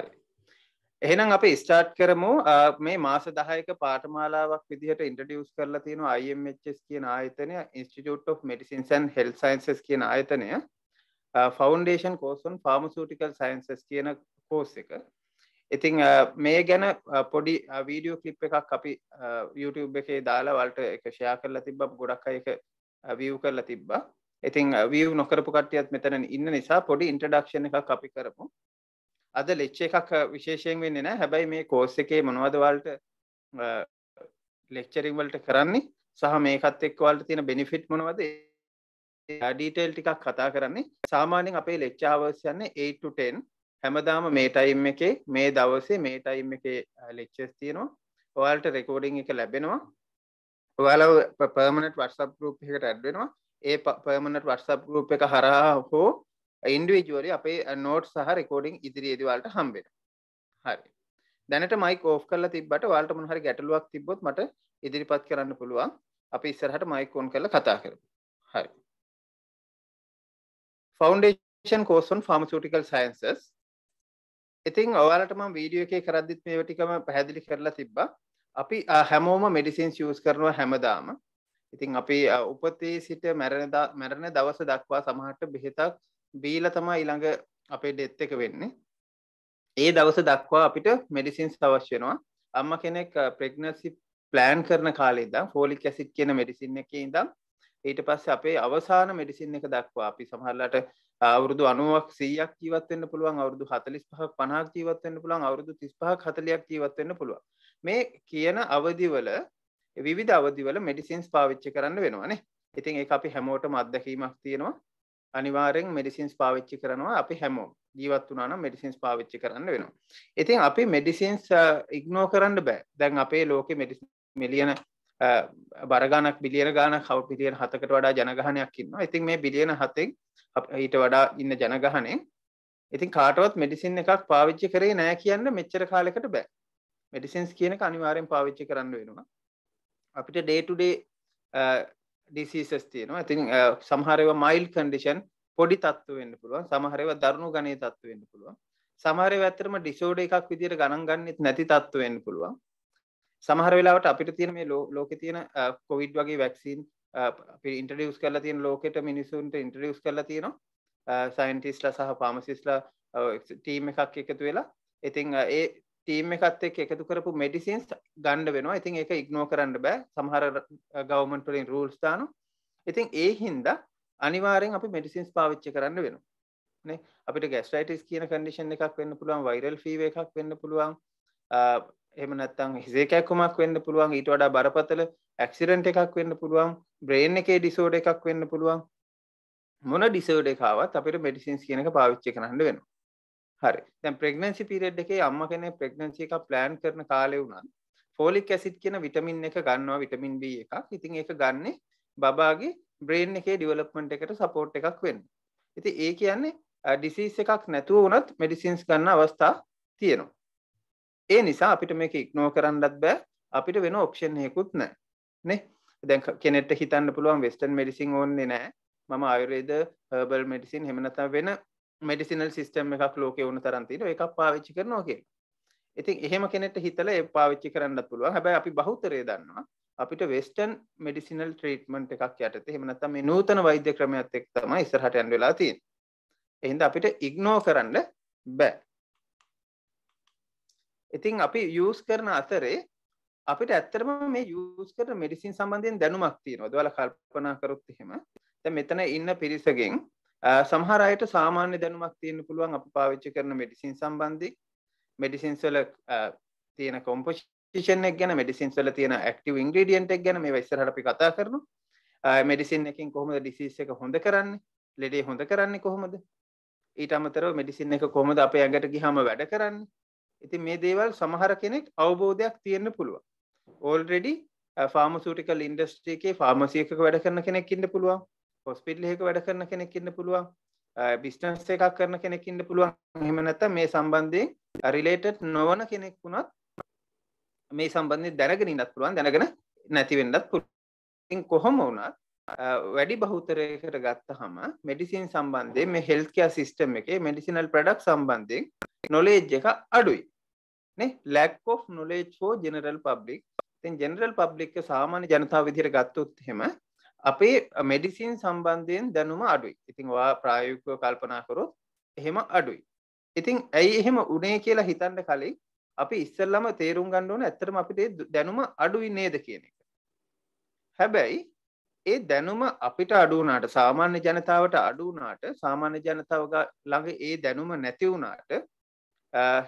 හරි එහෙනම් අප ස්ටාර්ට් කරමු මේ මාස දහයක පාටමාලාවක් විදිහට ඉන්ටඩියස් කරලා තියෙන IMHS කියන ආයතනය institute of medicines and health sciences කියන ආයතනය ෆවන්ඩේෂන් කෝසන් ෆාමසූටිකල් සයින්සස් කියන කෝස් එක ඉතිං මේ ගැන පොඩි වීඩියෝ කලිප් එකක් අපි YouTube එකේ දාලා වලට එක ෂයා කරලා තිබ ගොඩක් අයක වියව් කරලා තිබ්බා ඉතිං වියව් නොකරපු කටියත් මෙතන ඉන්න නිසා පොඩි ඉන්ටඩක්ෂණ එකක් අපි කරමු අද ලෙක්චර් එකක් විශේෂයෙන් වෙන්නේ නැහැ. හැබැයි මේ කෝස් එකේ මොනවද වලට ලෙක්චරින් වලට කරන්නේ සහ මේකත් එක්ක වලට තියෙන බෙනිෆිට් මොනවද? ඩීටේල් ටිකක් කතා කරන්නේ. සාමාන්‍යයෙන් අපේ ලෙක්චර් අවර්ස් යන්නේ 8 to 10. හැමදාම මේ ටයිම් එකේ මේ දවසේ මේ ටයිම් එකේ ලෙක්චර්ස් තියෙනවා. ඔයාලට රෙකෝඩින් එක ලැබෙනවා. ඔයාලව පර්මනන්ට් WhatsApp group එකට ඇඩ් වෙනවා. ඒ පර්මනන්ට් WhatsApp group එක හරහා හෝ ඉන්ඩුවජුවලි අපේ නෝට් සහ රෙකෝඩිං ඉදිරියේදවලට හම්බෙන හරි දැනට මයික ෝ් කල තිබට වලට මුහරි ගැටලුවක් තිබොත් මට ඉදිරිපත් කරන්න පුළුවන් අපි ඉස්සරහට මයිකෝන් කල කතා කර හරි ෆෞන්ඩේෂන් කෝසන් ෆාමසූටිකල් සයින්සස් ඉතින් ඔයාලටම වීඩියෝ එකේ කරද්දිත් මේ ටිකම පැහැදිලි කරලා තිබ්බා අපි හැමෝම මෙඩිසින්ස් යස් කරනවා හැමදාම ඉතින් අපි උපතේ සිට මැරණ දවස දක්වා සමහට බෙහෙතක් බීල තමා ඉළඟ අපේ ඩෙත් එක වෙන්නේ ඒ දවස දක්වා අපිට මෙඩිසින්ස් අවශ්‍යනවා අම්ම කෙනෙක් ප්‍රෙග්නසි ප්ලෑන් කරන කාලේදම් ෆෝලික් ඇසිට් කියන මෙඩිසින් එක ඉදම් ඊට පස්සේ අපේ අවසාන මෙඩිසින් එක දක්වා අපි සමහරලාට අවුරුදු අනුවක් සීයක් ජීවත්වෙන්න්න පුළුවන් අවුරුදු හතලිස් පහ පනාක් ජීවත්වෙන්න්න පුළුවන් අවුරුදු තිස් පහක් හතලයක් ජීවත්වෙන්න්න පුළුවන් මේ කියන අවදිවල විවිධ අවදිවල මෙඩිසින්ස් පාවිච්චි කරන්න වෙනවානේ ඉතින් ඒ අපි හැමෝටම අත්දැකීමක් තියෙනවා අනිවාරෙන් මෙඩිසින්ස් පාවිච්චි කරනවා අපි හැමෝ ජීවත් වනාන මෙඩිසින්ස් පාවිච්චි කරන්න වෙනවා ඉතින් අපි මෙඩිසින්ස් ඉක්නෝ කරන්න බෑ දැන් අපේ ලෝක මෙඩි මිලියන බරගානක් බිලියන ගාන කව පිලියන හතකට වඩා ජනගහනයක් ඉන්නවා ඉතින් මේ බිලියන හතෙන් ඊට වඩා ඉන්න ජනගහනෙන් ඉතින් කාටවත් මෙඩිසින් එකක් පාවිච්චි කරේ නෑ කියන්න මෙච්චර කාලෙකට බෑ මෙඩිසින්ස් කියනක අනිවාරයෙන් පාවිච්චි කරන්න වෙනවා අපිට ඩේටුඩේ ඩිසීසස් තියෙනවා ඇතින් සමහරව මයිල් කන්ඩිෂන් පොඩි තත්ව වෙන්න පුළුවන් සමහරව දරුණු ගණය තත්ව වෙන්න පුළුවන් සමහර ඇතරම ඩිසෝඩ එකක් විදිර ගණන් ගන්නෙත් නැති තත්ව වෙන්න පුළුවන් සමහර වෙලාවට අපිට තියෙන මේ ලෝක තියෙන කොවිඩ් වගේ වැක්සින් ඉන්ටඩියස් කල තියෙන ලෝකෙට මිනිසුන්ට ඉන්ටඩියස් කල තියෙනවා සයින්ටිස්ලා සහ පාමසිස්ලා ටීම එකක් එකතු වෙලා ඉතිං ඒ ටීම් එකත් එක් එකතු කරපු මෙඩිසින්ස් ගණ්ඩ වෙනවා ඉතින් ඒක ඉක්නෝ කරන්න බෑ සමහර ගවමන්ටලින් රූල්ස් දානු ඉතින් ඒ හින්දා අනිවාරෙන් අපි මෙඩිසින්ස් පාවිච්චි කරන්න වෙනවා අපිට ගැස්ටයිටස් කියන කඩිෂන් එකක් වෙන්න පුළුවන් වයිරල් ෆීව එකක් වෙන්න පුළුවන් එම නැත්තං හිසේකැක්කුමක් වෙන්න පුළුවන් ඊට වඩා බරපතල ඇක්සිරෙන්ට් එකක් වෙන්න පුළුවන් බ්‍රේන් එකේ ඩිසෝඩ එකක් වෙන්න පුළුවන් මොන ඩිසෝඩ එකකාවත් අපිට මෙඩිසින්ස් කියනක පාවිච්චි කරන්න වෙනවා හරි දැන් ප්‍රෙග්නන්සි පීරියඩ් එකේ අම්මා කෙනෙක් ප්‍රෙග්නන්සි එක ප්ලෑන් කරන කාලේ වුණත් ෆෝලික් ඇසිඩ් කියන විටමින් එක ගන්නවා විටමින් B එකක්. ඉතින් ඒක ගන්නේ බබාගේ බ්‍රේන් එකේ ඩිවලොප්මන්ට් එකට සපෝට් එකක් වෙන්න. ඉතින් ඒ කියන්නේ ඩිසීස් එකක් නැතුව වුණත් මෙඩිසින්ස් ගන්න අවස්ථා තියෙනවා. ඒ නිසා අපිට මේක ඉක්නෝ කරන්නත් බෑ. අපිට වෙන ඔප්ෂන් එකකුත් නැහැ. නේ? දැන් කෙනෙක්ට හිතන්න පුළුවන් වෙස්ටර්න් මෙඩිසින් ඕන්නේ නැහැ. මම ආයුර්වේද හර්බල් මෙඩිසින් එහෙම නැත්නම් වෙන මෙඩිසිනල් සිස්ටම් එකක් ලෝකය වුණු තරන්තින එකක් පාවිච්චි කරනවා කිය ඉතින් එහෙම කෙනෙට හිතල ඒ පාවිච්චි කරන්න පුළුවන් හැබැයි අපි බහුතරය දන්නවා අපිට වෙස්ටන් මෙඩිසිනල් ට්‍රීටමන්ට් එකක් යටත හෙමනත්තම නූතන වෛද්‍ය ක්‍රමයක්ත් එක් තම ඉස්සරහට ඇන් වෙලා තින් එහින්ද අපිට ඉක්නෝ කරන්න බෑ ඉතින් අපි යස් කරන අතරේ අපිට ඇත්තරම මේ යස් කර මෙඩිසින් සම්බන්ධයෙන් දැනුමක් තියෙනවා දවල කල්පනා කරොත් එහෙම මෙතන ඉන්න පිරිසගෙන් සමහර අයට සාමාන්‍ය දැනුමක් තියෙන්න පුළුවන් අපි පාවිච්චි කරන මෙඩිසින් සම්බන්ධයෙන් මෙඩිසින්ස් වල තියෙන කොම්පොසිෂන් එක ගැන මෙඩිසින්ස් වල තියෙන ඇක්ටිව් ඉන්ග්‍රීඩියන්ට් එක ගැන මේවා ඉස්සරහට අපි කතා කරනවා මෙඩිසින් එකෙන් කොහොමද ඩිසීස් එක හොඳ කරන්නේ ලෙඩේ හොඳ කරන්නේ කොහොමද ඊට අමතරව මෙඩිසින් එක කොහොමද අපේ ඇඟට ගිහම වැඩ කරන්නේ. ඉතින් මේ දේවල් සමහර කෙනෙක් අවබෝධයක් තියෙන්න පුළුවන්. ඕල්රෙඩි ෆාමසූටිකල් ඉන්ඩස්ට්‍රි එකේ ෆාමසි එකක වැඩ කරන කෙනෙක් ඉන්න පුළුවන්. හොස්පිටල් එකක වැඩ කරන කෙනෙක් ඉන්න පුළුවන් බිස්නස් එකක් කරන කෙනෙක් ඉන්න පුළුවන් එහෙම නැත්නම් මේ සම්බන්ධයෙන් රිලේටඩ් නොවන කෙනෙක් වුණත් මේ සම්බන්ධයෙන් දැනගෙන ඉන්නත් පුළුවන් දැනගෙන නැති වෙන්නත් පුළුවන් කොහොම වුණත් වැඩි බහුතරයකට ගත්තහම මෙඩිසින් සම්බන්ධයෙන් මේ හෙල්ත් කෙයා සිස්ටම් එකේ මෙඩිසිනල් ප්‍රොඩක්ට් සම්බන්ධයෙන් නොලෙජ් එක අඩුයි නේ lack of knowledge for general public ඉතින් ජෙනරල් පබ්ලික් සාමාන්‍ය ජනතාව විදිහට ගත්තොත් එහෙම අපේ මෙඩිසින් සම්බන්ධයෙන් දැනුම අඩුයි ඉතින් වා ප්‍රායුක්ව කල්පනා කරොත් එහෙම අඩුයි ඉතින් ඇයි එහෙම උනේ කියලා හිතන්න කලින් අපි ඉස්සල්ලම තේරුම් ගන්න ඕන ඇත්තටම අපිට දැනුම අඩුයි නේද කියන එක. හැබැයි ඒ දැනුම අපිට අඩු වුණාට සාමාන්‍ය ජනතාවට අඩු වුණාට සාමාන්‍ය ජනතාව ළඟ ඒ දැනුම නැති වුණාට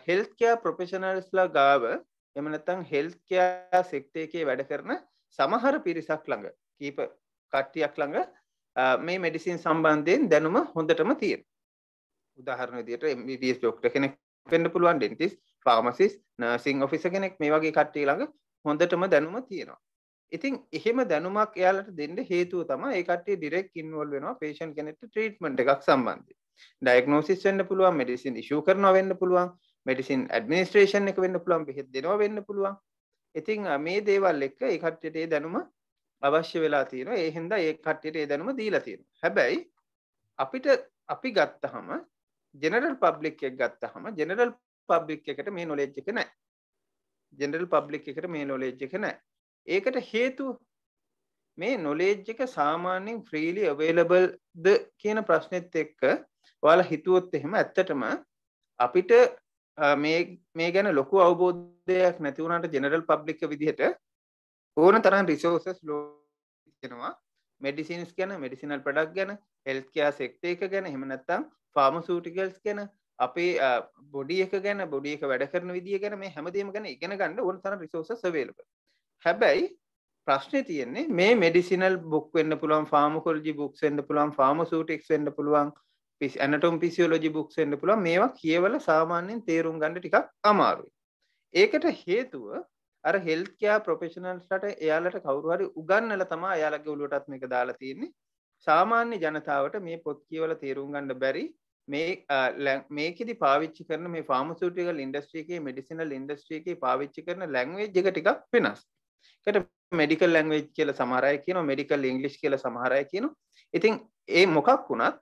හෙල්ත් කෙයා ප්‍රොෆෙෂනල්ස්ලා ගාව එහෙම නැත්නම් හෙල්ත් කෙයා සෙක්ටර් එකේ වැඩ කරන සමහර පිරිසක් ළඟ කීප කට්ටියක් ළඟ මේ මෙඩිසින් සම්බන්ධයෙන් දැනුම හොඳටම තියෙන උදාහරණ විදියට MBBS ඩොක්ටර් කෙනෙක් වෙන්න පුළුවන් ඩෙන්ටිස් ෆාමසිස් නර්සිං ඔෆිසර් කෙනෙක් මේ වගේ කට්ටිය ළඟ හොඳටම දැනුම තියෙනවා ඉතින් එහෙම දැනුමක් එයාලට දෙන්න හේතුව තමයි ඒ කට්ටිය ඩිරෙක්ට් ඉන්වෝල්ව් වෙනවා patient කෙනෙක්ට treatment එකක් සම්බන්ධයෙන් ඩයග්නෝසිස් වෙන්න පුළුවන් මෙඩිසින් ඉෂූ කරනවා වෙන්න පුළුවන් මෙඩිසින් ඇඩමිනිස්ට්‍රේෂන් එක වෙන්න පුළුවන් බෙහෙත් දෙනවා වෙන්න පුළුවන් ඉතින් මේ දේවල් එක්ක ඒ කට්ටියට ඒ දැනුම අවශ්‍ය වෙලා තියෙනවා ඒ හින්දා ඒ කට්ටියට ඒ දැනුම දීලා තියෙනවා. හැබැයි අපිට අපි ගත්තහම ජෙනරල් පබ්ලික් එක ගත්තහම ජෙනරල් පබ්ලික් එකට මේ නොලෙජ් එක නැහැ. ජෙනරල් පබ්ලික් එකට මේ නොලෙජ් එක නැහැ. ඒකට හේතුව මේ නොලෙජ් එක සාමාන්‍යයෙන් ෆ්‍රීලි අවේලබල් ද කියන ප්‍රශ්නෙත් එක්ක ඔයාලා හිතුවොත් එහෙම ඇත්තටම අපිට මේ මේ ගැන ලොකු අවබෝධයක් නැති වුණාට ජෙනරල් පබ්ලික් විදිහට ඕන තරන් රිසෝසස් ලෝගෙනවා මෙඩිසින්ස් ගැන මෙඩිසිනල් පඩක් ගැන හෙල්කයා සෙක්ට එක ගැන හෙමනත්තම් ෆාමසූටිකල්ස් ගැන අපේ බොඩි එක ගැන බොඩි එක වැඩ කරන විදිිය ගැන මේ හැමදීම ගැන ඉගෙන ගන්න ඕන තරන් රිසෝස වේලබ හැබැයි ප්‍රශ්නය තියෙන්නේ මේ මෙඩිසිනල් බොක් වෙන්න පුළුවන් ෆාමකොල්ජි බුක්ස් වෙන්න පුළුවන් ෆාමසූටික්ස් වෙන්න පුළුවන් පිස් ඇනටොම් පිසිියෝලජි බුක්ස් වෙන්න පුළුවන් මේවා කියවල සාමාන්‍යයෙන් තේරුම් ගන්න ටිකක් අමාරුයි ඒකට හේතුව අර හෙල්ත් කයා ප්‍රොෆෙෂනල්ස්ලට එයාලට කවුරුහරි උගන්නල තමා යාලගේ ඔලුවටත් මේක දාලා තියෙන්නේ සාමාන්‍ය ජනතාවට මේ පොත් කියවල තේරුම් ගන්න බැරි මේ මේකෙදි පාවිච්චි කරන මේ ෆාමසූටිකල් ඉන්ඩස්ට්‍රියකේ මෙඩිසිනල් ඉන්ඩස්ට්‍රියකේ පාවිච්චි කරන ලැංවේජ් එක ටිකක් වෙනස්. ඒකට මෙඩිකල් ලැංවේජ් කියලා සමහර අය කියනවා මෙඩිකල් ඉංග්ලිෂ් කියලා සමහර අය කියනවා. ඉතින් ඒ මොකක් වුණත්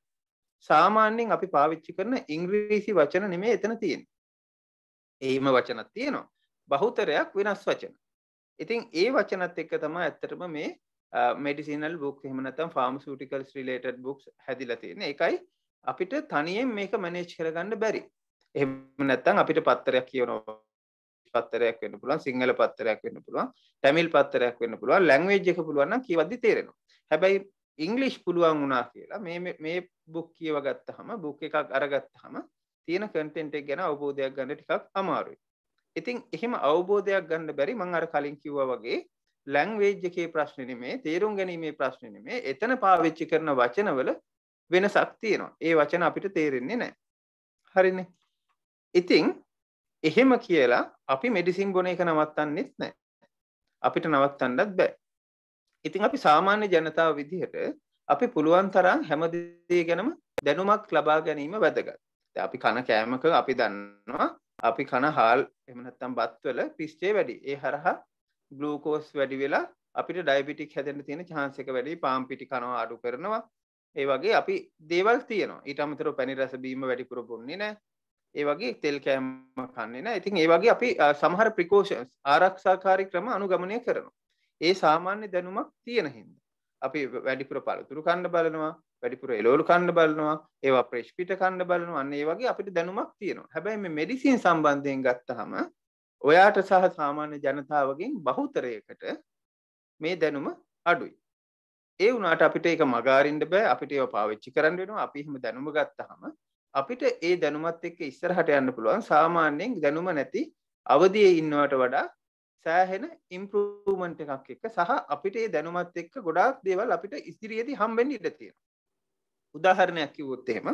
සාමාන්‍යයෙන් අපි පාවිච්චි කරන ඉංග්‍රීසි වචන නෙමෙයි එතන තියෙන්නේ. ඒම වචනත් තියෙනවා. බහුතරයක් වෙනස් වචන. ඉතින් ඒ වචනත් එක්ක තමා ඇත්තටම මේ මෙඩිසිනල් බුක් හෙමනතම් ෆාර්මසූටිකල් ්‍රීලේටඩ් බුක්ස් හැදිල තියෙන එකයි අපිට තනියෙන් මේක මැනේච් කරගන්න බැරි එහම නැත්තන් අපිට පත්තරයක් කියනවා පත්තරයක් වන්න පුළුවන් සිංහල පත්තරයක් වන්න පුළුවන් ටැමිල් පත්තරයක් වන්න පුළුවන් ලැංවේජ් එක පුළුවන් කියවදදි තේරෙනවා හැබැයි ඉංගලිෂ් පුළුවන් වුණා කියලා මේ බුක් කියවගත්ත හම බුක් එකක් අරගත්ත හම තියෙන කටෙන්ටෙක් ගැන අවබෝධයක් ගන්න ටිකක් අමාරුයි ඉතින් එහෙම අවබෝධයක් ගන්න බැරි මං අර කලින් කිව්වා වගේ ලැංවේජ් එකේ ප්‍රශ්නේ නෙමේ තේරුම් ගැනීමේ ප්‍රශ්නේ නෙමේ එතන පාවිච්චි කරන වචනවල වෙනසක් තියෙනවා. ඒ වචන අපිට තේරෙන්නේ නැහැ. හරිනේ. ඉතින් එහෙම කියලා අපි මෙඩිසින් බොන එක නවත්තන්නෙත් නැහැ. අපිට නවත්තන්නත් බෑ. ඉතින් අපි සාමාන්‍ය ජනතාව විදිහට අපි පුළුවන් තරම් හැම දේ ගැනම දැනුමක් ලබා ගැනීම වැදගත්. අපි කන කෑමක අපි දන්නවා අපි කන හාල් එමනත්තම් බත්වල පිස්්චේ වැඩි ඒ හරහා ගලූකෝස් වැඩි වෙලා අපිට ඩයිබිටික් හැදෙන තියෙන චහන්සක වැඩි පාම් පිටි කනවා අඩු කරනවා ඒ වගේ අපි දේවල් තියනවා ඊට අමතර පැනි රස බීම වැඩිපුර බොන්නේ නෑ ඒ වගේ තෙල් කෑම කන්නේ නෑ ඉතින් ඒ වගේ අපි සමහර ප්‍රිකෝෂන්ස් ආරක්ෂාකාරී ක්‍රම අනුගමනය කරනවා ඒ සාමාන්‍ය දැනුමක් තියෙන හින්දා අපි වැඩිපුර පළතුරු කන්න බලනවා වැඩිපුර එලෝලු කන්න බලනවා ඒවා ප්‍රෙෂ් පිට කන්න බලනවා අන්න ඒ වගේ අපිට දැනුමක් තියෙනවා හැබැයි මේ මෙඩිසින් සම්බන්ධයෙන් ගත්තහම ඔයාට සහ සාමාන්‍ය ජනතාවගෙන් බහුතරයකට මේ දැනුම අඩුයි. ඒ වුණාට අපිට ඒක මගාරින්න බෑ අපිට ඒව පාවිච්චි කරන්න වෙනවා. අපි එහෙම දැනුම ගත්තාම අපිට ඒ දැනුමත් එක්ක ඉස්සරහට යන්න පුළුවන්. සාමාන්‍යයෙන් දැනුම නැති අවදියේ ඉන්නවට වඩා සෑහෙන ඉම්ප්‍රූව්මන්ට් එකක් එක්ක සහ අපිට ඒ දැනුමත් එක්ක ගොඩාක් දේවල් අපිට ඉදිරියේදී හම්බෙන්න ඉඩ තියෙනවා. උදාහරණයක් කිව්වොත් එහෙම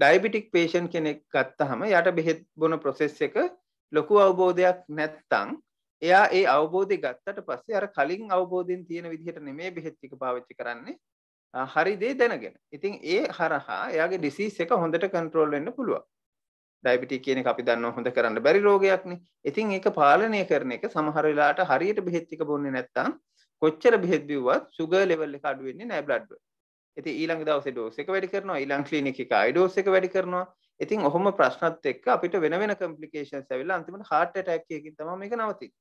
ඩයිබිටික් පේෂන් කෙනෙක් ගත්තහම යට බෙහෙත් බොන ප්‍රොසෙස් එක ලොකු අවබෝධයක් නැත්තං එයා ඒ අවබෝධය ගත්තට පස්සේ අර කලින් අවබෝධයෙන් තියෙන විදිහට නෙමේ බෙහෙත්තික පාවිච්චි කරන්නේ හරිදේ දැනගෙන ඉතින් ඒ හරහා එයාගේ ඩිසිස් එක හොඳට කන්ට්‍රෝල් වෙන්න පුළුවන් ඩයිබිටි කියන අපි දන්න හොඳ කරන්න බැරි රෝගයක්න ඉතින් ඒක පාලනය කරන එක සමහරලාට හරියට බෙහෙත්තික බොන්නේ නැත්තම් කොච්චර බෙහෙත්බිව්වත් සුග ලෙවල් එක අඩුවෙන්නේ නෑ බ්ලඩ්ව ඉතින් ඊළඟ දවසේ ඩෝස් එක වැඩි කරනවා ඊළඟ ක්ලිනික් එක ආයි ඩෝස් එක වැඩි කරනවා ඉතින් ඔහොම ප්‍රශ්නත් එක්ක අපිට වෙන වෙන කම්ප්ලිකේෂන්ස් ඇවිල්ලා අන්තිමට හાર્ට් ඇටැක් එකකින් තමයි මේක නවතින්නේ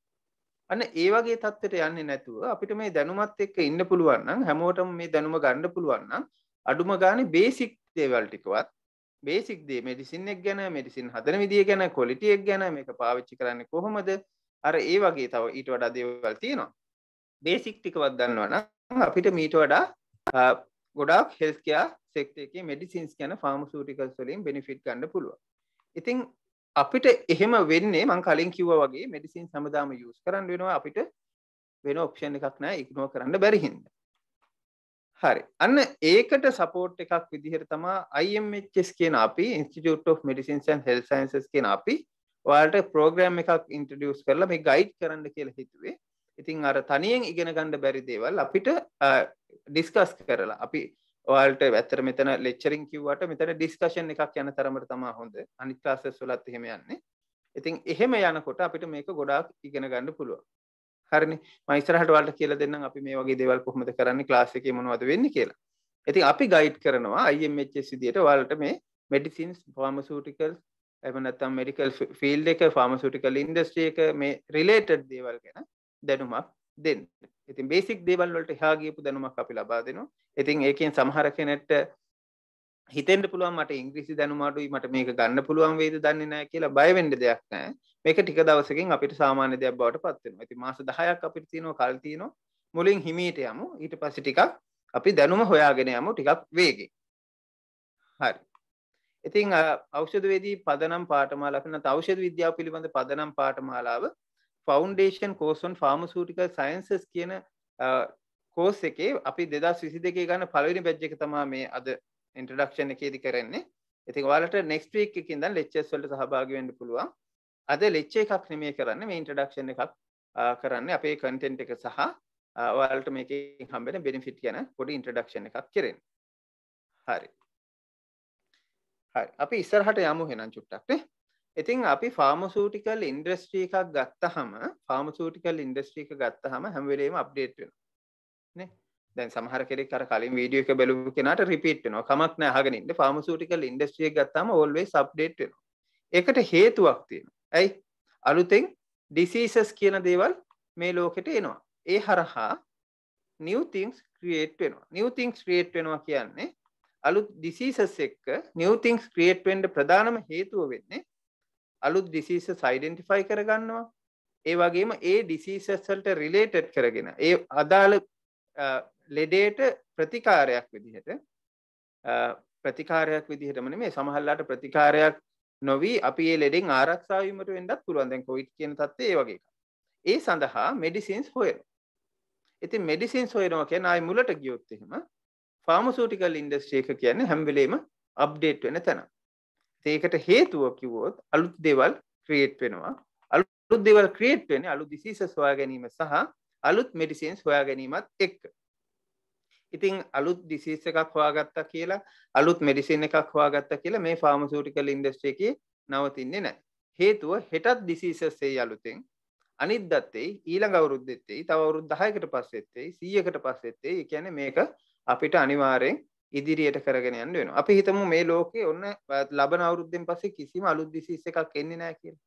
අන්න ඒ වගේ තත්ත්වයට යන්නේ නැතුව අපිට මේ දැනුමත් එක්ක ඉන්න පුළුවන් නම් හැමෝටම මේ දැනුම ගන්න පුළුවන් නම් අඩුම ගානේ බේසික් දේවල් ටිකවත් බේසික් දේ මෙඩිසින් එක ගැන මෙඩිසින් හදන විදිය ගැන ක්වොලිටි එක ගැන මේක පාවිච්චි කරන්නේ කොහොමද අර ඒ වගේ තව ඊට වඩා දේවල් තියෙනවා බේසික් ටිකවත් දන්නවනම් අපිට මීට වඩා ගොඩක් හෙල්ස්කයා සෙක්ට එක මෙඩිසින්ස් ගැන ෆාමසූටිකල් වලින් බෙනිෆිට් ගන්න පුළුව ඉතින් අපිට එහෙම වෙන්නේ මං කලින් කිව්ව වගේ මෙඩිසින් සමදාම යස් කරන්න වෙනවා අපිට වෙන ඔප්ෂන් එකක් නෑ ඉක්නුව කරන්න බැරිහින්ද හරි අන්න ඒකට සපෝට් එකක් විදිහර තමා අයිMHS කියන අපි ඉන්ස්ටිට of මඩිසින්සන් හෙල් සයින්සස් කියන අපි වාට ප්‍රෝග්‍රම් එකක් ඉන්ටඩියස් කරලා මේ ගයිඩ් කරන්න කියලා හිතුවේ ඉතින් අර තනියෙන් ඉගෙන ගණ්ඩ බැරි දේවල් අපිට ඩිස්කස් කරලා අපි ට ඇතර මෙතන ලෙච්චරින් කිවට මෙතන ඩිස්කශන් එකක් යන තරමට තමා හොඳ අනිත්ලාස සුලත් එහෙම යන්නේ ඉතින් එහෙම යනකොට අපිට මේක ගොඩාක් ඉගෙන ගණඩ පුළුව හරි මයිස්රහට වලට කියල දෙන්න අපි මේ වගේ දෙවල් කොහොමද කරන්න ලාසික මොවද වෙන්න කියලා ඉතින් අපි ගයිඩ් කරනවා අයිMH සිදියට වලට මේ මෙඩිසින්ස් පාමසූටිකල් එම නැතම් මෙඩිකල් ෆිල් එක ෆාමසුටිකල් ඉන්දස්ට්‍රියක මේ රිලේටඩ් දේවල් ගැන දැනුමක් දෙන්න ඉතින් බේසික් දේවල් වලට එහා ගියපු දැනුමක් අපි ලබා දෙනවා ඉතින් ඒකෙන් සමහර කෙනෙක්ට හිතෙන්ට පුළුවන් මට ඉංග්‍රීසි දැනුම අඩුයි මට මේක ගන්න පුළුවන් වේද දන්නේ නැහැ කියලා බය වෙන්න දෙයක් නැහැ මේක ටික දවසකින් අපිට සාමාන්‍ය දෙයක් බවට පත් වෙනවා ඉතින් මාස 10ක් අපිට තියෙනවා කල් තියෙනවා මුලින් හිමීට යමු ඊට පස්සේ ටිකක් අපි දැනුම හොයාගෙන යමු ටිකක් වේගෙන් හරි ඉතින් ඖෂධවේදී පදනම් පාඨමාලාව නැත්නම් ඖෂධ විද්‍යාව පිළිබඳ පදනම් පාඨමාලාව ෆවන්ඩේෂන් කෝසොන් ෆාමසූටික සයින්සස් කියන කෝස් එකේ අපි දෙදස් විසි දෙකේ ගන්න පලවිනි බැජ්ජක තමා මේ අද ඉන්ට්‍රඩක්ෂණ එකේදි කරන්නේ ඉති වාලට නෙක්ස්ට්‍රීක් එකින්ද ලෙච්චස් වලට සහභාගවෙන්ඩ පුළුවන් අද ලෙච්චේ එකක් නෙමේ කරන්න මේ ඉන්ට්‍රඩක්ෂණ එකක් කරන්න අපේ කන්ටෙන්ට් එක සහ ඔයාලට මේක හම්බෙන බෙනිෆිට් ගැන පොඩි ඉන්ට්‍රඩක්ෂණ එකක් කෙරෙන් හරි හරි අපි ඉස්සරහට යමු හෙනම් චුට්ටක්නේ ඉතින් අපි ෆාමසූටිකල් ඉන්ඩස්ට්‍රී එකක් ගත්තහම ෆාමසූටිකල් ඉන්ඩස්ට්‍රීක ගත්තහම හැමවෙලේම අප්ඩේට් වෙන දැන් සහර කෙක් කර කලින් වීඩියෝ එක බැලූ කෙනට රිපිට් වෙන කමක් නෑහගෙනන්න ෆාමසූටිකල් ඉන්ඩස්ට්‍රිය ගත්තම ඔල්වේ සබ්ඩේට් වෙන එකට හේතුවක් තියෙන ඇයි අලුතෙන් ඩිසීසස් කියන දේවල් මේ ලෝකෙට එනවා ඒ හරහා නිවතිංස් ක්‍රියේට් වෙනවා නිවතිංස් ක්‍රියේට් වෙනවා කියන්නේ අලුත් ඩිසීසස් එක්ක නිවතිංස් ක්‍රියේට් වෙන්ඩ ප්‍රධානම හේතුව වෙන්නේ අලුත් ඩිසිසස් සයිඩෙන්ටිෆයි කරගන්නවා ඒ වගේම ඒ ඩිසිසස්වලට රිලේටඩ් කරගෙන ඒ අදාළ ලෙඩේට ප්‍රතිකාරයක් විදිහට ප්‍රතිකාරයක් විදිහටමන මේ සමහල්ලාට ප්‍රතිකාරයක් නොවී අපි ඒ ලෙඩෙන් ආරක්ෂාවීමට වෙන්ඩත් පුළුවන්දැන් කොයිට් කියන තත්ේ වගේ ඒ සඳහා මෙඩිසින්ස් හොයන ඉති මෙඩිසින් සොයනෝ කිය අයි මුලට ගියොත්තෙම ෆාමසූටිකල් ඉන්ඩස්ට්‍රේක කියන්නේ හැම්වලේම අප්ඩේට් වෙන තැනම් ඒකට හේතුව කිව්වොත් අලුත් දේවල් ක්‍රියේට් වෙනවා අලුත් දේවල් ක්‍රියේට් වෙන්නේ අලුත් ඩිසීසස් හොයා ගැනීම සහ අලුත් මෙඩිසින්ස් හොයා ගැනීමත් එක්ක ඉතින් අලුත් ඩිසීස් එකක් හොයාගත්තා කියලා අලුත් මෙඩිසින් එකක් හොයාගත්තා කියලා මේ ෆාමසූටිකල් ඉන්ඩස්ට්‍රි එකේ නවතින්නේ නැහැ හේතුව හෙටත් ඩිසීසස් එයි අලුතෙන් අනිද්දත් එයි ඊළඟ අවුරුද්දෙත් එයි තව අවුරුදු 10කට පස්සෙත් එයි 100කට පස්සෙත් එයි ඒ කියන්නේ මේක අපිට අනිවාර්යෙන් ඉදිරියට කරගෙන යන්න වෙනවා. අපි හිතමු මේ ලෝකේ ඔන්න ලබන අවුරුද්දෙන් පස්සේ කිසිම අලුත් disease එකක් එන්නේ නැහැ කියලා.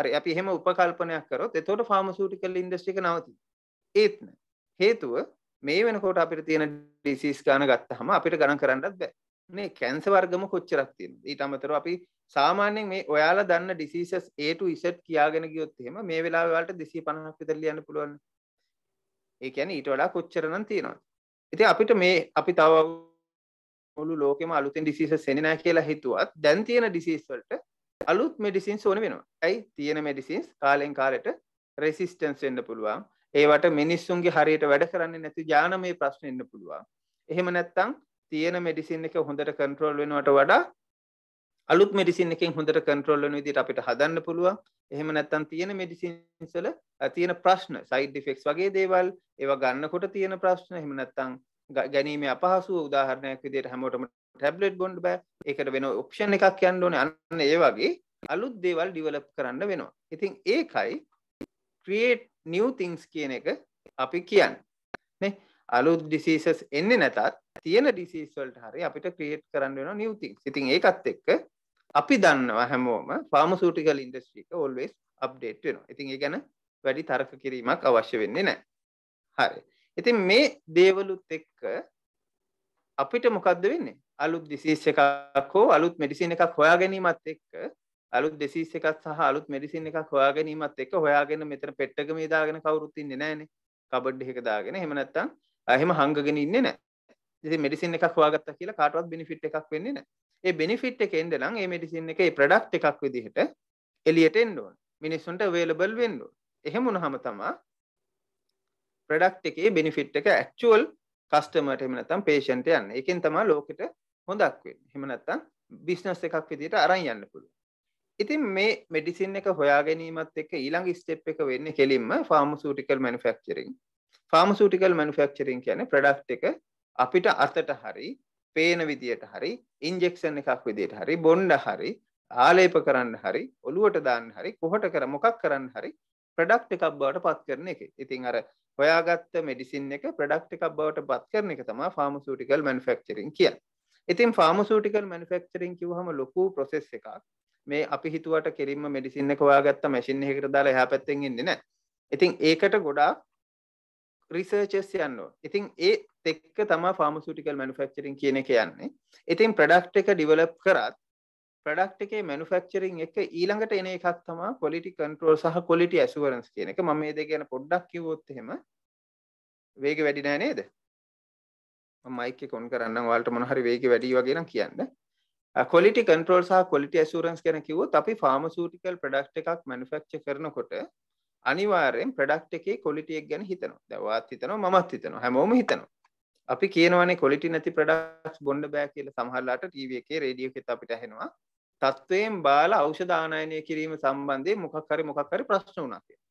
හරි අපි එහෙම උපකල්පනයක් කරොත් එතකොට ෆාමසූටිකල් ඉන්ඩස්ට්‍රි එක නවතියි. ඒත් නෑ. හේතුව මේ වෙනකොට අපිට තියෙන disease ගණන ගත්තහම අපිට ගණන් කරන්නත් බෑ. මේ කැන්සර් වර්ගම කොච්චරක් තියෙනවද? ඊට අමතරව අපි සාමාන්‍යයෙන් මේ ඔයාලා දන්න diseases A to Z කියාගෙන ගියොත් එහෙම මේ වෙලාවේ ඔයාලට 250ක් විතර ලියන්න පුළුවන්. ඒ කියන්නේ ඊට වඩා කොච්චර නම් තියෙනවද? ඉතින් අපිට මේ අපි තව මුළු ලෝකෙම අලුතෙන් ඩිසිසස් එන්නේ නැහැ කියලා හිතුවත් දැන් තියෙන ඩිසීස් වලට අලුත් මෙඩිසින්ස් ඕන වෙනවා. ඇයි? තියෙන මෙඩිසින්ස් කාලෙන් කාලෙට රෙසිස්ටන්ස් වෙන්න පුළුවන්. ඒවට මිනිස්සුන්ගේ හරියට වැඩ කරන්නේ නැති ඥානමය ප්‍රශ්න එන්න පුළුවන්. එහෙම නැත්නම් තියෙන මෙඩිසින් එක හොඳට කන්ට්‍රෝල් වෙනවට වඩා අලුත් මෙඩිසින් එකෙන් හොඳට කන්ට්‍රෝල් වෙන විදිහට අපිට හදන්න පුළුවන්. එහෙම නැත්නම් තියෙන මෙඩිසින්ස් වල තියෙන ප්‍රශ්න, සයිඩ් ඉෆෙක්ට්ස් වගේ දේවල්, ඒවා ගන්නකොට තියෙන ප්‍රශ්න, එහෙම නැත්නම් ගැනීම අපහසු උදාහරණයක් විදියට හැමෝටම ටැබ්ලට් බොන්ඩ බෑ ඒකට වෙන ඔප්ෂන් එකක් කියන්න ඕනේ අන්න ඒ වගේ අලුත් දේවල් ඩිවලොප් කරන්න වෙනවා. ඉතින් ඒකයි ක්‍රියේට් නිව් තිංස් කියන එක අපි කියන්නේ. නේ? අලුත් ඩිසීසස් එන්නේ නැතත් තියෙන ඩිසීස් වලට හරි අපිට ක්‍රියේට් කරන්න වෙනවා නිව් තිංස්. ඉතින් ඒකත් එක්ක අපි දන්නවා හැමෝම ෆාමසූටිකල් ඉන්ඩස්ට්‍රි එක ඔල්වේස් අප්ඩේට් වෙනවා. ඉතින් ඒ ගැන වැඩි තර්ක කිරීමක් අවශ්‍ය වෙන්නේ නැහැ. හරි. ඉතින් මේ දේවලුත් එක්ක අපිට මොකක්ද වෙන්නේ අලුත් ඩිසීස් එකක් හෝ අලුත් මෙඩිසින් එකක් හොයා ගැනීමත් එක්ක අලුත් ඩිසීස් එකක් සහ අලුත් මෙඩිසින් එකක් හොයා ගැනීමත් එක්ක හොයාගෙන මෙතන පෙට්ටක මේ දාගෙන කවුරුත් ඉන්නේ නැහනේ කබඩ් එකක දාගෙන එහෙම නැත්තම් එහෙම හංගගෙන ඉන්නේ නැහැ ඉතින් මෙඩිසින් එකක් හොයාගත්තා කියලා කාටවත් බෙනිෆිට් එකක් වෙන්නේ නැහැ ඒ බෙනිෆිට් එක එන්න නම් මේ මෙඩිසින් එකේ ප්‍රොඩක්ට් එකක් විදිහට එළියට එන්න ඕන මිනිස්සුන්ට අවේලබල් වෙන්න ඕන එහෙම වුණාම තමයි ප්‍රඩක්් එකේ බිනිෆිට් එක ඇක්චුවල් කස්ටමට එම නැතම් පේෂන්ට යන්න එකෙන් තමා ලෝකට හොඳක් වෙන් හෙම නැත්තම් බිස්නස් එකක් විදිට අරන් යන්න පුළුව ඉතින් මේ මෙඩිසින් එක හොයා ගැනීමත් එක ඊළඟ ස්ටප් එක වෙන්න කෙලින්ම ෆාමසූටිකල් මනුෆක්චරින් ෆාමසූටිකල් මනුෆක්චරින් කියන ප්‍රඩක්් එක අපිට අතට හරි පේන විදියට හරි ඉන්ජෙක්ෂන් එකක් විදියට හරි බොන්්ඩ හරි ආලේප කරන්න හරි ඔළුවට දාන්න හරි කොහොට කර මොකක් කරන්න හරි ප්‍රඩක්් එකක් බවට පත් කරන එක ඉතින් අර හොයාගත්ත මෙඩිසින් එක ප්‍රඩක්් එකක් බවට පත් කරන එක තම ෆාමසූටිකල් මැනුෆෙක්චරින් කිය ඉතින් ෆාමසූටිකල් මැනුෆෙක්චරින් කිවහම ලොකු ප්‍රොසෙස් එකක් මේ අපි හිතුවට කෙරින්ම මෙඩිසින් එක හොයාගත්ත මැසින් එකට දාලා එහා පැත්තෙන් ඉන්නේ නෑ ඉතින් ඒකට ගොඩාක් රිසර්චස් යන්න ඉතින් ඒ එක්ක තම ෆාමසූටිකල් මනුෆෙක්චරින් කියන එක යන්නේ ඉතින් ප්‍රඩක්් එක ඩිවලප් කරත් ප්‍රඩක්් එකේ මනුෆක්චරින් එක ඊළඟට එන එකක් තමා කොලිටි කන්ට්‍රෝල් සහ කොලිටි ඇසුවරන්ස් කියන එක ම මේ දෙ ගැන පොඩ්ඩක් කිවොත් හෙම වේග වැඩි නෑ නේද මයික කොන් කරන්න වාලට මොනහරි වේග වැඩි වගේනම් කියන්න කොලිටි කන්ට්‍රෝල් සහ කොලිටි ඇසුරන්ස් ගැන කිවොත් අපි ෆාමසූටිකල් ප්‍රඩක්් එකක් මනුෆක්ච කරනකොට අනිවාරයෙන් ප්‍රඩක්් එකේ කොලිටියක් ගැන හිතනවා දවත් හිතනවා මත් හිතනවා හැමෝම හිතනවා අපි කියනවනේ කොලිටි නැති ප්‍රඩක්ස් බොන්ඩ බෑ කියල සහල්ලාට ටීව එකේ රඩියෝ එකෙත් අපිට හෙනවා තත්ත්වයෙන් බාලා ඖෂධ ආනයනය කිරීම සම්බන්ධයෙන් මොකක් හරි මොකක් හරි ප්‍රශ්න වුණා කියලා.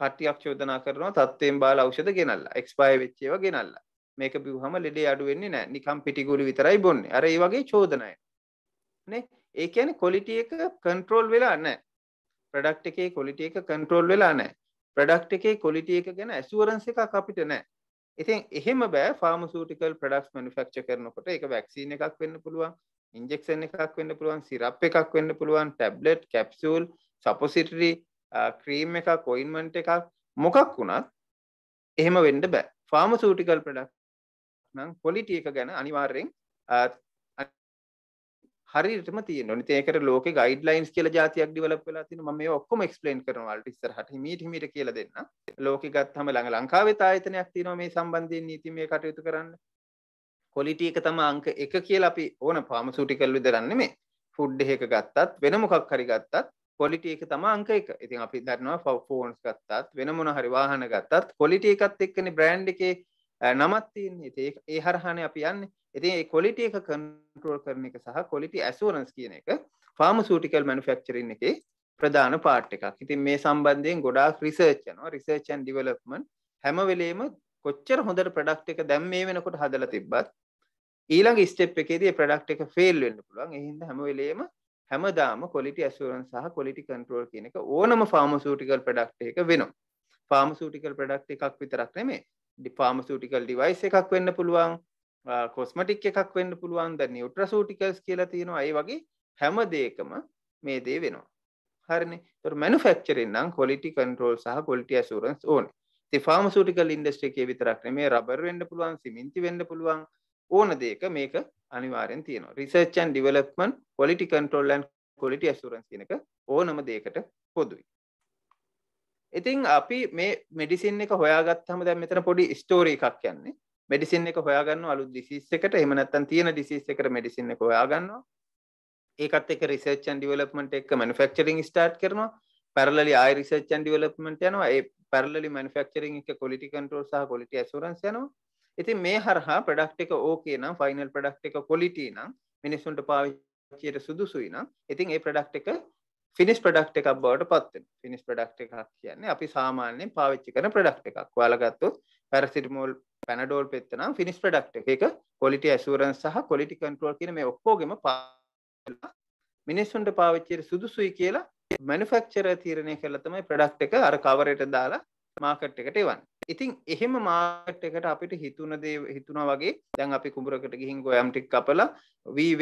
කට්ටියක් චෝදනා කරනවා තත්ත්වයෙන් බාලා ඖෂධ ගෙනල්ලා එක්ස්පයර් වෙච්ච ඒවා ගෙනල්ලා. මේක බිව්වම ලෙඩේ අඩු වෙන්නේ නැහැ. නිකම් පිටිගුළු විතරයි බොන්නේ. අර ඒ වගේ චෝදනයි. නේ? ඒ කියන්නේ quality එක control වෙලා නැහැ. product එකේ quality එක control වෙලා නැහැ. product එකේ quality එක ගැන assurance එකක් අපිට නැහැ. ඉතින් එහෙම බෑ pharmaceutical products manufacture කරනකොට ඒක vaccine එකක් වෙන්න පුළුවන්. ඉන්ජෙක්ෂන් එකක් වෙන්න පුළුවන් සිරප් එකක් වෙන්න පුළුවන් ටැබ්ලට් කැප්සූල් සපොසිටරි ක්‍රීම් එකක් ඔයින්මන්ට් එකක් මොකක් වුණත් එහෙම වෙන්න බෑ ෆාමසූටිකල් ප්‍රඩක්ට් නම් කොලිටි එක ගැන අනිවාර්යෙන් හරියටම තියෙනවා. ඉතින් ඒකට ලෝකේ ගයිඩ්ලයින්ස් කියලා જાතියක් ඩිවලොප් වෙලා තිනවා. මම මේවා ඔක්කොම එක්ස්ප්ලেইন කරනවා වලට ඉස්සරහට හිමීට හිමීට කියලා දෙන්න. ලෝකේ ගත්තම ළඟ ලංකාවෙත් ආයතනයක් තියෙනවා මේ සම්බන්ධයෙන් නීතිමය කටයුතු කරන්න. කොලිටි එක තම අංක එක කියලා අපි ඕන පාමසූටිකල් විදරන්නේ මේ ෆුඩ් එක ගත්තත් වෙන මොකක් හරි ගත්තත් කොලිටි එක තම අංක එක ඉතින් අපි දන්නවා ෆෝන්ස් ගත්තත් වෙන මොන හරි වාහන ගත්තත් කොලිටි එකත් එක්කනේ බ්‍රෑන්ඩ් එකේ නමත් තියන්නේ ඉතින් ඒ හරහානේ අපි යන්නේ ඉතින් ඒ quality එක control කරන එක සහ quality assurance කියන එක pharmaceutical manufacturing එකේ ප්‍රධාන part එකක්. ඉතින් මේ සම්බන්ධයෙන් ගොඩාක් research යනවා research and development හැම වෙලෙම කොච්චර හොඳට product එක දැන් මේ වෙනකොට හදලා තිබ්බත් ඊළඟ ස්ටෙප් එකේදී ඒ ප්‍රොඩක්ට් එක ෆේල් වෙන්න පුළුවන්. ඒ හින්දා හැම වෙලේම හැමදාම quality assurance සහ quality control කියන එක ඕනම pharmaceutical product එකක වෙනවා. pharmaceutical product එකක් විතරක් නෙමෙයි. pharmaceutical device එකක් වෙන්න පුළුවන්, කොස්මටික් එකක් වෙන්න පුළුවන් ද නිියුට්‍රසූටිකල්ස් කියලා තියෙනවා ඒ වගේ හැම දේකම මේ දේ වෙනවා හරිනේ තොර මැනුෆක්චරෙන් නම් කොලිටි කන්ට්‍රෝල් සහ කොලිටි ඇසුරන්ස් ඕන ති ෆාමසූටිකල් ඉන්ඩස්ට්‍රේ විතරක්න මේ රබර් වෙන්න පුළුවන් සිමින්ති වෙන්න පුළුවන් ඕන දෙයක මේක අනිවාර්යෙන් තියෙනවා research and development quality control and quality assurance කියන එක ඕනම දෙයකට පොදුයි ඉතින් අපි මේ මෙඩිසින් එක හොයාගත්තම දැන් මෙතන පොඩි ස්ටෝරි එකක් යන්නේ මෙඩිසින් එක හොයාගන්න අලු ඩිසිස් එකට එහෙම නැත්නම් තියෙන ඩිසිස් එකට මෙඩිසින් එක හොයාගන්නවා ඒකත් එක රිසර්ච් ඇන් ඩිවලොප්මන්ට් එක මැනුෆැක්චරින් ස්ටාර්ට් කරනවා පැරලලි ආයි රිසර්ච් ඇන් ඩිවලොප්මන්ට් යනවා ඒ පැරලලි මැනුෆැක්චරින් එක ක්වොලිටි කන්ට්‍රෝල් සහ ක්වොලිටි ඇෂුරන්ස් යනවා ඉතින් මේ හරහා ප්‍රඩක්් එක ඕකේ නම් ෆයිනල් ප්‍රඩක්් එක කොලිටි නම් මිනිස්සුන්ට පාවිච්චියට සුදුසුයි නම් ඉතින් ඒ ප්‍රඩක්් එක ෆිනිස් ප්‍රඩක්් එකක් බවට පත්වෙන ෆිනිස් ප්‍රඩක්් එකක් කියන්නේ අපි සාමාන්‍යයෙන් පාවිච්චි කරන ප්‍රඩක්් එකක් වාලගත්තුත් පැරසිටමෝල් පැනඩෝල් පෙත්තනම් ෆිනිස් ප්‍රඩක්් එක කොලිටි ඇසුරන් සහ කොලිටි කන්ට්‍රෝල් කියන මේ ඔක්කෝගෙම පා මිනිස්සුන්ට පාවිච්චියට සුදුසුයි කියලා මැනුෆක්චර තීරණය කරලා තමයි ප්‍රඩක්ට් එක අර කවරයට දාලා මාකට් එකට එවන්නේ ඉතින් එහෙම මාට් එකට අපිට හිතුණ දේ හිතුණා වගේ දැන් අපි කුඹරකට ගිහින් ගොයම් ටික කපලා වී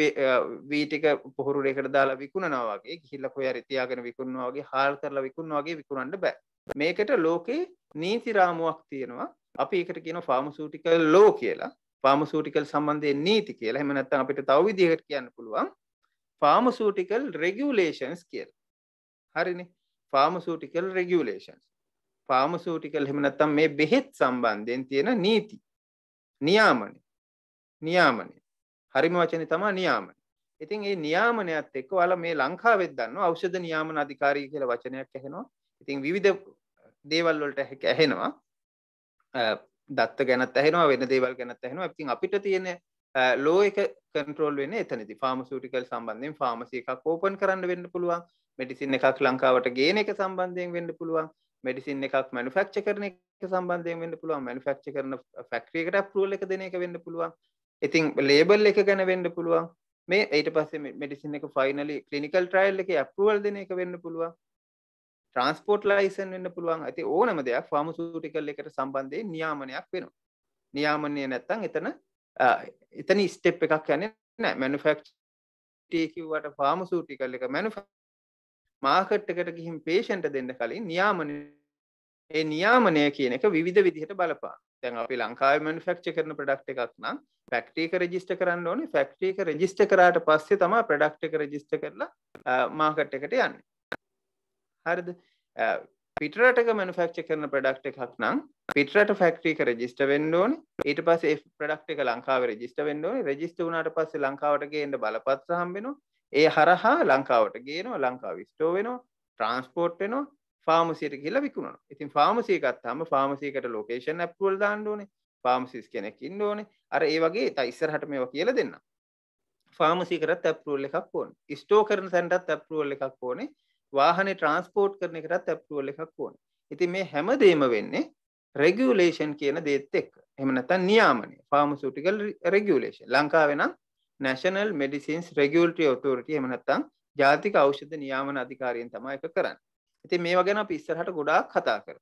වී ටික පොහුරු දෙකට දාලා විකුණනවා වගේ ගිහිල්ලා කොහේ හරි තියාගෙන විකුණනවා වගේ හාල් කරලා විකුණනවා වගේ විකුණන්න බෑ මේකට ලෝකේ නීති රාමුවක් තියෙනවා අපි ඒකට කියනවා ෆාමසූටිකල් ලෝ කියලා ෆාමසූටිකල් සම්බන්ධයෙන් නීති කියලා එහෙම නැත්නම් අපිට තව විදිහකට කියන්න පුළුවන් ෆාමසූටිකල් රෙගියුලේෂන්ස් කියලා හරිනේ ෆාමසූටිකල් රෙගියුලේෂන්ස් පාමසූටිකල් එහෙම නැත්නම් මේ බෙහෙත් සම්බන්ධයෙන් තියෙන නීති නියාමනය නියාමනය හරිම වචනේ තමයි නියාමනය. ඉතින් මේ නියාමනයත් එක්ක ඔයාලා මේ ලංකාවෙත් දන්නවා ඖෂධ නියාමන අධිකාරී කියලා වචනයක් ඇහෙනවා. ඉතින් විවිධ දේවල් වලට ඇහෙනවා. දත්ත ගැනත් ඇහෙනවා වෙන දේවල් ගැනත් ඇහෙනවා. ඉතින් අපිට තියෙන ලෝ එක කන්ට්‍රෝල් වෙන්නේ එතනදී. ෆාමසූටිකල් සම්බන්ධයෙන් ෆාමසි එකක් ඕපන් කරන්න වෙන්න පුළුවන්. මෙඩිසින් එකක් ලංකාවට ගේන එක සම්බන්ධයෙන් වෙන්න පුළුවන්. මෙඩිසින් එකක් මනුෆක්ච කරන එක සම්බන්ධයෙන් වෙන්න පුළුවන් මනුෆක්ච කරන ෆැක්ටරියකට අප්‍රූවල් එක දෙන එක වෙන්න පුළුවන් ඉතින් ලේබල් එක ගැන වෙන්න පුළුවන් මේ ඊට පස්සේ මෙඩිසින් එක ෆයිනලි ක්ලිනිකල් ට්‍රයිල් එකේ අප්‍රූවල් දෙන එක වෙන්න පුළුවන් ට්‍රාන්ස්පෝට් ලයිසන් වෙන්න පුළුවන් ඇති ඕනම දෙයක් ෆාමසූටිකල් එකට සම්බන්ධයෙන් නියාමනයක් වෙනවා නියාමනය නැත්තම් එතන එතන ස්ටෙප් එකක් යන්නේ නැහැ මැනුෆැක්චර් කිව්වට ෆාමසූටිකල් එක මැනුෆැක්චර් මාකට් එකට ගිහින් පේෂන්ට දෙන්න කලින් නියාමනය ඒ නියාමනය කියන එක විධ විදිහට බලපා තැන් අපි ලංකාවමන් ෆක්ෂ කරන ප්‍රඩක්් එකක් නම් ෆක්ටේක රජිස්ට කරන්න ඕනි ෆක්ටේක රජිස්ට කරාට පස්සේ තම ප්‍රඩක්් එක රජිස්ට කරලා මාකට් එකට යන්න හරිද පිටරටක මනුෆක්ෂ කරන ප්‍රඩක්් එකක් නම් පිටරට ෆක්ටේක රජිස්ට වෙන්ඩෝනි ඊට පස් ප්‍රඩක්් එක ලංකාව රජිස්ට වෙන්ඩෝනි රජිස්ට වනාට පස්සේ ලංකාවටගේ එට බලපත් සහම්බෙනවා ඒ හරහා ලංකාවට ගේනවා ලංකා විස්ටෝ වෙනවා ට්‍රන්ස්පෝට් වෙනවා ෆාමසියට කියලා විකුණනවා. ඉතින් ෆාමසිය ගත්තාම ෆාමසියකට ලොකේෂන් ඇප්‍රූවල් දාන්න ඕනේ. ෆාමසිස් කෙනෙක් ඉන්න ඕනේ. අර ඒ වගේ තව ඉස්සරහට මේවා කියලා දෙන්න. ෆාමසිය කරත් ඇප්‍රූවල් එකක් ඕනේ. ස්ටෝ කරන තැනටත් ඇප්‍රූවල් එකක් ඕනේ. වාහනේ ට්‍රාන්ස්පෝර්ට් කරන එකටත් ඇප්‍රූවල් එකක් ඕනේ. ඉතින් මේ හැමදේම වෙන්නේ රෙගියුලේෂන් කියන දේත් එක්ක. එහෙම නැත්නම් නියාමනය. Pharmaceutical regulation. ලංකාවේ නම් National Medicines Regulatory Authority එහෙම නැත්නම් ජාතික ඖෂධ නියාමන අධිකාරියෙන් තමයි ඒක කරන්නේ. ඉතින් මේවා ගැන අපි ඉස්සරහට ගොඩාක් කතා කරමු.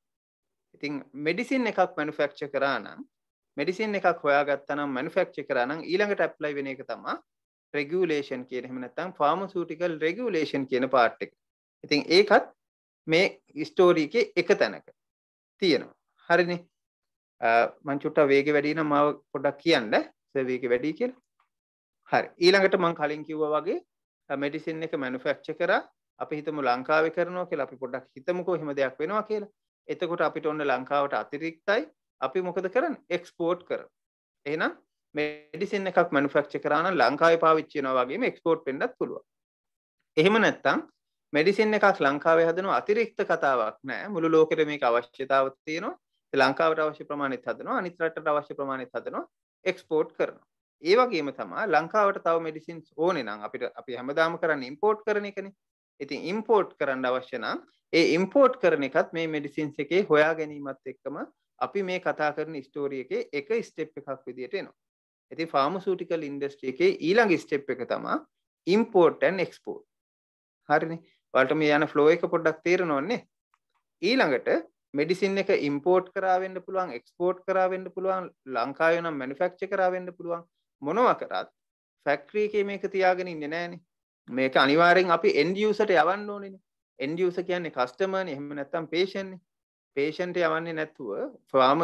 ඉතින් මෙඩිසින් එකක් මැනුෆැක්චර් කරා නම් මෙඩිසින් එකක් හොයාගත්තා නම් මැනුෆැක්චර් කරා නම් ඊළඟට ඇප්ලයි වෙන එක තමයි රෙගියුලේෂන් කියන එහෙම නැත්නම් ෆාමසූටිකල් රෙගියුලේෂන් කියන පාර්ට් එක. ඉතින් ඒකත් මේ ස්ටෝරි එකේ එක තැනක තියෙනවා. හරිනේ. මං චුට්ටක් වේගෙ වැඩි නම් මාව පොඩ්ඩක් කියන්න. සර් වේගෙ වැඩි කියලා. හරි ඊළඟට මං කලින් කිව්ව වගේ මෙඩිසින් එක මැනුෆැක්ච කර අපි හිතමු ලංකාවේ කරනවා කියලා අපි පොඩ්ඩක් හිතමුකෝ එහෙම දෙයක් වෙනවා කියලා. එතකොට අපිට ඔන්න ලංකාවට අතිරික්තයි අපි මොකද කරන්නේ එක්ස්පෝර්ට් කරන. එහෙනම් මෙඩිසින් එකක් මැනුෆැක්ච කරා නම් ලංකාවේ පාවිච්චි වෙනවා වගේම එක්ස්පෝර්ට් වෙන්නත් පුළුවන්. එහෙම නැත්නම් මෙඩිසින් එකක් ලංකාවේ හදනවා අතිරික්ත කතාවක් නෑ මුළු ලෝකෙට මේක අවශ්‍යතාවක් තියෙනවා. ලංකාවට අවශ්‍ය ප්‍රමාණයත් හදනවා අනිත් රටට අවශ්‍ය ප්‍රමාණයත් හදනවා එක්ස්පෝර්ට් කරනවා. ඒ වගේම තමා ලංකාවට තව මෙඩිසින්ස් ඕනේ නම් අපිට අපි හැමදාම කරන්න ඉම්පෝට් කරන එකනේ ඉතින් ඉම්පෝට් කරන්න අවශ්‍ය නම් ඒ ඉම්පෝට් කරන එකත් මේ මෙඩිසින්ස් එකේ හොයා ගැනීමත් එක්කම අපි මේ කතා කරන ස්ටෝරිය එකේ එක ස්ටෙප් එකක් විදිහට එනවා ඇති ෆාමසූටිකල් ඉන්ඩස්ට්‍රිය එකේ ඊළඟ ස්ටෙප් එක තමා ඉම්පෝර්ටන් එක්ස්පෝට් හරිනි වලට මේ යන ෆ්ලෝ එක පොඩ්ඩක් තේරෙනවන්නේ ඊළඟට මෙඩිසින් එක ඉම්පෝර්ට් කරාවෙන්න පුළුවන් එක්ස්පෝර්ට් කරාවෙන්න පුළුවන් ලංකාවේ නම් මැනුෆැක්චර් කරාවෙන්න පුළුවන් මොනවා කරත් ෆැක්ටරි එකේ මේක තියාගෙන ඉන්නේ නැහනේ. මේක අනිවාර්යෙන් අපි end user ට යවන්න ඕනේනේ. end user කියන්නේ customer නේ. එහෙම නැත්නම් patient නේ. patient ට යවන්නේ නැතුව farm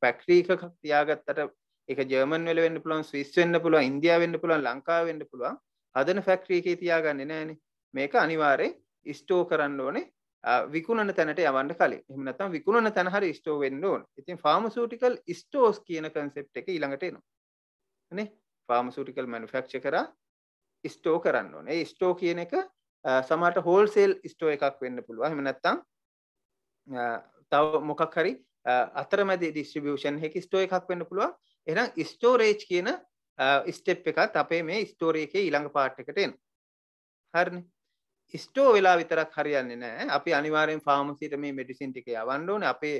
factory එකක් තියාගත්තට ඒක ජර්මන් වල වෙන්න පුළුවන්, ස්විස් වෙන්න පුළුවන්, ඉන්දියාව වෙන්න පුළුවන්, ලංකාව වෙන්න පුළුවන්. හදන factory එකේ තියාගන්නේ නැහනේ. මේක අනිවාර්යෙන් ස්ටෝ කරන්න ඕනේ විකුණන තැනට යවන්න කලින්. එහෙම නැත්නම් විකුණන තැන හරි ස්ටෝ වෙන්න ඕනේ. ඉතින් ෆාමසූටිකල් ස්ටෝස් කියන concept එක ඊළඟට එනවා. නේ ෆාමසූටිකල් මනුෆක්ෂ කරා ස්ටෝ කරන්න ඕන ඒ ස්ටෝ කියන එක සමට හෝල්සේල් ස්ටෝ එකක් වෙන්න පුළුව හම නැත්තං තව මොකක් හරි අතරමැද ඩිස්ටිියෂන් හැකි ස්ටෝ එකක් වෙන්න පුළුව එනම් ස්ටෝරේජ් කියන ස්ටෙප් එකත් අපේ මේ ස්ටෝරේ එක ඊළඟ පාට්ටකට එන හරණ ස්ටෝ වෙලා විතරක් හරියන්න නෑ අපි අනිවාරෙන් ෆාමසිට මේ මෙඩිසින් ටික යවන්න ඕන අපේ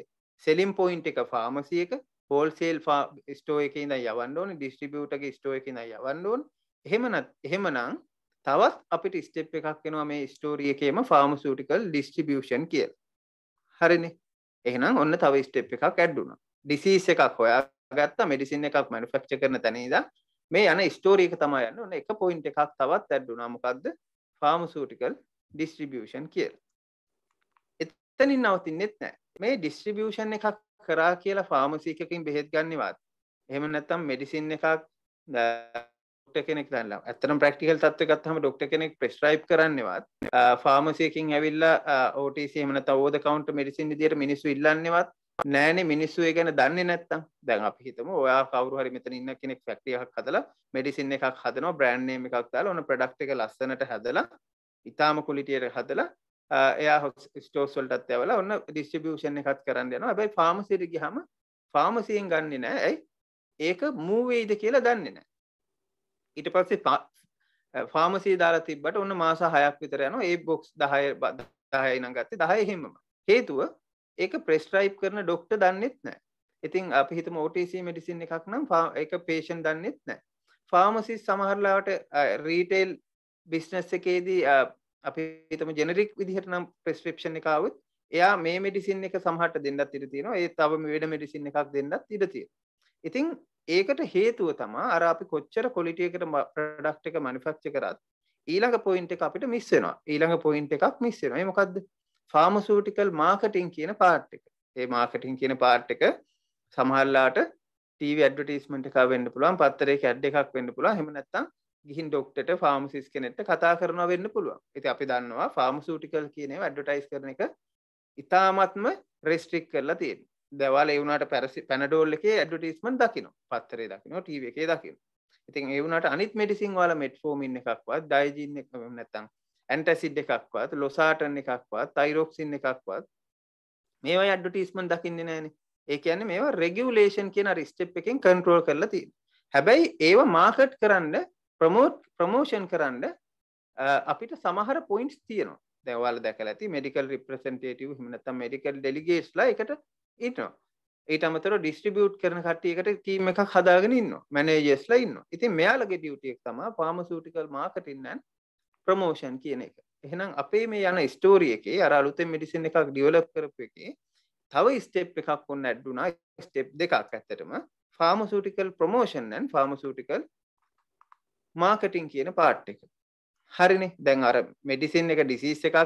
සෙලිම් පොයින්් එක ෆාමසියක හෝල්සේල් ස්ටෝ එකේ ඉඳන් යවන්න ඕනේ ඩිස්ට්‍රිබියුටර්ගේ ස්ටෝ එකේ ඉඳන් යවන්න ඕනේ එහෙමනත් එහෙමනම් තවත් අපිට ස්ටෙප් එකක් එනවා මේ ස්ටෝරි එකේම ෆාමසූටිකල් ඩිස්ට්‍රිබියුෂන් කියලා හරිනේ එහෙනම් ඔන්න තව ස්ටෙප් එකක් ඇඩ් වුණා ඩිසීස් එකක් හොයාගත්තා මෙඩිසින් එකක් මැනුෆැක්චර් කරන තැන ඉඳන් මේ යන ස්ටෝරි එක තමයි යන්නේ ඔන්න එක පොයින්ට් එකක් තවත් ඇඩ් වුණා මොකද්ද ෆාමසූටිකල් ඩිස්ට්‍රිබියෂන් කියල එතනින් නවතින්නෙත් නෑ මේ ඩිස්ට්‍රිබියෂන් එකක් කරා කියලා ෆාමසි එකකින් බෙහෙත් ගන්නවත්. එහෙම නැත්නම් මෙඩිසින් එකක් ඩොක්ටර් කෙනෙක් දන්නවා. ඇත්තටම ප්‍රැක්ටිකල් තත්ත්වයක් ගත්තාම ඩොක්ටර් කෙනෙක් ප්‍රෙස්ක්‍රයිබ් කරන්නේවත් ෆාමසි එකකින් ඇවිල්ලා OTC එහෙම නැත්නම් ඕවර් ද කවුන්ටර් මෙඩිසින් විදියට මිනිස්සු ඉල්ලන්නේවත් නෑනේ මිනිස්සු ඒ ගැන දන්නේ නැත්තම් දැන් අපි හිතමු ඔයා කවුරු හරි මෙතන ඉන්න කෙනෙක් ෆැක්ටරි එකක් හදලා මෙඩිසින් එකක් හදනවා බ්‍රෑන්ඩ් නේම් එකක් දාලා ඔන්න ප්‍රොඩක්ට් එක ලස්සනට හැදලා ඉතාම ක්වලිටියට හදලා එයා ස්ටෝස්වල්ටත් ඇවල ඔන්න ඩිස්ටිියෂන් එකත් කරන්න යන බයි ෆාමසිරග හම ෆාමසියෙන් ගන්න නෑ ඇයි ඒක මූවෙයිද කියලා දන්නේ නෑ ඉට පස්සේ ෆාමසී දාලා තිබට ඔන්න මාස හයක් විතර යන ඒ බොක්ස් දහය දහය ඉන ගත්ත දහය හෙමම හේතුව ඒක ප්‍රෙස්ට්‍රයිප් කරන ඩොක්ට දන්නෙත් නෑ ඉතින් අපි හිතම ෝටසි මඩිසින් එකක් නම් එක පේෂන් දන්නෙත් නෑ ෆාමසි සමහරලාට රීටේල් බිස්නස් එකේදී අපි හිතමු ජෙනරික් විදිහට නම් ප්‍රෙස්ක්‍රිප්ෂන් එක આવුත් එයා මේ මෙඩිසින් එක සමහරට දෙන්නත් ඉඩ තියෙනවා ඒ තව වෙන මෙඩිසින් එකක් දෙන්නත් ඉඩ තියෙනවා ඉතින් ඒකට හේතුව තමයි අර අපි කොච්චර ක්වොලිටි එකට ප්‍රොඩක්ට් එක මැනුෆැක්චර් කරත් ඊළඟ පොයින්ට් එක අපිට මිස් වෙනවා ඊළඟ පොයින්ට් එකක් මිස් වෙනවා ඒ මොකද්ද ෆාමසූටිකල් මාකටිං කියන පාට් එක ඒ මාකටිං කියන පාට් එක සමහරලාට ටීවි ඇඩ්වර්ටයිස්මන්ට් එකක් වෙන්න පුළුවන් පත්තරේ ඇඩ් එකක් වෙන්න පුළුවන් එහෙම නැත්නම් ගිහින් ඩොක්ට ෆාර්මසිස් කෙනෙට කතා කරනවා වෙන්න පුළුවන් ඇති අපි දන්නවා ෆාර්මසූටිකල් කියනේ වැඩටයිස් කරන එක ඉතාමත්ම රෙස්ට්‍රික් කරලා තියෙන දැවල් ඒවුණට පැරසි පැනඩෝල් එක ඇඩටිස්මන් දකින පත්තරේ දකින ටව එකේ දකින ඉතින් ඒවුණට අනිත් මෙඩිසින් වල මෙට් ෆෝමින් එකක්වත් ඩයිජීන් එක නැත්තම් ඇන්ටසිඩ් එකක්වත් ලොසාටන් එකක්වත් තයිරෝක්සින් එකක්වත් මේවා අඩ්ඩටිස්මන් දකින්න නෑන ඒ කියන මේවා රෙගියවලේෂන් කියන රිස්ටප් එකෙන් කන්ට්‍රෝල් කරලා තිය හැබැයි ඒවා මාකට් කරන්න ප්‍රමෝට් ප්‍රමෝෂන් කරන්න අපිට සමහර පොයින්ස් තියෙනවා දැවල් දැකල ඇති මඩිකල් රිප්‍රසන්ටේටව හමනත මඩිකල් ඩෙලිගේස්ලා එකට ඉටනවා ඒට අමතර ඩිස්ට්‍රිබියුට් කරන කට්ටියකට තීම එකක් හදාගෙන ඉන්න මැනේජස්ලා ඉන්න ඉතින් මෙයාලගේ ඩියුටියක් තම පාමසූටිකල් මාකටින්නන් ප්‍රමෝෂන් කියන එක එහෙනම් අපේ මේ යන ස්ටෝරිය එකේ අර අලුතෙන් මෙඩිසින් එකක් ඩියවලප් කරපු එකේ තව ස්ටෙප් එකක් ඔන්න ඇඩ්ඩුනා ස්ටෙප් දෙකක් ඇත්තටම pharmaceutical promotion and pharmaceutical marketing කියන පාට් එක. හරිනේ දැන් අර මෙඩිසින් එක ඩිසීස් එකක්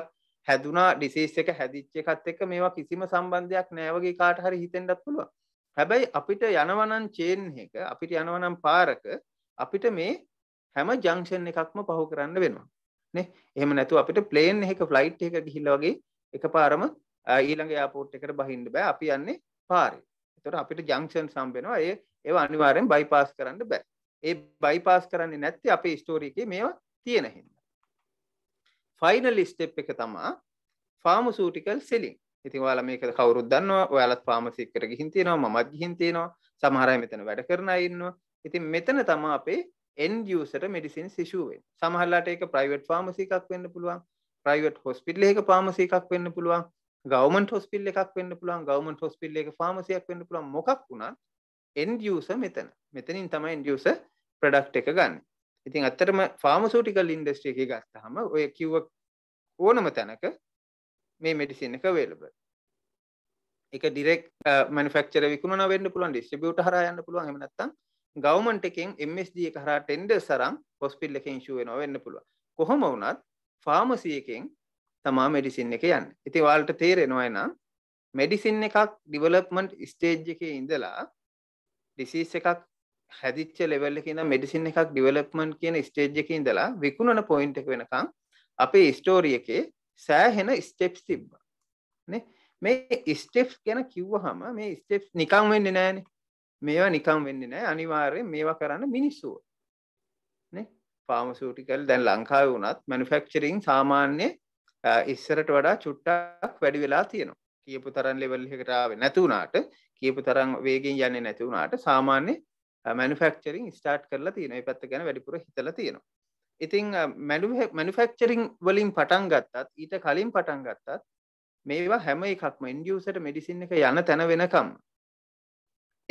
හැදුනා ඩිසීස් එක හැදිච්ච එකත් එක්ක මේවා කිසිම සම්බන්ධයක් නැහැ වගේ කාට හරි හිතෙන්නත් පුළුවන්. හැබැයි අපිට යනවනම් චේන් එක අපිට යනවනම් පාරක අපිට මේ හැම ජංක්ෂන් එකක්ම පහු කරන්න වෙනවා. නේ? එහෙම නැතුව අපිට ප්ලේන් එකක ෆ්ලයිට් එක ගිහිල්ලා වගේ එකපාරම ඊළඟ එයාපෝට් එකට බහින්න බෑ. අපි යන්නේ පාරේ. ඒතකොට අපිට ජංක්ෂන් සම්බෙනවා. ඒ ඒව අනිවාර්යෙන් බයිපාස් කරන්න බෑ. ඒ බයිපාස් කරන්නේ නැත්තේ අපේ ස්ටෝරි එකේ මේවා තියෙන හින්දා. ෆයිනල් ස්ටෙප් එක තමයි ෆාමසූටිකල් සෙලින්. ඉතින් ඔයාලා මේක කවුරුත් දන්නවා. ඔයාලත් ෆාමසි එකට ගිහින් තියෙනවා, මමත් ගිහින් තියෙනවා. සමහර අය මෙතන වැඩ කරන අය ඉන්නවා. ඉතින් මෙතන තමයි අපේ end user medicines issue වෙන්නේ. සමහර ලාට ඒක private pharmacy එකක් වෙන්න පුළුවන්. ප්‍රයිවට් හොස්පිටල් එක පාමසි එකක් වෙන්න පුළුවන් ගවමන්ට හොස්පිල් එකක් වෙන්න පුළුවන් ගවමන්ට හොස්පිල් එක පාමසියක් වෙන්න පුළුවන් මොකක් වුණා එන්ඩියස මෙතන මෙතනින් තමයි එන්ඩියස ප්‍රඩක්් එක ගන්න ඉතින් අත්තරම ෆාමසූටිකල් ඉන්ඩස්ට්‍රිය එක ගත්තහම ඔය කිව්ව ඕනම තැනක මේ මෙඩිසින් එක වේලබ එක ඩිරෙක් මනිෆක්චර විකුණ වෙන්න පුළුවන් ඩිස්ටිබියුට හරයන්න පුළුවන් එහෙම නැත්නම් ගවර්න්මන්ට් එකෙන් MSD එක හරහා ටෙන්ඩර් සරන් හොස්පිටල් එකේ ඉෂුව වෙනවා වෙන්න පුළුවන් කොහොම වුණත් ෆාමසි එකෙන් තමා මෙඩිසින් එක යන්න ඉතින් ඔයාලට තේරෙනවා එනම් මෙඩිසින් එකක් ඩිවලොප්මන්ට් ස්ටේජ් එකේ ඉඳලා ඩිසීස් එකක් හැදිච්ච ලෙවල් එක ඉඳන් මෙඩිසින් එකක් ඩිවෙලොප්මන්ට් කියන ස්ටේජ් එකේ ඉඳලා විකුණන පොයින්ට් එක වෙනකන් අපේ ස්ටෝරි එකේ සෑහෙන ස්ටෙප්ස් තිබ්බා නේ මේ ස්ටෙප්ස් ගැන කිව්වහම මේ ස්ටෙප්ස් නිකන් වෙන්නේ නැහනේ මේවා නිකන් වෙන්නේ නැහැ අනිවාර්යෙන් මේවා කරන්න මිනිස්සු නේ ෆාමසූටිකල් දැන් ලංකාවේ වුණත් මැනුෆැක්චරින් සාමාන්‍ය ඉස්සරට වඩා චුට්ටක් වැඩි වෙලා තියෙනවා කියපු තරම් ලෙවල් එකට ආවේ නැති වුණාට කියපු තරම් වේගෙන් යන්නේ නැති වුණාට සාමාන්‍ය මැනුෆක්චරින් ස්ටාර්ට් කරලා තියෙන පැත්ත ගැන වැඩිපුර හිතල තියෙනවා ඉතිං මැනුෆක්චරිං වලින් පටන් ගත්තත් ඊට කලින් පටන් ගත්තත් මේවා හැම එකක්ම ඉන්ඩියසට මෙඩිසින් එක යන තැන වෙනකම්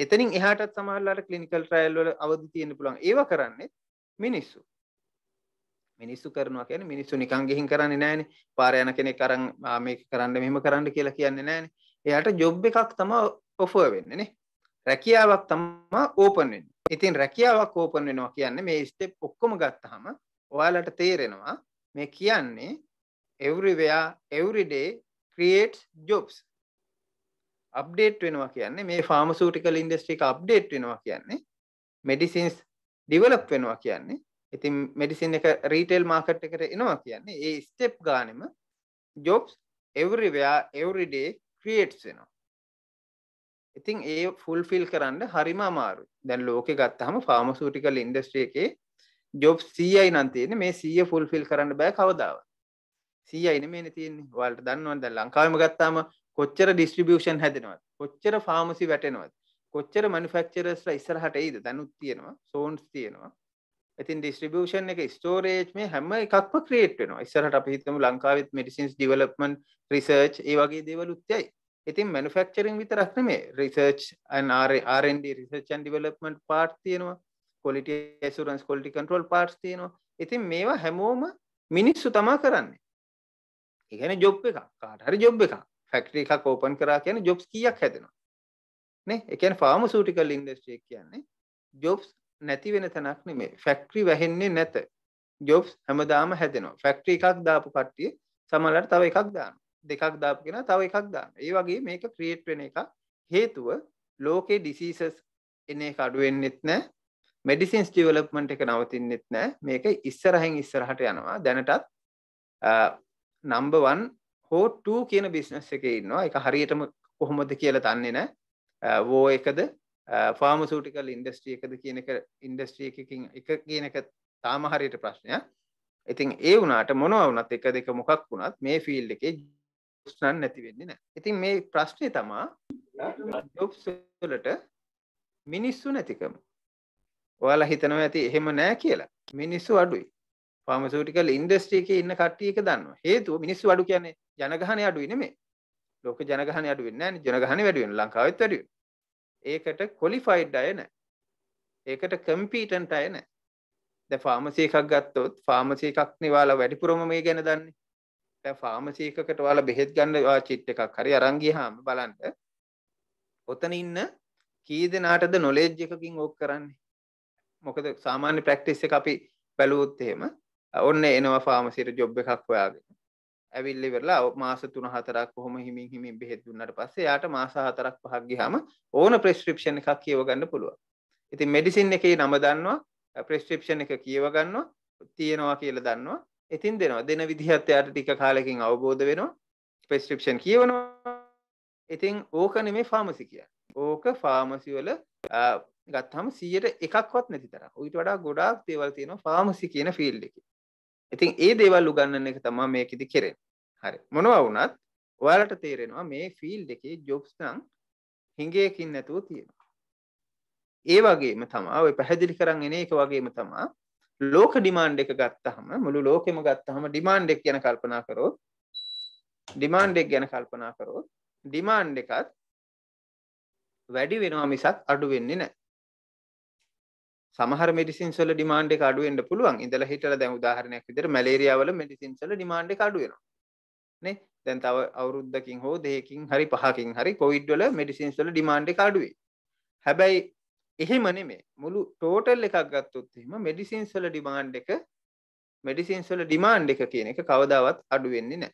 එතනින් එහටත් සමහල්ලාට කලිනිකල් ට්‍රයිල්වල අවදි තියෙන පුළන් ඒව කරන්නේ මිනිස්සු මිනිස්සු කරනවා කියන මිනිස්සු නිකන් ගිහින් කරන්නේ නැහැනේ පාර යන කෙනෙක් අරන් මේක කරන්න මෙහෙම කරන්න කියලා කියන්නේ නැහැනේ එයාට ජොබ් එකක් තමයි ඔෆර් වෙන්නේ නේ රැකියාවක් තමයි ඕපන් වෙන්නේ. ඉතින් රැකියාවක් ඕපන් වෙනවා කියන්නේ මේ ස්ටෙප් ඔක්කොම ගත්තාම ඔයාලට තේරෙනවා මේ කියන්නේ everywhere every day creates jobs. Update වෙනවා කියන්නේ මේ ෆාමසූටිකල් ඉන්ඩස්ට්‍රි එක අප්ඩේට් වෙනවා කියන්නේ මෙඩිසින්ස් ඩිවලොප් වෙනවා කියන්නේ ඉතින් මෙඩිසින් එක රීටේල් මාකට් එකට එනවා කියන්නේ ඒ ස්ටෙප් ගානෙම jobs everywhere every day creates වෙනවා ඉතින් ඒ ෆුල්ෆිල් කරන්න හරිම අමාරු දැන් ලෝකෙ ගත්තහම ෆාමසූටිකල් ඉන්ඩස්ට්‍රිය එකේ ජොබ් සීයයි නම් තියෙන මේ සීය ෆුල්ෆිල් කරන්න බෑ කවදාව සීයයින මේන තියන්නේ වලට දන්නවද ලංකාවම ගත්තාම කොච්චර ඩිස්ට්‍රිබියෂන් හැදෙනවත් කොච්චර ෆාමසි වැටෙනවත් කොච්චර මනිෆක්චරස්ල ඉස්සරහට එයිද දැනුත් තියෙනවා සෝන්ස් තියෙනවා ඉතින් ඩිස්ට්‍රිබියෂන් එක ස්ටෝරේජ් මේ හැම එකක්ම ක්‍රේට් වෙනවා ඉස්සරහට අපි හිතමු ලංකාවෙත් මෙඩිසින්ස් ඩිවලොප්මන්ට් රිසර්ච් ඒ වගේ දේවල් උත්යයි ඉතින් මනුෆක්චරින් විතරක් නෙමේ research R&D research and development part තියෙනවා quality assurance quality control parts තියෙනවා ඉතින් මේවා හැමෝම මිනිස්සු තමා කරන්නේ ඒ කියන්නේ ජොබ් එකක් කාට හරි ජොබ් එකක් ෆැක්ටරි එකක් ඕපන් කරා කියන්නේ ජොබ්ස් කීයක් හැදෙනවා නේ ඒ කියන්නේ ෆාමසූටිකල් ඉන්ඩස්ට්‍රි එක කියන්නේ ජොබ්ස් නැති වෙන තැනක් නෙමේ ෆැක්ටරි වැහෙන්නේ නැත ජොබ්ස් හැමදාම හැදෙනවා ෆැක්ටරි එකක් දාපු කට්ටිය සමහරවිට තව එකක් දානවා දෙකක් දාපගෙන තව එකක් දාන්න ඒ වගේ මේක ක්‍රියේට් වෙන එක හේතුව ලෝකේ ඩිසීසස් එන එක අඩුවෙන්නෙත් නෑ මෙඩිසින්ස් ඩිවලොප්මන්ට් එක නවතින්නෙත් නෑ මේක ඉස්සරහෙන් ඉස්සරහට යනවා දැනටත් නම්බර් 1 හෝ 2 කියන බිස්නස් එකේ ඉන්නවා ඒක හරියටම කොහොමද කියලා දන්නේ නෑ වෝ එකද ෆාමසූටිකල් ඉන්ඩස්ට්‍රී එකද කියන එක ඉන්ඩස්ට්‍රී එකකින් එක කියන එක තාම හරියට ප්‍රශ්නයක් ඉතින් ඒ වුණාට මොනවා වුණත් එක දෙක මොකක් වුණත් මේ ෆීල්ඩ් එකේ ප්‍රශ්න නැති වෙන්නේ නැහැ. ඉතින් මේ ප්‍රශ්නේ තමා ජොබ්ස් වලට මිනිස්සු නැතිකම. ඔයාලා හිතනවා ඇති එහෙම නැහැ කියලා. මිනිස්සු අඩුයි. ෆාමසූටිකල් ඉන්ඩස්ට්‍රි එකේ ඉන්න කට්ටිය එක දන්නවා. හේතුව මිනිස්සු අඩු කියන්නේ ජනගහනය අඩුයි නෙමෙයි. ලෝක ජනගහනය අඩු වෙන්නේ නැහැ. ජනගහනය වැඩි වෙනවා. ලංකාවෙත් වැඩි වෙනවා. ඒකට ක්වොලිෆයිඩ් අය නැහැ. ඒකට කම්පීටන්ට් අය නැහැ. දැන් ෆාමසි එකක් ගත්තොත් ෆාමසි එකක් නේ ඔයාලා වැඩිපුරම මේ ගැන දන්නේ. දැන් ෆාමසි එකකට ඔයාලා බෙහෙත් ගන්න චිට් එකක් හරි අරන් ගියාම බලන්න ඔතන ඉන්න කී දෙනාටද නොලෙජ් එකකින් ඕක කරන්නේ මොකද සාමාන්‍ය ප්‍රැක්ටිස් එක අපි බැලුවොත් එහෙම ඔන්න එනවා ෆාමසියට ජොබ් එකක් හොයාගෙන ඇවිල්ල ඉවරලා මාස 3-4ක් කොහොම හිමින් හිමින් බෙහෙත් දුන්නාට පස්සේ යාට මාස 4ක් 5ක් ගියාම ඕන ප්‍රෙස්ක්‍රිප්ෂන් එකක් කියව ගන්න පුළුවන්. ඉතින් මෙඩිසින් එකේ නම දන්නවා, ප්‍රෙස්ක්‍රිප්ෂන් එක කියව ගන්නවා, තියෙනවා කියලා දන්නවා. ඉතින් දෙනවා දෙන විදිහත් එයාට ටික කාලෙකින් අවබෝධ වෙනවා ප්‍රෙස්ක්‍රිප්ෂන් කියවනවා ඉතින් ඕක නෙමේ ෆාමසි කියන්නේ ඕක ෆාමසි වල ගත්තහම 100ට එකක්වත් නැති තරම් ඊට වඩා ගොඩාක් දේවල් තියෙනවා ෆාමසි කියන ෆීල්ඩ් එකේ ඉතින් ඒ දේවල් උගන්නන එක තමයි මේකෙදි කරන්නේ හරි මොනවා වුණත් ඔයාලට තේරෙනවා මේ ෆීල්ඩ් එකේ ජොබ්ස් නම් හිඟයකින් නැතුව තියෙනවා ඒ වගේම තමා ඔය පැහැදිලි කරන් එන එක වගේම තමා ලෝක ඩිමාන්ඩ් එක ගත්තහම මුළු ලෝකෙම ගත්තහම ඩිමාන්ඩ් එක ගැන කල්පනා කරොත් ඩිමාන්ඩ් එක ගැන කල්පනා කරොත් ඩිමාන්ඩ් එකත් වැඩි වෙනවා මිසක් අඩු වෙන්නේ නැහැ. සමහර මෙඩිසින්ස් වල ඩිමාන්ඩ් එක අඩු වෙන්න පුළුවන්. ඉඳලා හිටලා දැන් උදාහරණයක් විදිහට මැලේරියා වල මෙඩිසින්ස් වල ඩිමාන්ඩ් එක අඩු වෙනවා. නේ? දැන් තව අවුරුද්දකින් හෝ දෙකකින් හරි පහකින් හරි කොවිඩ් වල මෙඩිසින්ස් වල ඩිමාන්ඩ් එක අඩුයි. හැබැයි එහෙම නෙමේ මුළු ටෝටල් එකක් ගත්තොත් එහෙම මෙඩිසින්ස් වල ඩිමාන්ඩ් එක මෙඩිසින්ස් වල ඩිමාන්ඩ් එක කියන එක කවදාවත් අඩු වෙන්නේ නැහැ.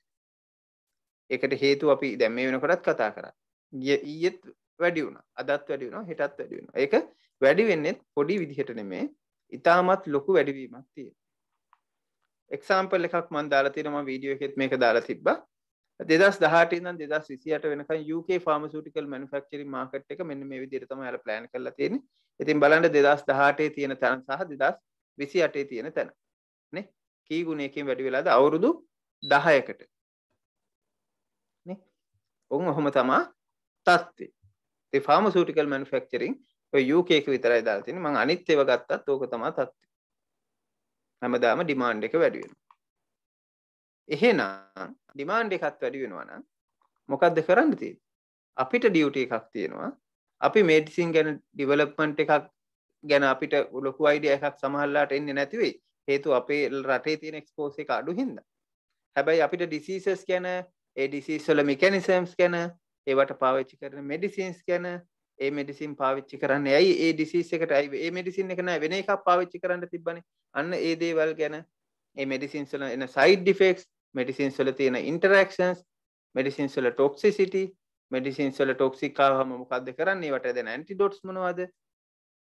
ඒකට හේතුව අපි දැන් මේ වෙනකොටත් කතා කරා. ඊයේත් වැඩි වුණා. අදත් වැඩි වුණා. හෙටත් වැඩි වෙනවා. ඒක වැඩි වෙන්නේ පොඩි විදිහට නෙමේ. ඉතාමත් ලොකු වැඩිවීමක් තියෙනවා. එක්සාම්පල් එකක් මම දාලා තියෙනවා මම වීඩියෝ එකෙත් මේක දාලා තිබ්බා. දෙදස් දහට ඉදන් දෙදස් විසියට වෙනක UK ෆාමසූටිකල් මනුෆක්චරි මාකට් එක මෙන්න මේ විදිරතම ඇල ප්ලෑන් කරලා තියෙන ඉතින් බලන්ට දෙදස් දහටේ තියෙන තැන සහ දෙදස් විසි අටේ තියෙන තැන නෙ කීගුණයකින් වැඩි වෙලාද අවුරුදු දහයකට ඔන් ඔහොම තමා තත්ති ති ෆාමසූටිකල් මනුෆක්චරින් යුකේක විතරයි දාතින මං අනිත්්‍යව ගත්තත් ඕක තමා තත්ති හැමදාම ඩිමාන්් එක වැඩිවෙන එහෙනම් ඩිමාන්ඩ් එකත් වැඩි වෙනවා නම් මොකද්ද කරන්න තියෙන්නේ? අපිට ඩියුටි එකක් තියෙනවා. අපි මෙඩිසින් ගැන ඩිවලොප්මන්ට් එකක් ගැන අපිට ලොකු අයිඩියා එකක් සමහරලාට එන්නේ නැති වෙයි. හේතුව අපේ රටේ තියෙන එක්ස්පෝස් එක අඩු හින්දා. හැබැයි අපිට ඩිසීසස් ගැන, ඒ ඩිසීස් වල මෙකැනිසම්ස් ගැන, ඒවට පාවිච්චි කරන මෙඩිසින්ස් ගැන, ඒ මෙඩිසින් පාවිච්චි කරන්න ඇයි ඒ ඩිසිස් එකට ඇයි ඒ මෙඩිසින් එක නෑ වෙන එකක් පාවිච්චි කරන්න තිබ්බනේ අන්න ඒ දේවල් ගැන ඒ මෙඩිසින්ස් වල එන සයිඩ් ඩිෆෙක්ට්ස් මෙඩිසින්ස් වල තියෙන ඉන්ටරක්ෂන්ස් මෙඩිසින්ස් වල ටොක්සිසිටි මෙඩිසින්ස් වල ටොක්සිකාවම මොකක්ද කරන්නේ වට දෙන ඇන්ටිඩොට්ස් මොනවද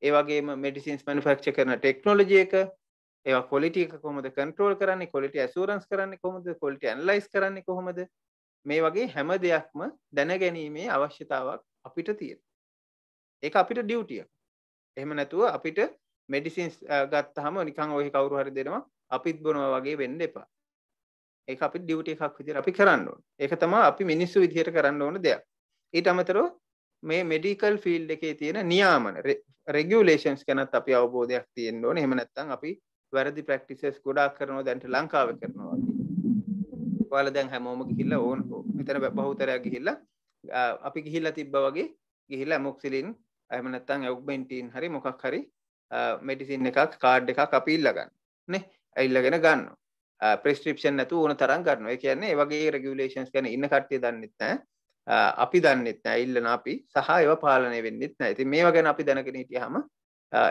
ඒ වගේම මෙඩිසින්ස් මනුෆැක්චර් කරන ටෙක්නොලොජි එක ඒවා ක්වොලිටි එක කොහොමද කන්ට්‍රෝල් කරන්නේ ක්වොලිටි ඇෂුරන්ස් කරන්නේ කොහොමද ක්වොලිටි ඇනලයිස් කරන්නේ කොහොමද මේ වගේ හැම දෙයක්ම දැනගැනීමේ අවශ්‍යතාවක් අපිට තියෙන ඒක අපිට ඩියුටිය එහෙම නැතුව අපිට මෙඩිසින්ස් ගත්තහම නිකන් ඔය කවුරු හරි දෙනවා අපිත් බොනවා වගේ වෙන්න එපා ඒක අපි ඩියුටි එකක් විදිහට අපි කරන්න ඕන. ඒක තමයි අපි මිනිස්සු විදිහට කරන්න ඕන දෙයක්. ඊට අමතරව මේ මෙඩිකල් ෆීල්ඩ් එකේ තියෙන නියාමන රෙගියුලේෂන්ස් ගැනත් අපි අවබෝධයක් තියෙන්න ඕනේ. එහෙම නැත්නම් අපි වැරදි ප්‍රැක්ටිසස් ගොඩාක් කරනවා දැන්ට ලංකාවේ කරනවා. ඔයාලා දැන් හැමෝම ගිහිල්ලා ඕන මෙතන බහුතරයක් ගිහිල්ලා අපි ගිහිල්ලා තිබ්බා වගේ ගිහිල්ලා මොක්සිලින් එහෙම නැත්නම් ඔග්මෙන්ටින් හරි මොකක් හරි මෙඩිසින් එකක් කාඩ් එකක් අපි ඉල්ලගන්න. නේ? ඉල්ලගෙන ගන්නවා. ප්‍රෙස්ක්‍රිප්ෂන් නැතුව ඕන තරම් ගන්නවා. ඒ කියන්නේ ඒ වගේ රෙගියුලේෂන්ස් ගැන ඉන්න කට්ටිය දන්නෙත් නැහැ. අපි දන්නෙත් නැහැ. ඉල්ලන අපි සහ ඒවා පාලනය වෙන්නෙත් නැහැ. ඉතින් මේවා ගැන අපි දැනගෙන හිටියාම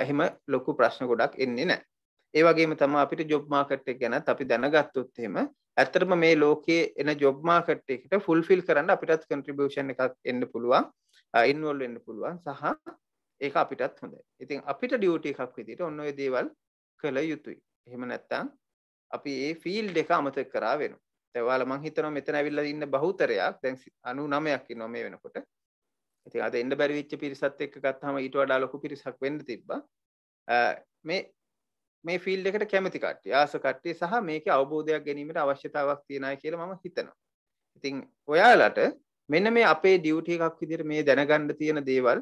එහෙම ලොකු ප්‍රශ්න ගොඩක් එන්නේ නැහැ. ඒ වගේම තමයි අපිට ජොබ් මාකට් එක ගැනත් අපි දැනගත්තොත් එහෙම ඇත්තටම මේ ලෝකයේ එන ජොබ් මාකට් එකට ෆුල්ෆිල් කරන්න අපිටත් කන්ට්‍රිබියුෂන් එකක් එන්න පුළුවන්. ඉන්වෝල් වෙන්න පුළුවන් සහ ඒක අපිටත් හොඳයි. ඉතින් අපිට ඩියුටි එකක් විදිහට ඔන්න ඔය දේවල් කළ යුතුයි. එහෙම නැත්නම් අපි ඒ ෆීල්ඩ් එක අමතක කරා වෙනවා. දැන් ඔයාලා මං හිතනවා මෙතන ඇවිල්ලා ඉන්න බහුතරයක් දැන් 99ක් ඉන්නවා මේ වෙනකොට. ඉතින් අද එන්න බැරි වෙච්ච පිරිසත් එක්ක ගත්තාම ඊට වඩා ලොකු පිරිසක් වෙන්න තිබ්බා. මේ මේ ෆිල් එකට කැමති කට්ටිය ආස කට්ටිය සහ මේක අවබෝධයක් ගැනීමට අවශ්‍යතාවක් තියෙනයි කියලා මම හිතනවා. ඉතින් ඔයාලට මෙන්න මේ අපේ ඩියුටි එකක් විදිහට මේ දැනගන්න තියෙන දේවල්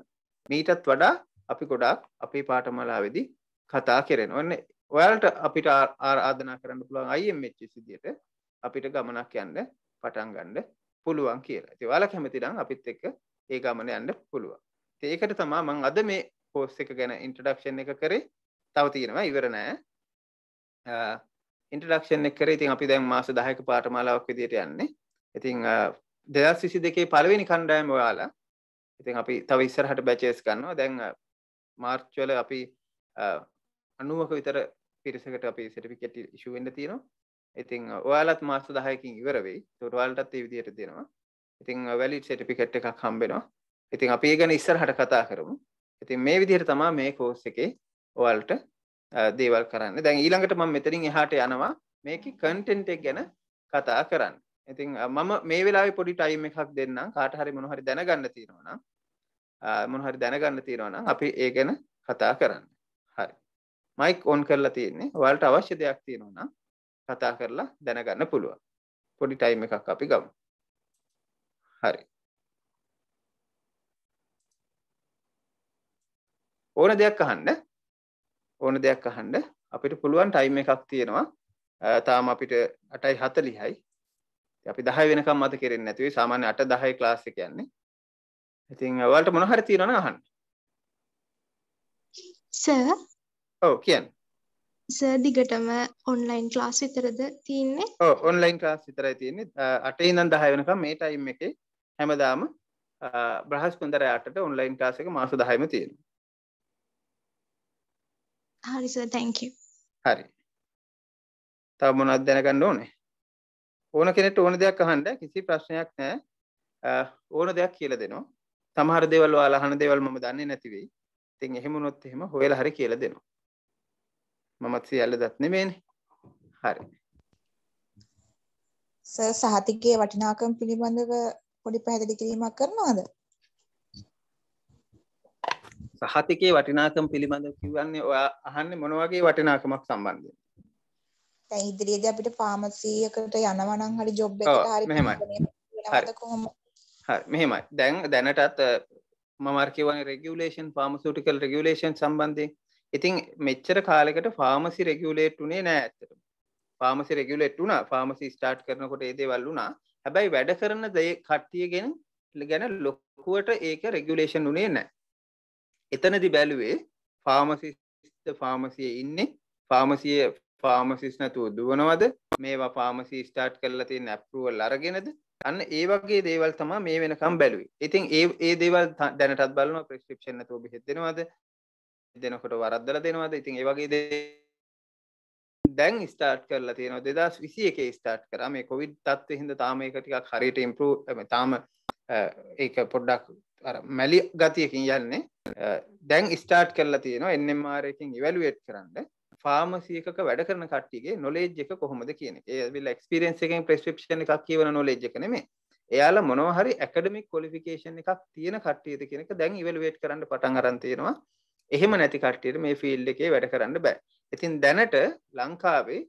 මීටත් වඩා අපි ගොඩාක් අපේ පාඨමාලාවේදී කතා කරනවා. ඔන්න ඔයාලට අපිට ආරාධනා කරන්න පුළුවන් IMH විදියට අපිට ගමනක් යන්න පටන් ගන්න පුළුවන් කියලා. ඉතින් ඔයාලා කැමති නම් අපිත් එක්ක ඒ ගමන යන්න පුළුවන්. ඉතින් ඒකට තමයි මම අද මේ course එක ගැන introduction එක කරේ. තව තියෙනවා ඉවර නෑ. ඉන්ටඩක්ෂන් එක කරේ ඉතින් අපි දැන් මාස 10ක පාඨමාලාවක් විදියට යන්නේ. ඉතින් 2022 පළවෙනි කණ්ඩායම ඔයාලා. ඉතින් අපි තව ඉස්සරහට බැචස් ගන්නවා. දැන් මාර්ච් වල අපි 90ක විතර පිරිසකට අපේ සටිෆිකෙට ශුවෙන්ඩ තියෙනවා ඉතින් ඔයාලත් මාස දහයකින් ඉවරවෙයි තුරවාලටත් ඒ විදියට දෙනවා ඉතින් වැලි සටිපිකට් එකක් හම්බෙනවා ඉතින් අපි ගැන ඉස්සර හට කතා කරමු ඉතින් මේ විදිහට තමා මේ කෝස් එකේ ඔවල්ට දේවල් කරන්න දැන් ඊළඟට මම මෙතරින් එහාට යනවා මේක කන්ටෙන්ට් එක ගැන කතා කරන්න ඉතින් මම මේ වෙලා පොඩි ටයිම් එකක් දෙන්න කාට හරි මොනහරි දැනගන්න තියෙනවනම් මොනහරි දැනගන්න තියෙනවනම් අපි ඒ ගැන කතා කරන්න මයික් ඔන් කරලා තියෙන්නේ ඔයාලට අවශ්‍ය දෙයක් තියෙනවා නම් කතා කරලා දැනගන්න පුළුවන් පොඩි ටයිම් එකක් අපි ගමු හරි ඕන දෙයක් අහන්න ඕන දෙයක් අහන්න අපිට පුළුවන් ටයිම් එකක් තියෙනවා තාම අපිට 8:40යි අපි 10 වෙනකම් මත කෙරෙන්නේ නැති වෙයි සාමාන්‍ය 8 10 ක්ලාස් එක යන්නේ ඉතින් ඔයාලට මොන හරි තියෙනවා නම් අහන්න සර් ඔව් කියන්න සර් දිගටම ඔන්ලයින් ක්ලාස් විතරද තියන්නේ ඕ ඔන්ලයින් ක්ලාස් විතරයි තියන්නේ අටේ ඉඳන් දහය වෙනකම් මේ ටයිම් එකේ හැමදාම බ්‍රහස්පන්දර යටට ඔන්ලයින් ක්ලාස් එක මාස 10ම තියෙනවා හරි සර් thank you හරි තව මොනවද දැනගන්න ඕනේ ඕන කෙනෙක්ට ඕන දෙයක් අහන්න කිසි ප්‍රශ්නයක් නැහැ ඕන දෙයක් කියලා දෙනවා සමහර දේවල් ඔයාලා අහන දේවල් මම දන්නේ නැති වෙයි ඉතින් එහෙම වුණොත් එහෙම හොයලා හරි කියලා දෙනවා මමත් සියල්ල දත් නෙමේනේ. හරි. සර් සහතිකයේ වටිනාකම පිළිබඳව පොඩි පැහැදිලි කිරීමක් කරනවද? සහතිකයේ වටිනාකම පිළිබඳව කියවන්නේ ඔයා අහන්නේ මොන වගේ වටිනාකමක් සම්බන්ධයෙන්? දැන් ඉදිරියේදී අපිට ෆාමසීයකට යනවා නම් හරි ජොබ් එකට හරි මෙහෙමයි. හරි මෙහෙමයි. දැන් දැනටත් මම අර කියවනේ රෙගියුලේෂන් ෆාමසිටිකල් රෙගියුලේෂන් සම්බන්ධයෙන් ඉතින් මෙච්චර කාලෙකට ෆාමසි රෙගියුලේට් උනේ නෑ ඇත්තටම. ෆාමසි රෙගියුලේට් වුණා. ෆාමසි ස්ටාර්ට් කරනකොට ඒ දේවල් වුණා. හැබැයි වැඩ කරන දේ කට්ටියගෙන ගැන ලොකුවට ඒක රෙගියුලේෂන් උනේ නෑ. එතනදි බැලුවේ ෆාමසිස්ට ෆාමසියේ ඉන්නේ. ෆාමසියේ ෆාමසිස් නැතුව දුවනවද? මේවා ෆාමසි ස්ටාර්ට් කරලා තියෙන ඇප්‍රූවල් අරගෙනද? අන්න ඒ වගේ දේවල් තමා මේ වෙනකම් බැලුවේ. ඉතින් ඒ ඒ දේවල් දැනටත් බලනවා ප්‍රෙස්ක්‍රිප්ෂන් නැතුව බෙහෙත් දෙනවද? දෙනකොට වරද්දල දෙනවද ඉතින් ඒ වගේ දැන් ස්ටාර්ට් කරලා තියෙනවා දෙදස් විසි එක ස්ටාර්ට් කර මේ කොවිඩ් තත්ව හිද තාම එක ටිකක් හරිට ඉම්පරූ තාම ඒක පොඩ්ඩක් මැලි ගතියකින් යන්නේ දැන් ස්ටාර්ට් කරලා තියෙනවා එන්නමාරයකින් ඉවැලුවේට් කරන්න ෆාමසියක වැඩ කරන කට්ටිගේ නොලේජ් එක කොහොමද කියන ඒ විල් එක්ස්පිරන්ස එකෙන් ප්‍රස්පිප්ෂණ එකක් කියවන නොලේජ් එක නෙමේ එයාලා මොනවහරි ඇකඩමික් කොලිෆිකේෂන් එකක් තියෙන කට්ටියද කියනක දැන් ඉවල්ුවේට් කරන්න පටන් අරන්තියෙනවා එහෙම නැති කට්ටියට මේ ෆිල්් එකේ වැඩ කරන්න බෑ ඉතින් දැනට ලංකාවේ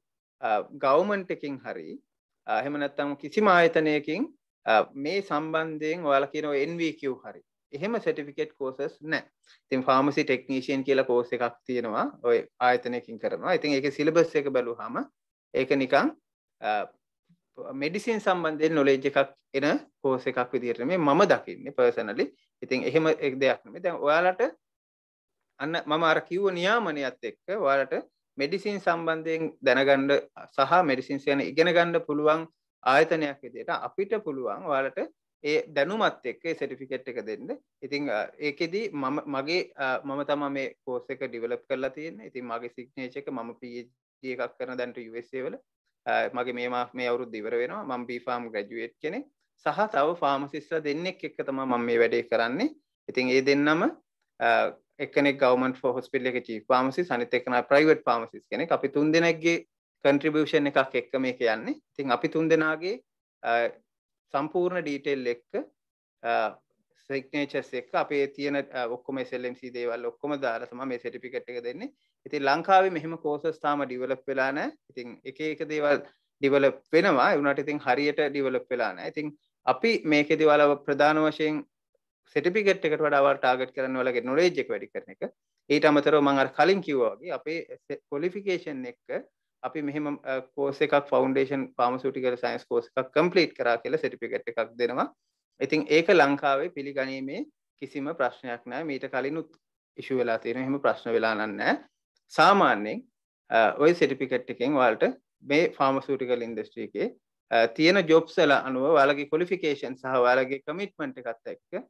ගවමන්ට එකින් හරි එහෙම නැත්තම් කිසිම ආයතනයකින් මේ සම්බන්ධයෙන් ඔයාලා කියනව NVQ හරි එහෙම සටිෆිකට් කෝසස් නෑ තින් ෆාමසි ටෙක්නීෂයන් කියලා කෝස එකක් තියෙනවා ඔය ආයතනයකින් කරනවා ඉතින් ඒක සිලබස් එක බැලු හම ඒක නිකං මෙඩිසින් සම්බන්ධයෙන් නොලේජ් එකක් එන කෝස එකක් විදිහට මේ මම දකින්නේ පර්සනලි ඉතින් එහෙම එක් දෙයක් නෙමේ දැන් ඔයාලට අන්න මම අර කිව්ව නියාමනයත් එක්ක ඔයාලට මෙඩිසින් සම්බන්ධයෙන් දැනගන්න සහ මෙඩිසින්ස් ගැන ඉගෙන ගන්න පුළුවන් ආයතනයක් විදිහට අපිට පුළුවන් ඔයාලට ඒ දැනුමත් එක්ක ඒ සර්ටිෆිකේට් එක දෙන්න. ඉතින් ඒකෙදි මම මගේ මම තමයි මේ කෝස් එක ඩෙවලොප් කරලා තියෙන්නේ. ඉතින් මගේ සිග්නේචර් එක මම PhD එකක් කරන දැන් USA වල මගේ මේ මේ අවුරුද්ද ඉවර වෙනවා. මම B farm graduate කෙනෙක්. සහ තව ෆාමසිස්ලා දෙන්නෙක් එක්ක තමයි මම මේ වැඩේ කරන්නේ. ඉතින් ඒ දෙන්නම එකනෙක් ගවමන් හොස්පිල්ල එක චී පාමසි සනිත එකන ප්‍රයිවට් පාමසිස් කෙනෙ අපි තුන් දෙනක්ගේ කන්ට්‍රිබියෂන් එකක් එක්ක මේ කියන්නේ තින් අපි තුන් දෙනාගේ සම්පූර්ණ ඩීටෙල් එක්ක සෙක්නේචස් එක්ක අපේ තියෙන ඔක්කොම SLMC දේවල් ඔක්කොම දාලා තමයි මේ සර්ටිෆිකට් එක දෙන්නේ. ඉතින් ලංකාවේ මෙහෙම කෝසස් තාම ඩිවෙලොප් වෙලා නැහැ. ඉතින් එක එක දේවල් ඩිවෙලොප් වෙනවා. ඒ වුණාට ඉතින් හරියට ඩිවෙලොප් වෙලා නැහැ. ඉතින් අපි මේකේදී වල ප්‍රධාන වශයෙන් සටිපිකට් එකට වඩාවල් ටාගට් කරන්න වලගේ නොලේජ් එක වැඩි කරන එක ඊට අමතරව මං අර කලින් කිව්වා වගේ අපේ ක්වොලිෆිකේෂන් එක අපි මෙහෙම කෝස් එකක් ෆවුන්ඩේෂන් ෆාමසූටිකල් සයින්ස් කෝස් එකක් කම්ප්ලීට් කරා කියලා සටිපිකට් එකක් දෙනවා ඉතින් ඒක ලංකාවේ පිළිගැනීමේ කිසිම ප්‍රශ්නයක් නෑ මීට කලිනුත් ඉශු වෙලා තියෙන එහෙම ප්‍රශ්න වෙලා නෑ සාමාන්‍යයෙන් ඔය සටිපිකට් එකෙන් වාලට මේ ෆාමසූටිකල් ඉන්ඩස්ට්‍රියකේ තියෙන ජොබ්සල අනුව වාලගේ කොලිෆිකේෂන් සහ වාලගේ කමිට්මන්ට් එකත් එක්ක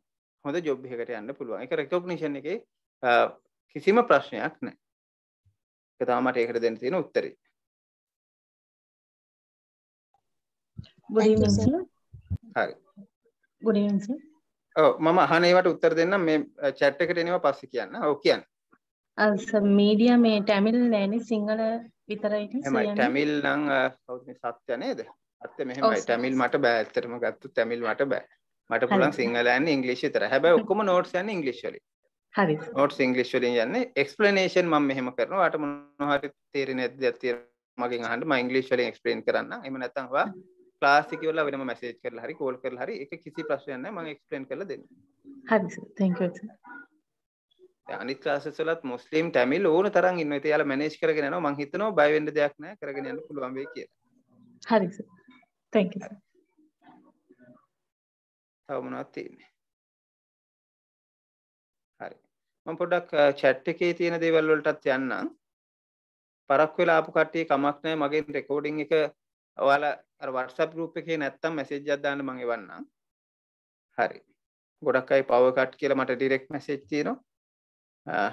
හොඳ ජොබ් එකකට යන්න පුළුවන් එක රෙකෝග්නිෂන් එකේ කිසිම ප්‍රශ්නයක් නෑ එක තමයි මට ඒකට දෙන්න තියෙන උත්තරේ හරි good evening sir ඔව් මම අහන ඒවට උත්තර දෙන්නම් මේ chat එකට එනවා පස්සේ කියන්න ඔව් කියන්න අර සර් මීඩියා මේ ටැමිල් නෑනේ සිංහල විතරයි කියන්නේ ටැමිල් නම් කවුද මේ සත්‍ය නේද අත්ත මෙහෙමයි ටැමිල් මට බෑ ඇත්තටම ගත්තොත් ටැමිල් මට බෑ මට පුළුවන් සිංහල යන්නේ ඉංග්‍රීසි විතර. හැබැයි ඔක්කොම notes යන්නේ ඉංග්‍රීසි වලින්. හරි. notes ඉංග්‍රීසි වලින් යන්නේ explanation මම මෙහෙම කරනවා. ඔයාට මොනවා හරි තේරෙන්නේ නැද්ද කියලා මගෙන් අහන්න මම ඉංග්‍රීසි වලින් explain කරන්න. එහෙම නැත්නම් ඔයා ක්ලාස් එකේ වල වෙනම මැසේජ් කරලා හරි කෝල් කරලා හරි ඒක කිසි ප්‍රශ්නයක් නැහැ. මම explain කරලා දෙන්නම්. හරි සර්. thank you sir. අනිත් ක්ලාසස් වලත් මුස්ලිම් තමිල් ඕන තරම් ඉන්නවා. ඉතින් යාලා මැනේජ් කරගෙන යනවා. මම හිතනවා බය වෙන්න දෙයක් නැහැ. කරගෙන යන්න පුළුවන් වෙයි කියලා. හරි සර්. thank you sir. තව මොනවද තියෙන්නේ හරි මම පොඩ්ඩක් chat එකේ තියෙන දේවල් වලටත් යන්නම් පරක් වෙලා ආපු කට්ටිය කමක් නැහැ මගේ රෙකෝඩින් එක ඔයාලා අර WhatsApp group එකේ නැත්තම් message එකක් දාන්න මම එවන්නම් හරි ගොඩක් අය power cut කියලා මට direct message තියෙනවා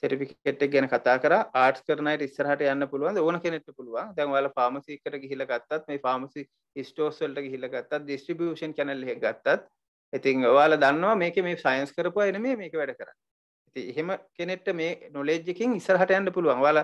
සෙටිෆිකට් ගැන කතා කර ආට් කරනයට ඉස්සරහට යන්න පුළුවන් ඕන කෙනෙට පුළුවන් දැන් වාල පාමසිකට ගිහිල ගත්තත් මේ පාමසි ස්ටෝස්වල්ට ගිහිල ගත්තත් ඩිස්ට්‍රිබියෂන් කැනල්ල ගත්තත් ඉතින් ඔයාල දන්නවා මේක මේ සයින්ස් කරපු එන මේ මේක වැඩ කරන්න ඇති එහෙම කෙනෙට මේ නොලෙජ්ජකින් ඉස්සරහට යන්න පුළුවන් වාල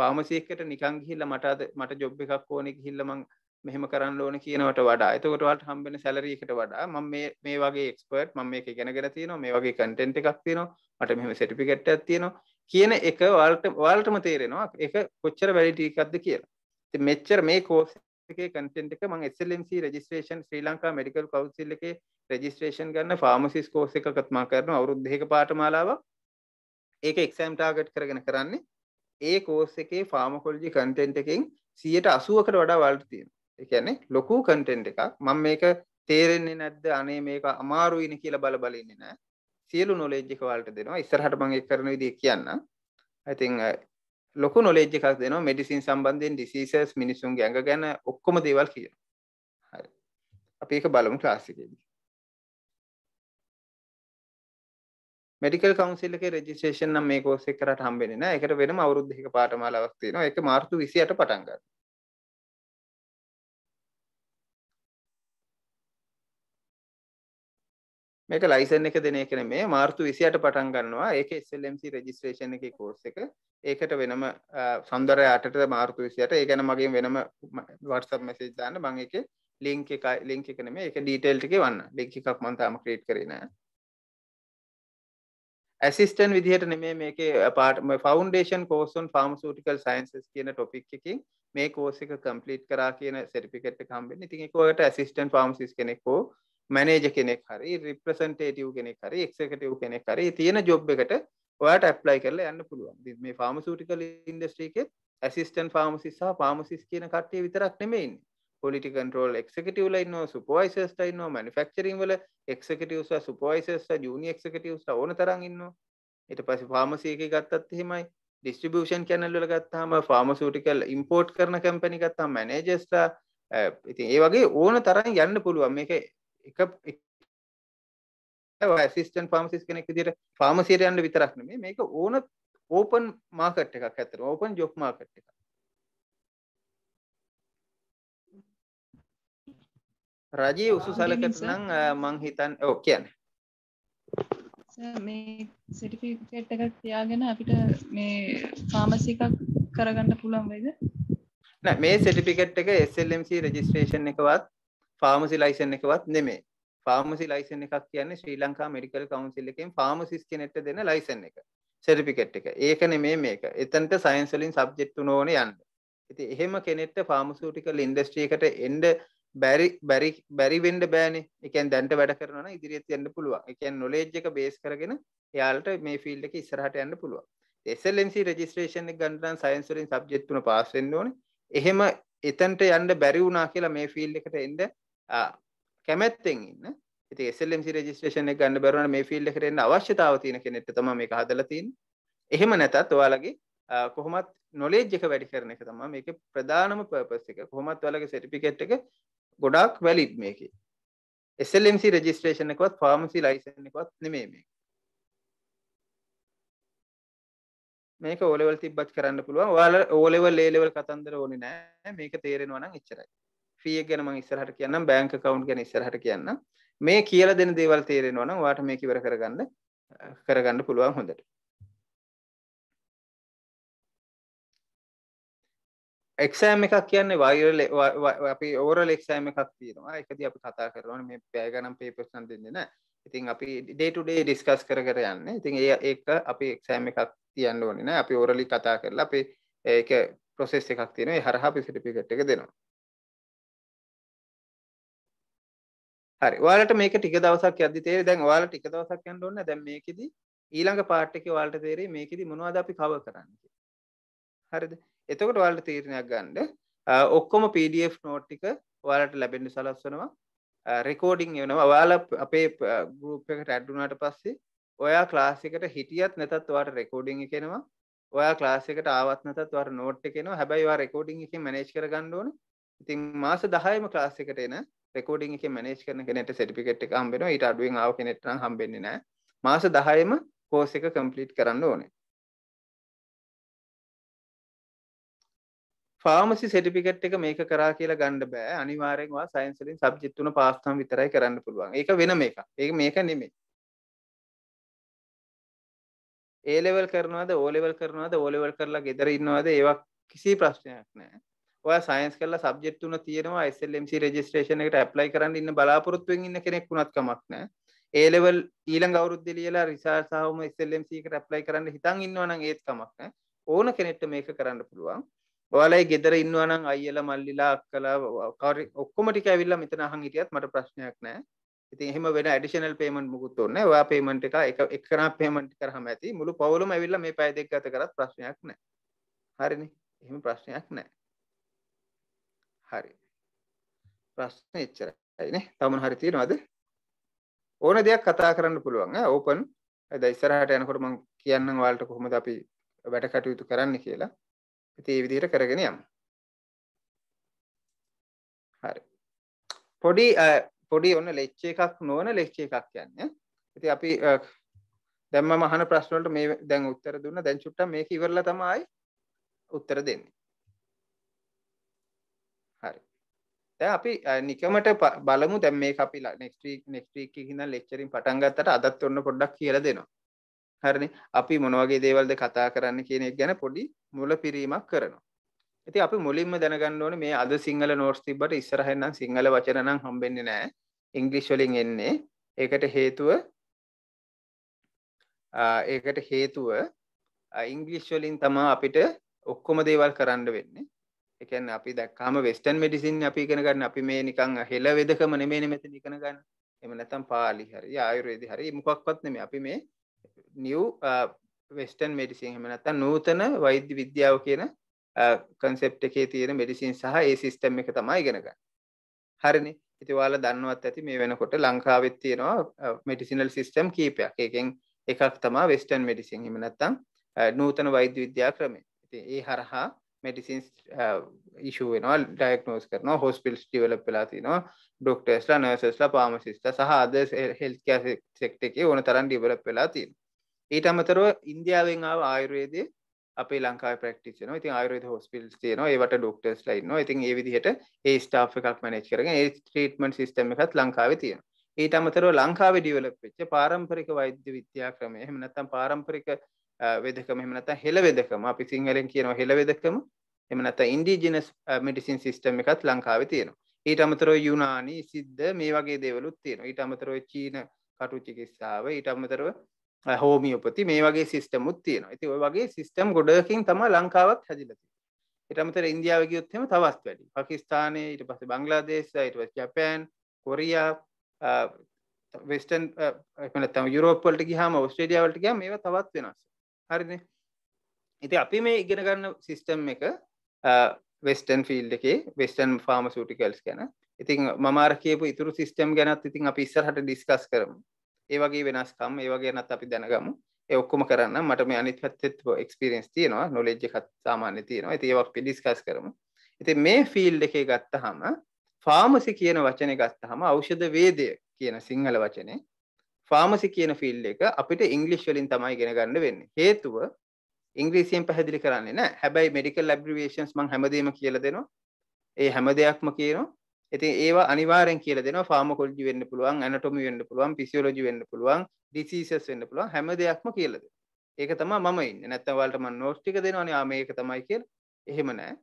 ෆාමසිකට නිකං හිල්ල මටද මට ජොබ් එකක් ඕනෙ හිල්ලමං මෙහෙම කරන්න ඕන කියනවට වඩා එතකොට ඔයාලට හම්බෙන සැලරි එකට වඩා මම මේ මේ වගේ එක්ස්පර්ට් මම මේක ඉගෙනගෙන තියෙනවා මේ වගේ කන්ටෙන්ට් එකක් තියෙනවා මට මෙහෙම සර්ටිෆිකේට් එකක් තියෙනවා කියන එක ඔයාලට ඔයාලටම තේරෙනවා ඒක කොච්චර වැලිඩිටි එකක්ද කියලා. ඉතින් මෙච්චර මේ කෝස් එකේ කන්ටෙන්ට් එක මම SLMC registration Sri Lanka medical council එකේ රෙජිස්ට්‍රේෂන් ගන්න ෆාමසිස් කෝස් එකකත් මම කරනවා අවුරුදු දෙකක පාඨමාලාවක්. ඒක එක්සෑම් ටාගට් කරගෙන කරන්නේ. ඒ කෝස් එකේ ෆාමකොලොජි කන්ටෙන්ට් එකෙන් 80%කට වඩා වලට තියෙනවා. එකන්නේ ලොකු කටෙන්ට් එකක් මං මේක තේරෙන්නේ නැද්ද අනේ මේක අමාරුයින කියලා බල බලන්නේ නෑ සියලු නොලෙජ්ජික වලට දෙනවා ඉස්සරහට මං ඒක කරන විදිහ කියන්න ඉතින් uh, ලොකු නොලෙජ් එකක් දෙනවා මෙඩිසින් සම්බන්ධයෙන් ඩිසීසස් මිනිසුන්ගේ ඇඟ ගැන ඔක්කොම දේවල් කියන හරි අපි ඒක බලමු ක්ලාස් එකේදී මෙඩිකල් කවුන්සිල් එකේ රෙජිස්ට්‍රේෂන් නම් මේ කෝස් එක කරාට හම්බෙන්නේ නැහැ. ඒකට වෙනම අවුරුද්දක පාඨමාලාවක් තියෙනවා. ඒක මාර්තු 28 පටන් ගන්නවා. මේක ලයිසන් එක දෙන එක නෙමේ මාර්තු 28 පටන් ගන්නවා. ඒක SLMC රෙජිස්ට්‍රේෂන් එකේ කෝස් එක. ඒකට වෙනම සෞන්දර්ය 8ට මාර්තු 28 ඒ ගැන මගෙන් වෙනම WhatsApp message දාන්න. මම ඒකේ link එක link එක නෙමේ. ඒක detail ටිකේ වන්න. link එකක් මම තාම create කරේ නෑ. ඇසිස්ටන් විදිහට නෙමේ මේකේ පාට ෆවන්ඩේෂන් කෝසන් ෆාර්මසූටිකල් සයින්සස් කියන ටොපික් එකින් මේ කෝසික කම්පලීට් කරා කියන සෙටිෆිකට් එක හම්බෙන්නේ. ඉතින් ඒක ඔයාලට ඇසිස්ටන්ට් ෆාර්මසිස් කෙනෙක් හෝ මැනේජ කෙනෙක් හරි රිප්‍රසන්ටේටව් කෙනෙක් හරි එක්කටව් කෙනෙක් හරි තියෙන ජොබ් එකට ඔයාට ඇප්ලයි කරලා යන්න පුළුවන් මේ ෆාමසූටිකල් ඉන්ඩස්ට්‍රීක ඇසිස්ටන් ෆාමසිස් සහ පාමසිස් කියන කට්ටේ විතරක් නෙමෙයින් පොලිටි කන්ටරෝල් එක්කටව ලයින්න සුපයිසස්ට යින්න මනිෆක්චරින් වල එක්කටවස සුපයිසස්ට ජනි එක්කටවස ඕන තරන් ඉන්න එට පස ෆාමසයක ගත්තත් එහෙමයි ඩිස්ටිබියෂන් කැනල්ල ගත්තාම ෆාමසූටිකල් ඉම්පෝට් කරන කැම්පනි ගත්තා මැනේජස්ට ඉතින් ඒ වගේ ඕන තරන් යන්න පුළුවන් මේක එක ඇසිස්ටන් ෆාමසිස් කෙනෙක් විදිහට ෆාමසියට යන්න විතරක් නෙමෙයි මේක ඕන ඕපන් මාකට් එකක් ඇත්තට ඕපන් ජොබ් මාකට් එකක් රජයේ උසු සලකට නම් මං හිතන්නේ ඔව් කියන්නේ මේ සර්ටිෆිකේට් එකක් තියාගෙන අපිට මේ ෆාමසි එකක් කරගන්න පුළුවන් වෙයිද නෑ මේ සර්ටිෆිකේට් එක SLMC රෙජිස්ට්‍රේෂන් එකවත් ෆාමසි ලයිසන් එකවත් නෙමේ ෆාමසි ලයිසන් එකක් කියන්නේ ශ්‍රී ලංකා මෙඩිකල් කවුන්සිල් එකෙන් ෆාමසිස් කෙනෙක්ට දෙන ලයිසන් එක සර්ටිෆිකේට් එක ඒක නෙමේ මේක එතනට සයන්ස් වලින් සබ්ජෙක්ට් උන ඕනේ යන්න ඉතින් එහෙම කෙනෙක්ට ෆාමසිටිකල් ඉන්ඩස්ට්‍රි එකට එන්න බැරි බැරි බැරි වෙන්න බෑනේ. ඒ කියන්නේ දැන්ට වැඩ කරනවා නම් ඉදිරියට යන්න පුළුවන්. ඒ කියන්නේ නොලෙජ් එක බේස් කරගෙන එයාලට මේ ෆීල්ඩ් එක ඉස්සරහට යන්න පුළුවන්. SLMC රෙජිස්ට්‍රේෂන් එක ගන්න නම් සයන්ස් වලින් සබ්ජෙක්ට් තුන පාස් වෙන්න ඕනේ. එහෙම එතනට යන්න බැරි වුණා කියලා මේ ෆීල්ඩ් එකට එන්න කැමැත්තෙන් ඉන්න ඉතින් SLMC registration එක ගන්න බැරුණා මේ field එකට එන්න අවශ්‍යතාව තියෙන කෙනෙක්ට තමයි මේක හදලා තියෙන්නේ එහෙම නැතත් ඔයාලගේ කොහොමත් නොලෙජ් එක වැඩි කරන එක තමයි මේකේ ප්‍රධානම purpose එක කොහොමත් ඔයාලගේ certificate එක ගොඩාක් වැලිඩ් මේකේ SLMC registration එකවත් pharmacy license එකවත් නෙමෙයි මේක මේක ඕලෙවල් තිබ්බත් කරන්න පුළුවන් ඔයාලා ඕලෙවල් ලේලෙවල් කතන්දර ඕනේ නෑ මේක තේරෙනවා නම් එච්චරයි ෆී ගැන මම ඉස්සරහට කියන්නම් බැංක account ගැන ඉස්සරහට කියන්නම් මේ කියලා දෙන දේවල් තේරෙනවා නම් ඔයාට මේක ඉවර කරගන්න කරගන්න පුළුවන් හොඳට එක්ෂෑම් එකක් කියන්නේ වයිරල් අපි ඕරල් එක්ෂෑම් එකක් තියෙනවා එකදී අපි කතා කරනවා මේ බෑ ගණන් පේපර්ස් නම් දෙන්නේ නැහැ ඉතින් අපි ඩේටුඩේ ඩිස්කස් කර කර යන්න ඉතින් ඒ ඒක අපි එක්ෂෑම් එකක් තියන්න ඕනේ නෑ අපි ඕරලි කතා කරලා අපි ඒක ප්‍රොසෙස් එකක් තියෙනවා ඒ හරහා අපි සර්ටිෆිකේට් එක දෙනවා හරි ඔයාලට මේක ටික දවසක් යද්දි තේරෙයි දැන් ඔයාලට ටික දවසක් යන්න ඕනේ දැන් මේකෙදි ඊළඟ පාට් එකේ ඔයාලට තේරෙයි මේකෙදි මොනවද අපි කවර් කරන්නේ හරිද එතකොට ඔයාලට තීරණයක් ගන්න ඔක්කොම PDF නෝට් ටික ඔයාලට ලැබෙන්න සලස්වනවා රෙකෝඩින් වෙනවා ඔයාලා අපේ ගෲප් එකට ඇඩ් වුණාට පස්සේ ඔයා ක්ලාස් එකට හිටියත් නැතත් ඔයාට රෙකෝඩින් එක එනවා ඔයා ක්ලාස් එකට ආවත් නැතත් ඔයාට නෝට් එක එනවා හැබැයි ඔයා රෙකෝඩින් එකෙන් මැනේජ් කරගන්න ඕනේ ඉතින් මාස 10ෙම ක්ලාස් එකට එන රෙකෝඩිං එක මනේජ් කරන කෙනෙට සටිකට් එක හම්බෙන ඊට අඩුවෙන් ආව කෙනෙට හම්බෙන්නේ නෑ මාස දහයම කෝස් එක කම්පලීට් කරන්න ඕනේ ෆාමසි සටිකට් එක මේක කරා කියලා ගණඩ බෑ අනිවාරෙන්වා සයින්සලින් සබ්ජිත්තුන පාස්තම් විතරයි කරන්න පුළුවන් ඒක වෙන මේක ඒ මේක නෙමේ ඒලෙවල් කරනවාද ඕලෙවල් කරනවාද ඕලෙවල් කරලා ගෙදර ඉන්නවාද ඒවක් කිසි ප්‍රශ්නයක් නෑ ඔයා සයින්ස් කරලා සබ්ජෙක්ට් තුන තියෙනවා SLMC රෙජිස්ට්‍රේෂන් එකට apply කරන්න ඉන්න බලාපොරොත්තුෙන් ඉන්න කෙනෙක් වුණත් කමක් නැහැ. ඒ level ඊළඟ අවුරුද්දේ ලියලා රිසර්ච් සහවම SLMC එකට apply කරන්න හිතන් ඉන්නවා නම් ඒත් කමක් නැහැ. ඕන කෙනෙක්ට මේක කරන්න පුළුවන්. ඔයාලයි ගෙදර ඉන්නවා නම් අයියලා මල්ලිලා අක්කලා ඔක්කොම ටික ඇවිල්ලා මෙතන අහන් හිටියත් මට ප්‍රශ්නයක් නැහැ. ඉතින් එහෙම වෙන ඇඩිෂනල් පේමන්ට් මුකුත් ඕනේ නැහැ. ඔයා පේමන්ට් එක එක එකනා පේමන්ට් කරාම ඇති. මුළු පවුලම ඇවිල්ලා මේ පැය දෙක ගත කරත් ප්‍රශ්නයක් නැහැ. හරිනේ. එහෙම ප්‍රශ්නයක් නැහැ. හරි. ප්‍රශ්න එච්චරයි නේ. තව මොන හරි තියෙනවද? ඕන දෙයක් කතා කරන්න පුළුවන් ඈ ඕපන්. දැන් ඉස්සරහට යනකොට මම කියන්නම් ඔයාලට කොහොමද අපි වැඩ කටයුතු කරන්න කියලා. ඉතින් ඒ විදිහට කරගෙන යමු. හරි. පොඩි පොඩි ඔන්න ලෙක්චර් එකක් නොවන ලෙක්චර් එකක් කියන්නේ. ඉතින් අපි දැන් මම අහන ප්‍රශ්න වලට මේ දැන් උත්තර දුන්නා. දැන් චුට්ටක් මේක ඉවරලා තමයි උත්තර දෙන්නේ. හරි දැන් අපි නිකමට බලමු දැන් මේක අපි next week next week එකේ ඉඳන් lecturing පටන් ගත්තට අදත් ඔන්න පොඩ්ඩක් කියලා දෙනවා. හරිනේ. අපි මොන වගේ දේවල්ද කතා කරන්න කියන එක ගැන පොඩි මුලපිරීමක් කරනවා. ඉතින් අපි මුලින්ම දැනගන්න ඕනේ මේ අද සිංහල notes තිබ්බට ඉස්සරහින් නම් සිංහල වචන නම් හම්බෙන්නේ නැහැ. ඉංග්‍රීසි වලින් එන්නේ. ඒකට හේතුව ඒකට හේතුව ඉංග්‍රීසි වලින් තමයි අපිට ඔක්කොම දේවල් කරන්න වෙන්නේ. එකන් අපි දක්කාම වෙස්ටන් මෙඩිසින් අපි ඉගෙන ගන්න අපි මේ නිකං හෙළ වෙදකම නෙමේනේ මෙතන ඉගෙන ගන්න. එහෙම නැත්නම් පාලි හරි ආයුර්වේදි හරි මොකක්වත් නෙමෙයි. අපි මේ නිව් වෙස්ටන් මෙඩිසින් එහෙම නැත්නම් නූතන වෛද්‍ය විද්‍යාව කියන කන්සෙප්ට් එකේ තියෙන මෙඩිසින් සහ ඒ සිස්ටම් එක තමයි ඉගෙන ගන්න. හරිනේ. ඉතින් ඔයාලා දන්නවත් ඇති මේ වෙනකොට ලංකාවෙත් තියෙනවා මෙඩිසිනල් සිස්ටම් කීපයක්. ඒකෙන් එකක් තමයි වෙස්ටර්න් මෙඩිසින්. එහෙම නැත්නම් නූතන වෛද්‍ය විද්‍යා ක්‍රමය. ඉතින් ඒ හරහා මෙඩිසින්ස් ඉශුව uh, වෙනවා ඩයික්නෝස් කරන හොස්පිල්ස් ටිවලප් වෙලා තිනවා ඩොක්ටර්ස්ලා නර්සස්ලා පාමසිස්ලා සහ අද හෙල්කෑ සෙක්ට එකේ ඕන තරන් ඩිවලප් වෙලා තියෙන ඊට අමතරව ඉන්දියාවෙන් ආව ආයුර්වේදය අපේ ලංකාව ප්‍රක්ටිස්න ඉතින් ආයුරද හොස්පිල් තියන ඒවට ඩොක්ටර්ස් ලයින්න ඉතින් ඒවිදිහට ඒ ස්ටා් එකක් මනච් කරන ඒ ට්‍රීටමන් සිස්ටම එකත් ලංකාව තියෙන ඒ අමතර ලංකාව ඩිවලපච්ච පාරම්පරික වෛද්‍ය විද්‍යා ක්‍රමය හමනත්තම් පාරම්පරික uh, වෙදකම හමනත හෙළ වෙදකම අපි සිංහලෙන් කියන හෙළ වෙදකම එම නැත ඉන්ඩීජිනස් මිටිසින් සිිස්ටම් එකත් ලංකාව තියෙනවා ඊට අමතරෝ යුනානි සිද්ධ මේ වගේ දේවලුත් තියෙන ඊට අමතරෝ චීන කටු චිකිස්සාාව ඊට අමතරව හෝමියෝපති uh, මේ වගේ සිිස්ටමුත් තියෙන ඇති ඔය වගේ සිිස්ටම් ගොඩකින් තම ලංකාවත් හැදිලති එටමතර ඉන්දියාව ගයොත්තම තවස් වැඩි පකිස්ානය ඉට පස බංගලාදේශ ඉට Japan Korea western uh, uh, තම යුරෝපල්ට හම ඔස්ට්‍රඩියාවලට ගම මේ තවත් වෙනස් හරින ඉති අපි මේ ඉගෙන ගන්න සිිස්ටම් එක වෙස්ටන් ෆිල්් එකේ වෙස්ටන් ෆාමසූටිකල්ස් ගැන ඉතින් මමාර කියපු ඉතුරු සිස්ටම් ගැනත් ඉතින් අප ඉස්සරහට ඩිස්කස් කරමු ඒ වගේ වෙනස්කම් ඒ වගේ නත් අපි දැනගමු ඒ ඔක්කොම කරන්න මට මේ අනිත් පැත්තෙත් එක්ස්පිරියන්ස් තියෙනවා නොලෙජ් එකත් සාමාන්‍ය තියෙනවා ඉතින් ඒවත් ඩිස්කස් කරමු ඉතින් මේ ෆීල්ඩ් එකේ ගත්තහම ෆාමසි කියන වචනේ ගත්තහම ඖෂධ වේදය කියන සිංහල වචනේ ෆාමසි කියන ෆිල්් එක අපිට ඉංගලිෂ් වලින් තමයි ගෙන ගන්න වෙන්න හේතුව ඉංග්‍රීසියෙන් පැහැදිලි කරන්නේ නැහැ. හැබැයි medical abbreviations මම හැමදේම කියලා දෙනවා. ඒ හැම දෙයක්ම කියනවා. ඉතින් ඒවා අනිවාර්යෙන් කියලා දෙනවා. pharmacology වෙන්න පුළුවන්, anatomy වෙන්න පුළුවන්, physiology වෙන්න පුළුවන්, diseases වෙන්න පුළුවන් හැම දෙයක්ම කියලා දෙනවා. ඒක තමයි මම ඉන්නේ. නැත්නම් ඔයාලට මම notes ටික දෙනවනේ. ආ මේක තමයි කියලා. එහෙම නැහැ.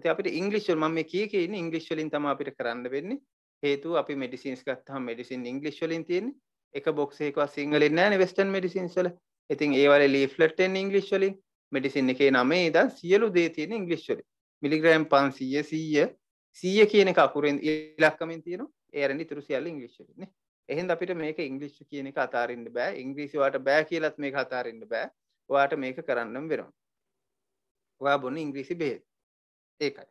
ඉතින් අපිට ඉංග්‍රීසි වල මම මේ කී කී ඉන්නේ ඉංග්‍රීසි වලින් තමයි අපිට කරන්න වෙන්නේ. හේතුව අපි medicines ගත්තාම medicine ඉංග්‍රීසි වලින් තියෙන්නේ. එක box එකකවත් සිංහලෙන් නැහැ නේ western medicines වල. ඉතින් ඒ වල leaflet එන්නේ ඉංග්‍රීසි වලින්. මෙඩිසින් එකේ නමේ ඉද සියලු දේ තියෙන ඉංගලිශ්වල මිලිග්‍රෑම් පන්සීය සීය සීය කියන එක අකුරෙන් ඉලක්කමින් තියෙන ඒරනි තුරු සියල්ල ඉංගලිශ්වලන එහෙන් අපිට මේක ඉංගලිෂ් කියන එක අතාරන්න බෑ ඉංග්‍රීසිවාට බෑ කියලත් මේ කතාරන්න බෑ වාට මේක කරන්නම් වෙනවා වා බොන්න ඉංග්‍රීසි බේද ඒකයි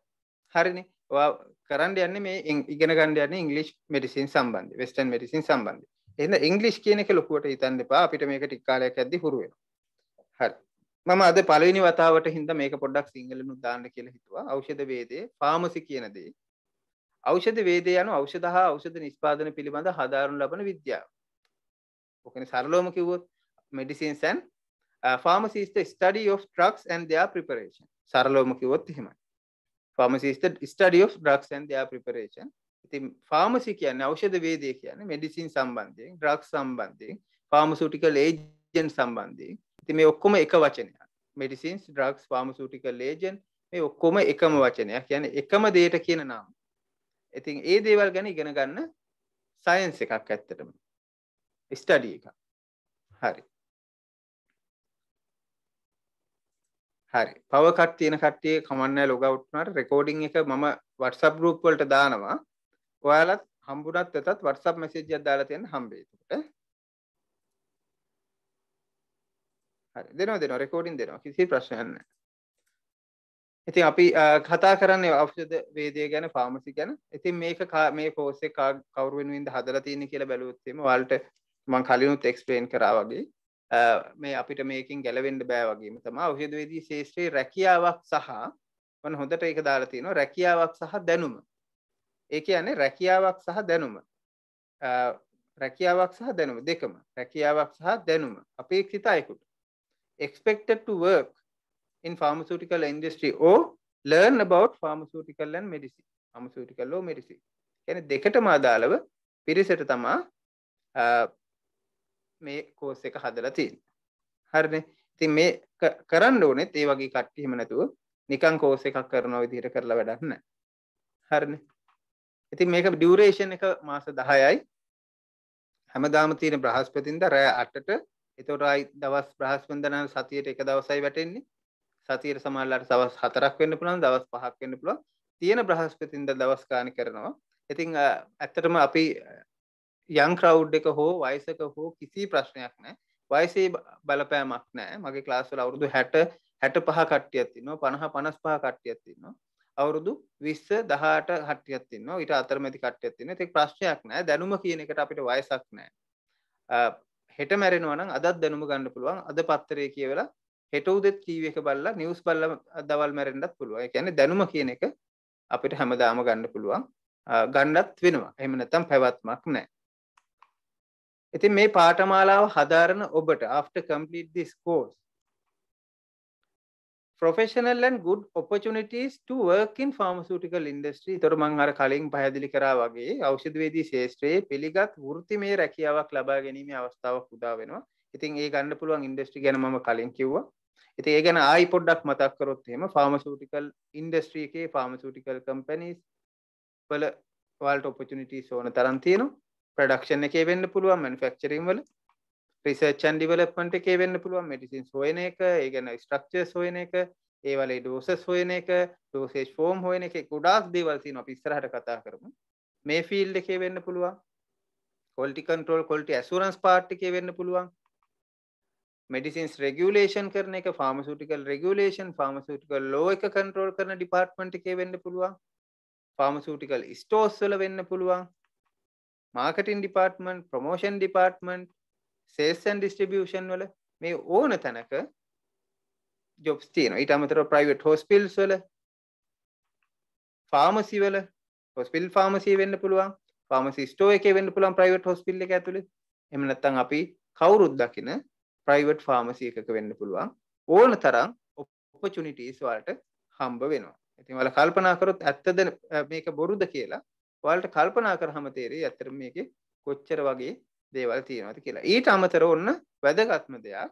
හරිනි වා කරන්න යන්න මේ ඉගෙන ගන්න යන්න ඉංගලිෂ් මෙඩිසින් සම්බන්ධ වෙස්ටන් මෙඩිසින් සම්බන්ධ එන්න ඉංගලිෂ් කියන එක ලොකුවට හිතන්න එපා අපිට මේක ටික්කාලයක් ඇද්දි හුරුවෙනවා මම අද පලවිනි වතාවට හින්ද මේක පොඩක් සිංහලනු දාන්න කියල හිතුවා අවෂධ වේදේ පාමසි කියනදේ අෞෂධ වේදේ යනු අෞෂධ හා අෞෂධ නිස්පාදන පිළිබඳ හදාරුණු ලබන විද්‍යාව ඕකන සරලෝම කිව්වොත් මෙඩිසින් සැන් pharmacist study of drugs and their preparation සරලෝම කිවොත් එහෙමයි pharmacist study of drugs and their preparation ඉතින් ෆාමසි කියන්න අෞෂධ වේදය කියන්න මෙඩිසින් සම්බන්ධයෙන් ඩ්‍රක් සම්බන්ධයෙන් ෆාමසුටිකල් ඒජන් සම්බන්ධයෙන් ඉති මේ ඔක්කොම එක වචනය මෙඩිසින්ස් ඩ්‍රක්ස් ෆාමසූටිකල් ලේජන් මේ ඔක්කොම එකම වචනයක් යන එකම දේට කියන නම් ඉතින් ඒ දේවල් ගැන ඉගෙන ගන්න සයින්ස් එකක් ඇත්තටම ස්ටඩි එකක් හරි හරි පව කට් තියෙන කට්ටිය කමන්න ලොග අවුට් වුණාට රෙකෝඩින් එක මම WhatsApp group වලට දානවා ඔයාලත් හම්බුණත් නැතත් WhatsApp message එකක් දාලා තියෙන හම්බේ එතකොට හරි දෙනවා දෙනවා රෙකෝඩින් දෙනවා කිසි ප්‍රශ්නයක් නැහැ ඉතින් අපි කතා කරන්නේ අවෂධ වේදය ගැන ෆාමසි ගැන ඉතින් මේක මේ පෝසේ කවරුවෙන්ද හදල තියෙන කියල බැලුත්තේම වල්ට මං කලිනුත් එක්ස්පලේන් කරා වගේ මේ අපිට මේකින් ගැලවෙන්ඩ බෑ වගේම තම අවෂදවේදී ශේෂත්‍රයේ රැකියාවක් සහ වන හොඳට ඒක දාලා තියෙනවා රැකියාවක් සහ දැනුම ඒ කියන්නේ රැකියාවක් සහ දැනුම රැකියාවක් සහ දැනුම දෙකම රැකියාවක් සහ දැනුම අපේ ක්‍රිතායකුට expected to work in pharmaceutical industry or learn about pharmaceutical and medicine pharmaceutical or medicine කියන්නේ දෙකටම අදාළව පිරිසට තමා මේ කෝස් එක හදලා තියෙන්නේ. හරිනේ. ඉතින් මේ කරන්න ඕනෙත් ඒ වගේ කට්ටිය එහෙම නැතුව නිකන් කෝස් එකක් කරනවා විදිහට කරලා වැඩක් නැහැ. හරිනේ. ඉතින් මේක ඩියුරේෂන් එක මාස 10යි. හැමදාම තියෙන බ්‍රහස්පතින්දා රෑ 8ට එතකොට ආයි දවස් බ්‍රහස්පන්දන සතියට එක දවසයි වැටෙන්නේ. සතියට සමහරලාට දවස් 4ක් වෙන්න පුළුවන්, දවස් 5ක් වෙන්න පුළුවන්. තියෙන බ්‍රහස්පතින්ද දවස් ගාන කරනවා. ඉතින් ඇත්තටම අපි යම් ක්‍රවුඩ් එක හෝ වයසක හෝ කිසි ප්‍රශ්නයක් නැහැ. වයසේ බලපෑමක් නැහැ. මගේ ක්ලාස් වල අවුරුදු 60 65 කට්ටියක් ඉන්නවා. 50 55 කට්ටියක් ඉන්නවා. අවුරුදු 20 18 කට්ටියක් ඉන්නවා ඊට අතරමැදි කට්ටියක් ඉන්නවා ඒක ප්‍රශ්නයක් නෑ දැනුම කියන එකට අපිට වයසක් නෑ හෙට මැරෙනවනම් අදත් දැනුම ගන්න පුළුවන් අද පත්තරය කියවලා හෙට උදෙත් ටීවී එක බලලා නිවුස් බලලා දවල් මැරෙන්නත් පුළුවන්. ඒ කියන්නේ දැනුම කියන එක අපිට හැමදාම ගන්න පුළුවන්. ගන්නත් වෙනවා. එහෙම නැත්නම් පැවැත්මක් නැහැ. ඉතින් මේ පාඨමාලාව හදාරන ඔබට after complete this course professional and good opportunities to work in pharmaceutical industry. ඒතර මම අර කලින් පැහැදිලි කරා වගේ ඖෂධවේදී ශාස්ත්‍රයේ පිළිගත් වෘත්තිමය රැකියාවක් ලබා ගැනීමේ අවස්ථාවක් උදා වෙනවා. ඉතින් ඒ ගන්න පුළුවන් ඉන්ඩස්ට්‍රි ගැන මම කලින් කිව්වා. ඉතින් ඒ ගැන ආයි පොඩ්ඩක් මතක් කරොත් එහෙම pharmaceutical industry එකේ pharmaceutical companies වල ඔයාලට opportunities ඕන තරම් තියෙනවා. production එකේ වෙන්න පුළුවන් manufacturing වල රිසර්චන් ඩිවලප්මට එකේ වෙන්න පුළුවන් මෙඩිසින් සොයන එක ඒ ගැන ස්ට්‍රක්චර් සොයන එක ඒවලේ ඩෝස සොයන එක ඩෝසේෂ් ෆෝම් හොයන එක ගොඩාක් දේවල්සින අපි ඉස්සරහට කතා කරමු මේ ෆිල්ඩ් එකේ වෙන්න පුළුවන් කොල්ටි කන්ට්‍රෝල් කොල්ටි ඇසුරන්ස් පාට් එකේ වෙන්න පුළුවන් මෙඩිසින්ස් රෙගියුලේෂන් කරන එක ෆාමසූටිකල් රෙගියුලේෂන් ෆාමසූටිකල් ලෝ එක කන්ට්‍රෝල් කරන ඩිපාර්ට්මන්ට් එකේ වෙන්න පුළුවන් ෆාමසූටිකල් ස්ටෝර්ස් වල වෙන්න පුළුවන් marketing department promotion department sales and distribution වල මේ ඕන තැනක ජොබ්ස් තියෙනවා. ඊට අමතරව ප්‍රයිවට් හොස්පිටල්ස් වල ෆාමසි වල හොස්පිටල් ෆාමසි වෙන්න පුළුවන්. ෆාමසි ස්ටෝ එකේ වෙන්න පුළුවන් ප්‍රයිවට් හොස්පිටල් එක ඇතුලේ. එහෙම නැත්නම් අපි කවුරුත් දකින ප්‍රයිවට් ෆාමසි එකක වෙන්න පුළුවන්. ඕන තරම් ඔපචුනිටීස් වලට හම්බ වෙනවා. ඉතින් ඔයාලා කල්පනා කරොත් ඇත්තද මේක බොරුද කියලා ඔයාලට කල්පනා කරාම තේරෙයි ඇත්තට මේකේ කොච්චර වගේ දේවල් තියෙනවද කියලා ඊට අමතර ඔන්න වැදගත්ම දෙයක්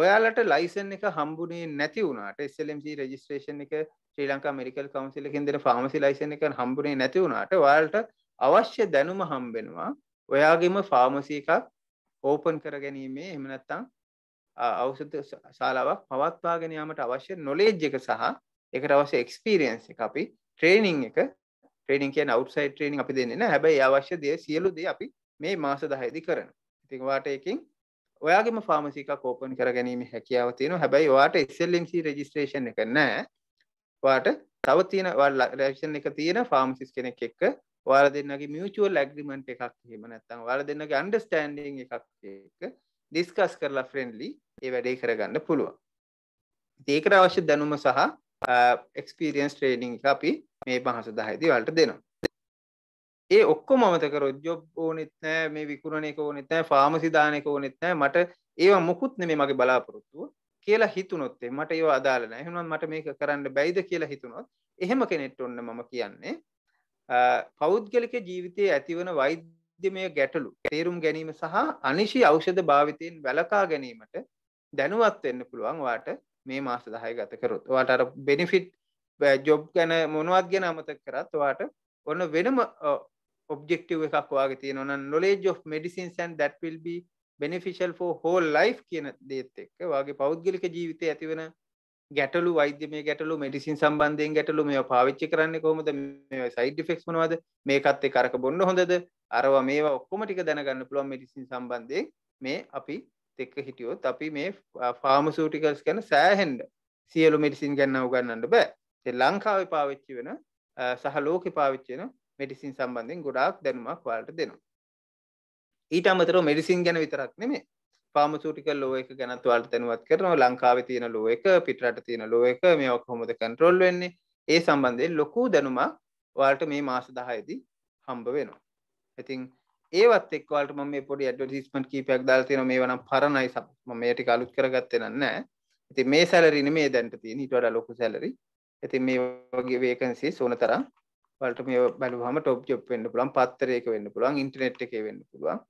ඔයාලට ලයිසන් එක හම්බුනේ නැති වුණාට SLMC රෙජිස්ට්‍රේෂන් එක ශ්‍රී ලංකා මෙඩිකල් කවුන්සිල් එකෙන් දෙන ෆාමසි ලයිසන් එක හම්බුනේ නැති වුණාට ඔයාලට අවශ්‍ය දැනුම හම්බෙනවා ඔයාගෙම ෆාමසි එකක් ඕපන් කර ගැනීමේ එහෙම නැත්නම් ඖෂධ ශාලාවක් පවත්වාගෙන යාමට අවශ්‍ය නොලෙජ් එක සහ ඒකට අවශ්‍ය එක්ස්පීරියන්ස් එක අපි ට්‍රේනින් එක ට්‍රේනින් කියන්නේ අවුට්සයිඩ් ට්‍රේනින් අපි දෙන්නේ නැහැ හැබැයි අවශ්‍ය දේ සියලු දේ අපි මේ මාස 10ෙදි කරනවා. ඉතින් ඔයාට එකකින් ඔයාගේම ෆාමසි එකක් ඕපන් කරගැනීමේ හැකියාව තියෙනවා. හැබැයි ඔයාට SLMC රෙජිස්ට්‍රේෂන් එක නැහැ. ඔයාට තව තියෙන ඔයාලා රෙජිස්ට්‍රේෂන් එක තියෙන ෆාමසිස් කෙනෙක් එක්ක ඔයාලා දෙන්නගේ මියුචුවල් ඇග්‍රීමන්ට් එකක් එහෙම නැත්නම් ඔයාලා දෙන්නගේ අන්ඩර්ස්ටෑන්ඩින් එකක් එක්ක ඩිස්කස් කරලා ෆ්‍රෙන්ඩ්ලි ඒ වැඩේ කරගන්න පුළුවන්. ඒකට අවශ්‍ය දැනුම සහ එක්ස්පීරියන්ස් uh, ට්‍රේනිං එක අපි මේ පහස 10දී වලට දෙනවා. ඒ ඔක්කොම අමතකර ජොබ් ඕනෙත් නෑ මේ විකුණනක ඕනෙත් නෑ ෆාමසි දානක ඕනෙත් නෑ මට ඒවා මුකුත් නෙමේ මගේ බලාපොරොත්තුව කියලා හිතුනොත්තේ මට ඒව අදාළ නෑ එහෙනම් මට මේක කරන්න බැයිද කියලා හිතුනොත් එහෙම කෙනෙක්ට ඔන්න මම කියන්නේ පෞද්ගලික ජීවිතයේ ඇතිවන වෛද්‍යමය ගැටලු තේරුම් ගැනීම සහ අනිශි ඖෂධ භාවිතයෙන් වැළකා ගැනීමට දැනුවත් වෙන්න පුළුවන් වාට මේ මාස 10 ගත කරොත්. ඔයාට අර බෙනිෆිට් ජොබ් ගැන මොනවත් ගැන අමතක කරත් ඔයාට ඔන්න වෙනම ඔබ්ෙක්ටව් එකක් වාගේ තියෙනවන knowledge of medicines and that will be beneficial for whole life කියන දේත් එක්ක වගේ පෞද්ගලික ජීවිතය ඇතිවන ගැටලු වෛද්‍යමය ගැටලු මෙඩිසින් සම්බන්ධයෙන් ගැටලු මේ පාවිච්චි කරන්නේ කොහොමද මේ සයිඩ් ෆෙක්ස් මොනවද මේකත් එක්ක අරක බොන්න හොඳද අරවා මේවා ඔක්කොම ටික දැනගන්න පුළුවන් මෙඩිසින් සම්බන්ධයෙන් මේ අපි එක්ක හිටියොත් අපි මේ ෆාමසූටිකල්ස් ගැන සෑහෙන්ඩ සියලු මෙඩිසින් ගැන්න උගන්නන්න බෑ ලංකාවේ පාවිච්චි වෙන සහ ලෝකෙ පාවිච්චි වෙන මෙඩිසින් සම්බන්ධයෙන් ගොඩාක් දැනුමක් වාලට දෙනවා. ඊට අමතරව මෙඩිසින් ගැන විතරක් නෙමෙයි. ෆාමසූටිකල් ලෝ එක ගැනත් වාලට දැනුවත් කරනවා. ලංකාවේ තියෙන ලෝ එක, පිටරට තියෙන ලෝ එක, මේවා කොහොමද කන්ට්‍රෝල් වෙන්නේ? ඒ සම්බන්ධයෙන් ලොකු දැනුමක් වාලට මේ මාස 10ෙදී හම්බ වෙනවා. ඉතින් ඒවත් එක්ක වාලට මම මේ පොඩි ඇඩ්වර්ටයිස්මන්ට් කීපයක් දාලා තියෙනවා. මේවා නම් පරණයි. මම මේ ටික අලුත් කරගත්තේ නැහැ. ඉතින් මේ සැලරි නෙමෙයි දැන්ට තියෙන. ඊට වඩා ලොකු සැලරි. ඉතින් මේ වගේ වේකන්සි සෝන තරම් වලට මේ බැලුවහම ටොප් ජොබ් වෙන්න පුළුවන් පත්තරයක වෙන්න පුළුවන් ඉන්ටර්නෙට් එකේ වෙන්න පුළුවන්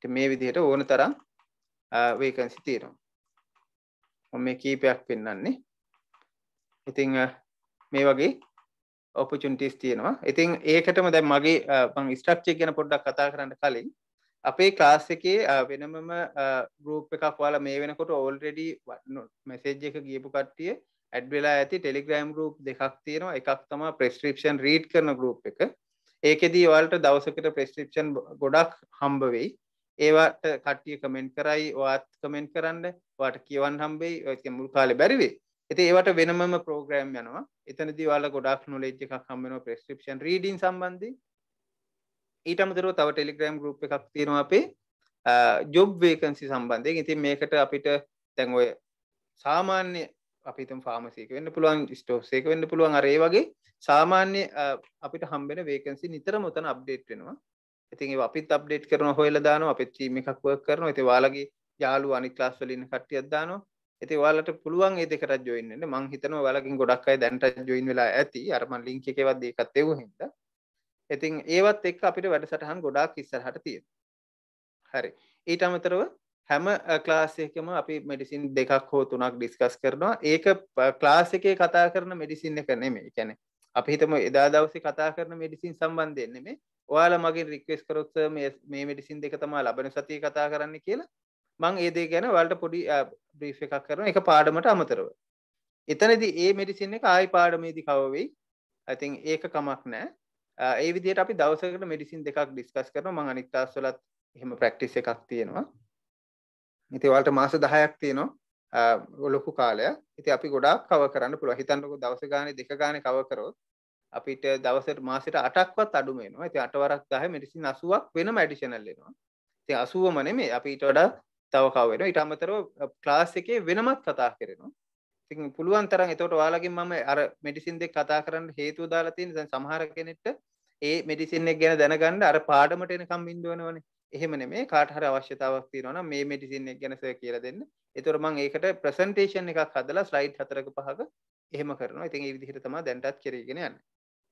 ඉතින් මේ විදිහට ඕන තරම් වේකන්සි තියෙනවා මම මේ කීපයක් පෙන්වන්නේ ඉතින් මේ වගේ ඔපචුනිටිස් තියෙනවා ඉතින් ඒකටම දැන් මගේ මම ස්ට්‍රක්චර් ගැන පොඩ්ඩක් කතා කරන්න කලින් අපේ ක්ලාස් එකේ වෙනමම ගෲප් එකක් ඔයාලා මේ වෙනකොට ඕල්රෙඩි මෙසේජ් එක ගියපු කට්ටිය ඇඩ් වෙලා ඇති ටෙලිග්‍රෑම් ගරුප් දෙකක් තියෙනවා එකක් තමා ප්‍රස්ක්‍රපෂන් රීඩ් කරන ගරුප් එක ඒකෙදී වලට දවසකට ප්‍රස්ක්‍රපෂන් ගොඩක් හම්බවෙයි ඒවාට කට්ටිය කමෙන්ට් කරයි වාත් කමෙන්ට් කරන්න වාට කියවන් හම්බෙයි ඔති මුල් කාලෙ බැරිවේ ඇති ඒවට වෙනමම ප්‍රෝග්‍රෑම් යනවා එතනදි වාල ගොඩක් නොලෙජ් එකක් හම්බෙන ප්‍රස්ක්‍රපෂන් රීඩින් සම්බන්ධි ඊට අමතරව තව ටෙලිග්‍රෑම් ගරුප් එකක් තියෙනවා අපේ ජොබ් වේකන්සි සම්බන්ධය ඉතින් මේකට අපිට තැන් ඔය සාමාන්‍ය අපිතම් ෆාමසික වෙන්න පුළුවන් ස්ටෝසේක වෙන්න පුළුවන් අරේ වගේ සාමාන්‍ය අපිට හම්බෙන වේකන්සි නිතර මුතන අප්ඩේට් වෙනවා ඉතින් අපිත් අප්ඩේට් කරන හොයල දාන අපිත් චීම එකක් වර්ක් කරන ඇති වාලගේ යාලු අනි ක්ලාස් වලින්න කට්ටියක් දානවා ඇති වාලට පුළුවන් ඒ දෙකට ජොයින්නට මං හිතන වලකින් ගොඩක් අයි දැන්ට ජොයින් වෙලා ඇති අරමන් ලිංක එකවත් දෙකත්තෙව හිද ඉතින් ඒවත් එක් අපිට වැඩසටහන් ගොඩාක් ඉස්සරහට තියෙන හරි ඊට අමතරව හැම ක්ලාස් එකම අපි මෙඩිසින් දෙකක් හෝ තුනක් ඩිස්කස් කරනවා ඒක ක්ලාස් එකේ කතා කරන මෙඩිසින් එක නෙමේ කැනෙ අපි හිතම එදා දවසේ කතා කරන මෙඩිසින් සම්බන්ධයෙන් නෙමේ ඔයාලා මගේ රික්වෙස් කරොත් මේ මෙඩිසින් දෙක තමා ලබන සතිය කතා කරන්න කියලා මං ඒ දේ ගැන වලට පොඩි බ්‍රීෆ් එකක් කරන එක පාඩමට අමතරව එතනදී ඒ මෙඩිසින් එක ආයි පාඩමේදී කවවෙයි ඇතින් ඒක කමක් නෑ ඒ විදිහට අපි දවසකට මෙඩිසින් දෙකක් ඩිස්කස් කරන මං අනිත්තාස්වලත් එහෙම ප්‍රක්ටිස් එකක් තියෙනවා ඉතින් ඔයාලට මාස 10ක් තියෙනවා ලොකු කාලයක්. ඉතින් අපි ගොඩාක් කව කරන්න පුළුවන්. හිතන්නකෝ දවස් ගානේ දෙක ගානේ කව කරොත් අපිට දවසට මාසෙට 8ක්වත් අඩුම වෙනවා. ඉතින් 8 වරක් 10 මෙඩිසින් 80ක් වෙනම ඇඩිෂනල් වෙනවා. ඉතින් 80ම නෙමෙයි අපිට වඩා තව කව වෙනවා. ඊට අමතරව ක්ලාස් එකේ වෙනමත් කතා කරනවා. ඉතින් පුළුවන් තරම් එතකොට ඔයාලගෙන් මම අර මෙඩිසින් දෙක කතා කරන්න හේතුව දාලා තියෙන දැන් සමහර කෙනෙක්ට ඒ මෙඩිසින් එක ගැන දැනගන්න අර පාඩමට එනකම් ඉඳවනවනේ. එහෙම නෙමේ කාට හරි අවශ්‍යතාවක් තියෙනවා නම් මේ මෙඩිසින් එක ගැන සර් කියලා දෙන්න. ඒතර මම ඒකට ප්‍රසන්ටේෂන් එකක් හදලා ස්ලයිඩ් හතරක පහක එහෙම කරනවා. ඉතින් ඒ විදිහට තමයි දැන්ටත් කරගෙන යන්නේ.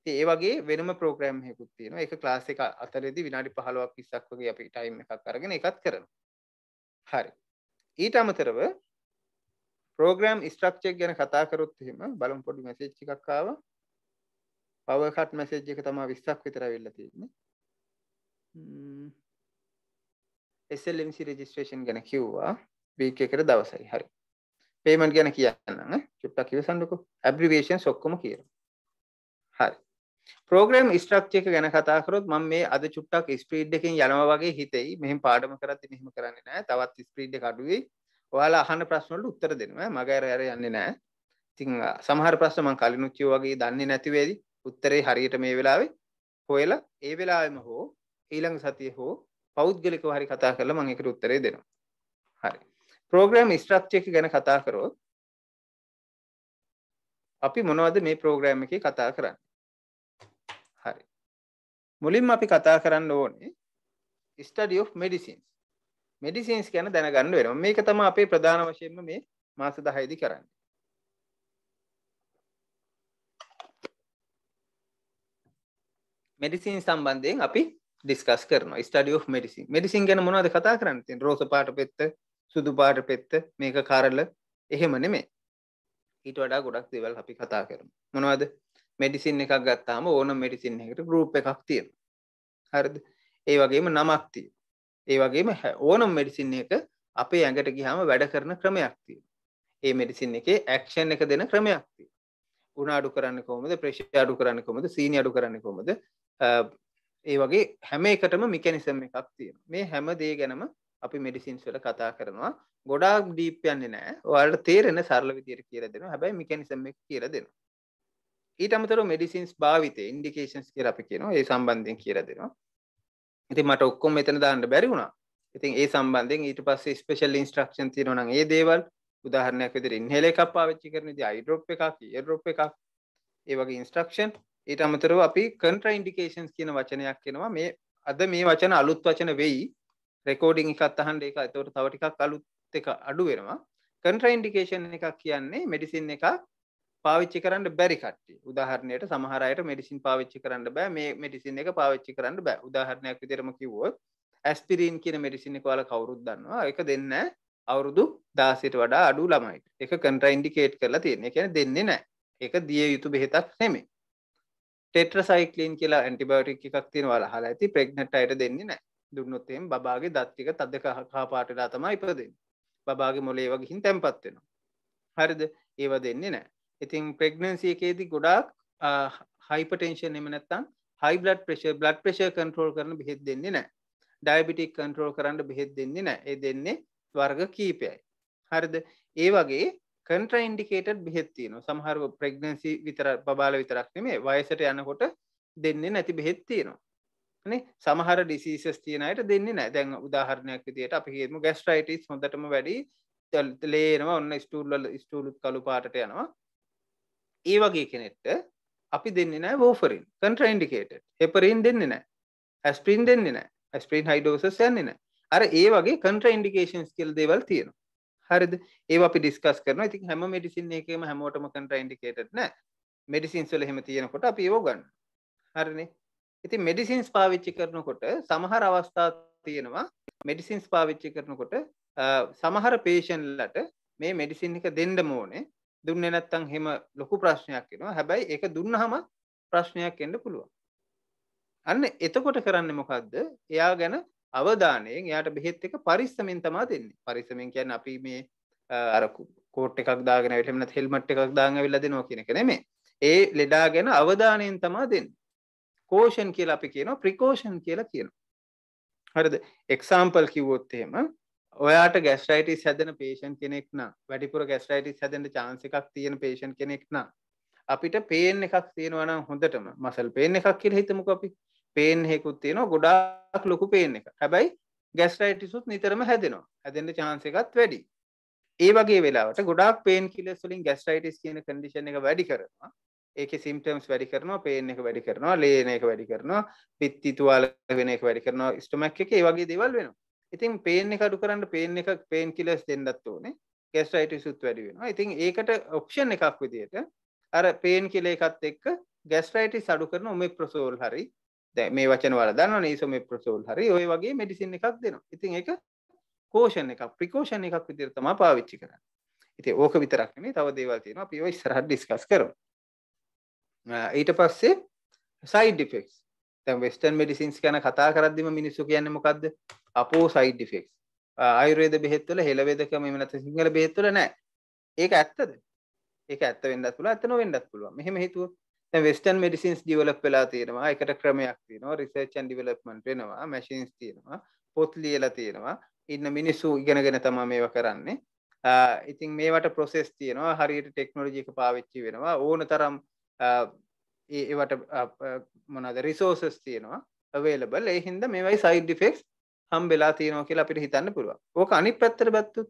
ඉතින් ඒ වගේ වෙනම ප්‍රෝග්‍රෑම් එකකුත් තියෙනවා. ඒක ක්ලාස් එක අතරේදී විනාඩි 15ක් 20ක් වගේ අපි ටයිම් එකක් අරගෙන ඒකත් කරනවා. හරි. ඊට අමතරව ප්‍රෝග්‍රෑම් ස්ට්‍රක්චර් ගැන කතා කරොත් එහෙම බලමු පොඩි මැසේජ් එකක් ආවා. පවර් කට් මැසේජ් එක තමයි 20ක් විතර අවිල්ල තියෙන්නේ. SLMC රෙජිස්ට්‍රේෂන් ගැන කිව්වා වීක එකට දවසයි හරි පේමන්ට් ගැන කියන්න චුට්ටක් කිවසන්නකෝ ඇබ්‍රිවේෂන් ඔක්කොම කියන හරි ප්‍රෝග්‍රම් ස්ට්‍රක්්චයක ගැන කතාකරොත් මම මේ අද චුට්ටක් ස්පීඩ් එකෙන් යනවා වගේ හිතෙයි මෙහෙම පාඩම කරත් මෙහෙම කරන්නේ නැහැ තවත් ස්පීඩ් එක අඩුවේ ඔයාලා අහන ප්‍රශ්න වලට උත්තර දෙනවා මග ඇර ඇර යන්නේ නැහැ ඉතින් සමහර ප්‍රශ්න මම කලිනුත් කිව්වා වගේ දන්නේ නැති වෙයි උත්තරේ හරියට මේ වෙලාවේ හොයලා ඒ වෙලාවෙම හෝ ඊළඟ සතියේ හෝ පෞද්ගලිකව හරි කතා කරලා මම ඒකට උත්තරේ දෙනවා. හරි. ප්‍රෝග්‍රෑම් ස්ට්‍රක්චර් එක ගැන කතා කරොත් අපි මොනවද මේ ප්‍රෝග්‍රෑම් එකේ කතා කරන්නේ? හරි. මුලින්ම අපි කතා කරන්න ඕනේ study of medicines. medicines ගැන දැනගන්න වෙනවා. මේක තමයි අපේ ප්‍රධාන වශයෙන්ම මේ මාස 10 කරන්නේ. මෙඩිසින් සම්බන්ධයෙන් අපි ඩිස්කස් කරන ස්ටඩිය of මෙඩිසින් මෙඩිසින් ගැන මොනද කතා කරන්න තින් රෝස පාට පෙත්ත සුදු පාට පෙත්ත මේක කාරල්ල එහෙම නෙමේ ඊට වඩා ගොඩක් දෙවල් අපි කතා කරම මොනවද මෙඩිසින් එකක් ගත්තාම ඕන මෙඩිසින් එකට ගරුප් එකක් තියෙන හරිද ඒ වගේම නමක්තිය ඒ වගේම ඕනම් මෙඩිසින් එක අපේ ඇඟට ගිහාම වැඩ කරන ක්‍රමයක් තිය ඒ මෙඩිසින් එකේ ඇක්ෂන් එක දෙන ක්‍රමයක් තිය ගුණ අඩු කරන්න කොමද ප්‍රේශ අඩු කරන්න කොමද සීනි අඩු කරන්න කොමද ඒ වගේ හැම එකටම මිකැනිසම් එකක් තියෙන මේ හැම දේ ගැනම අපි මෙඩිසින්ස් වල කතා කරනවා ගොඩාක් ඩීප් යන්නේ නෑ ඔයාලට තේරෙන සරල විදියට කියලා දෙනවා හැබැයි මිකැනිසම් එක කියලා දෙනවා ඊට අමතරව මෙඩිසින්ස් භාවිතය ඉන්ඩිකේෂන්ස් කියලා අපි කියනවා ඒ සම්බන්ධයෙන් කියලා දෙනවා ඉතින් මට ඔක්කොම මෙතන දාන්න බැරි වුණා ඉතින් ඒ සම්බන්ධයෙන් ඊට පස්සේ ස්පෙෂල් ඉන්ස්ට්‍රක්ෂන් තියෙනවා නම් ඒ දේවල් උදාහරණයක් විදිහට ඉන්හෙල එකක් පාවිච්චි කරන විදිහ අයිඩ්‍රොප් එකක් ඊඩ්‍රොප් එකක් ඒ වගේ ඉන්ස්ට්‍රක්ෂන් ඊට අමතරව අපි කන්ට්‍ර ඉන්ඩිකේෂන්ස් කියන වචනයක් කෙනවා මේ අද මේ වචන අලුත් වචන වෙයි රෙකෝඩිං එකත් අහන්ඩ එක එතවට තව ටිකක් අලුත් එක අඩු වෙනවා කන්ට්‍ර ඉන්ඩිකේෂන් එකක් කියන්නේ මෙඩිසින් එක පාවිච්චි කරන්න බැරි කට්ටි උදාහරණයට සමහරයට මෙඩිසින් පාවිච්චි කරන්න බෑ මේ මෙඩිසින් එක පාවිච්චි කරන්න බෑ උදාහරණයක් විදිරම කිව්වොත් ඇස්පිරීන් කියන මෙඩිසින් එක ඔයාලා කවුරුත් දන්නවා ඒක දෙන්න අවුරුදු 16ට වඩා අඩු ළමයිට ඒක කන්ට්‍රා ඉන්ඩිකේට් කරලා තියෙන. ඒ කියන්නේ දෙන්නේ නැහැ. ඒක දිය යුතු බෙහෙතක් නෙමෙයි. ටෙට්‍රසයික්ලින් කියලා ඇන්ටිබයෝටික් එකක් තියෙනවා අහලා ඇති ප්‍රෙග්නට් අයට දෙන්නේ නැහැ. දුන්නොත් එහෙම බබාගේ දත් ටික තද කහ පාට වෙලා තමයි ඉපදෙන්නේ. බබාගේ මොළේ ඒවා ගිහින් තැම්පත් වෙනවා. හරිද? ඒවා දෙන්නේ නැහැ. ඉතින් ප්‍රෙග්නන්සි එකේදී ගොඩාක් හයිපටෙන්ෂන් එහෙම නැත්නම් high blood pressure blood pressure control කරන බෙහෙත් දෙන්නේ නැහැ. ඩයබිටික් කන්ට්‍රෝල් කරන්න බෙහෙත් දෙන්නේ නැහැ. ඒ දෙන්නේ වර්ග කීපයයි. හරිද? ඒ වගේ කන්ට්‍ර ඉන්ඩිකේටඩ් බෙහෙත් තියෙනවා සමහර ප්‍රෙග්නන්සි විතර බාල විතරක් නෙමේ වයසට යනකොට දෙන්නේ නැති බෙහෙත් තියෙනවා සමහර ඩිසිසස් තියනයට දෙන්නේ නෑ දැන් උදාහරණයක් විදියට අපි කියම ගැස්ට්‍රයිටස් හොඳටම වැඩි ලේනවා ඔන්න ස්ටූල්ල ස්ටූලුත් කළු පාට යනවා ඒ වගේ කෙනෙට අපි දෙන්න නෑ වෝෆරින් කන්ට්‍ර ඉන්ඩිකේට හෙපරින් දෙන්න නෑ ඇස්පින් දෙන්න නෑ ඇස්පින් හයිඩෝසස් යන්නේ නෑ අර ඒ වගේ කන්ට්‍ර ඉන්ඩිකේන්ස් කෙල් දේවල් තියෙනවා හරිද ඒ අපි ඩිස්කස් කරන ඉති හැම මඩිසින් එකම හැමෝටම කට ඉන්ඩිකේටන මඩිසින්ස්වල හෙම තියෙනකොට අපි ඒෝගන්න හරිනේ ඉති මෙඩිසින්ස් පාවිච්චි කරනකොට සමහර අවස්ථා තියෙනවා මෙඩිසින්ස් පාවිච්චි කරනකොට සමහර පේෂන්ලට මේ මෙඩිසින් එක දෙන්න මෝනේ දුන්න නැත්තං හෙම ලොකු ප්‍රශ්නයක් එෙනවා හැබැයි එක දුන්නහම ප්‍රශ්නයක් එන්න පුළුවන් අන්න එතකොට කරන්න මොකක්ද එයා ගැන අවධානයෙන් එයාට බෙහෙත් එක පරිස්සමෙන් තමා දෙන්නේ පරිස්සමෙන් කියන්න අපි මේ අරකු කෝට් එකක් දාගෙන වෙටමන හෙල්මට් එකක් දාග වෙල්ල දෙනවා කියනක නෙමේ ඒ ලෙඩා ගැන අවධානයෙන් තමා දෙන්න කෝෂන් කියලා අපි කියනවා ප්‍රිකෝෂන් කියලා කියන හරිද එක්සාම්පල් කිව්වොත්තේම ඔයාට ගැස්ටයිටස් හැදන පේෂන් කෙනෙක් නා වැඩිපුර ගැස්ටයිටස් හැදෙන චාන්ස එකක් තියෙන පේෂන් කෙනෙක් නා අපිට පේෙන් එකක් තියෙනවනම් හොඳටම මසල් පේෙන් එකක් කියල හිතමුක අපි පේන් හෙකුත් තියෙනවා ගොඩාක් ලොකු පේන එක හැබැයි ගැස්ටයිටිසුත් නිතරම හැදෙනවා හැදෙන්ට චාන්ස එකත් වැඩි ඒ වගේ වෙලාට ගොඩක් පේන් කිලස් වලින් ගැස්ටයිටිස් කියන කඩිෂන එක වැඩි කරනවා ඒක සිම්ටම්ස් වැඩි කරනවා පේන එක වැඩි කරනවා ලේන එක වැඩි කරනවා පිත්තිතුවාල වෙන එක වැඩි කරනවා ස්ටමක් එක ඒ වගේ දෙවල් වෙනවා ඉතින් පේන එක අඩු කරන්න පේන එක පේන් කිලස් දෙන්නත් ඕනේ ගැස්ටයිටිසුත් වැඩි වෙනවා ඉතින් ඒකට ඔප්ෂන් එකක් විදියට අර පේන් කිල එකත් එක්ක ගැස්ටයිටිස් අඩු කරන උමෙක් ප්‍රසෝල් හරි දැ මේ වචන වල දන්න නේසොම ප්‍රසෝල් හරි ඔය වගේ මෙඩිසින් එකක් දෙනවා ඉතින් එක කෝෂණ එක ප්‍රිකෝෂණ එකක් විදිරතම පාවිච්චි කරන්න ඉති ඕක විතරක්නේ තව දේවල්තියෙන අපි ඔයි සරහට ඩිස්කස් කරු ඊට පස්සේ සයි ඩිෆෙක්ස් තැම් වෙස්ටන් මෙඩිසින්ස් ගැන කතා කරදදිම මිනිස්සු කියන්න මොකක්ද අපෝ සයි ඩිෆෙක්ස් අයුරේද බෙත්තුල හෙළවේදක මෙමනත සිංහල බෙත්තුල නෑ ඒක ඇත්තද ඒක ඇත්ත වෙන්නත් පුළ ඇත්තන වෙන්නත් පුළුව මෙහෙම හිතුව වෙස්ටන් මඩිසින්ස් ඩිවලප් වෙලා තියෙනවා එකට ක්‍රමයක් තියෙනවා රිසර්චන් ඩිවලප්මන්ට් වෙනවා මැශින්ස් තියෙනවා පොත් ලියලා තියෙනවා ඉන්න මිනිස්සු ඉගෙනගෙන තමා මේවා කරන්නේ ඉතින් මේවට ප්‍රොසෙස් තියෙනවා හරියට ටෙක්නොලජික පාවිච්චි වෙනවා ඕන තරම් ඒවට මොනද රිසෝසස් තියෙනවා අවේලබල් ඒ හින්ද මේවයි සයිඩ් ඩිෆෙක්ස් හම් වෙලා තියෙනවා කියලා අපිට හිතන්න පුළුවන් ඕක අනිත් පැත්තට බැත්තුත්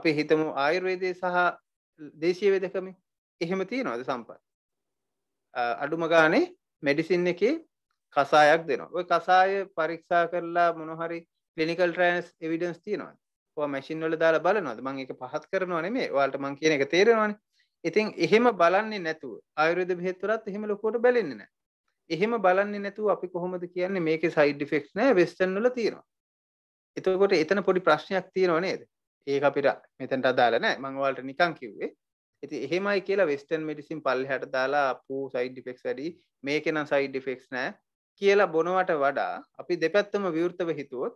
අපි හිතමු ආයුර්වේදය සහ දේශීය වෙදකම එහෙම තියෙනවද සම්පත් අඩුම ගානේ මෙඩිසින් එකේ කසායක් දෙනවා ඔය කසාය පරීක්ෂා කරලා මොනහරි ක්ලිනිකල් ට්‍රයින්ස් එවිඩන්ස් තියෙනවා ඔය මැෂින් වල දාලා බලනවාද මම ඒක පහත් කරනවා නෙමෙයි ඔයාලට මම කියන එක තේරෙනවානේ ඉතින් එහෙම බලන්නේ නැතුව ආයුර්වේද බෙහෙත් වලත් එහෙම ලොකුවට බැලෙන්නේ නැහැ එහෙම බලන්නේ නැතුව අපි කොහොමද කියන්නේ මේකේ සයිඩ් ඉෆෙක්ට්ස් නෑ වෙස්ටර්න් වල තියෙනවා. එතකොට එතන පොඩි ප්‍රශ්නයක් තියෙනව නේද? ඒක අපිට මෙතනට අදාළ නෑ. මම ඔයාලට නිකන් කිව්වේ. ඇති එහෙමයි කියලා වෙස්ටන් මිඩිසින් පල්හට දාලා අපූ සයිඩ් ිෆෙක්ස් වැඩි මේකෙන සයිඩ් ෆෙක්ස් නෑ කියලා බොනවට වඩා අපි දෙපැත්තම විවෘතව හිතුවොත්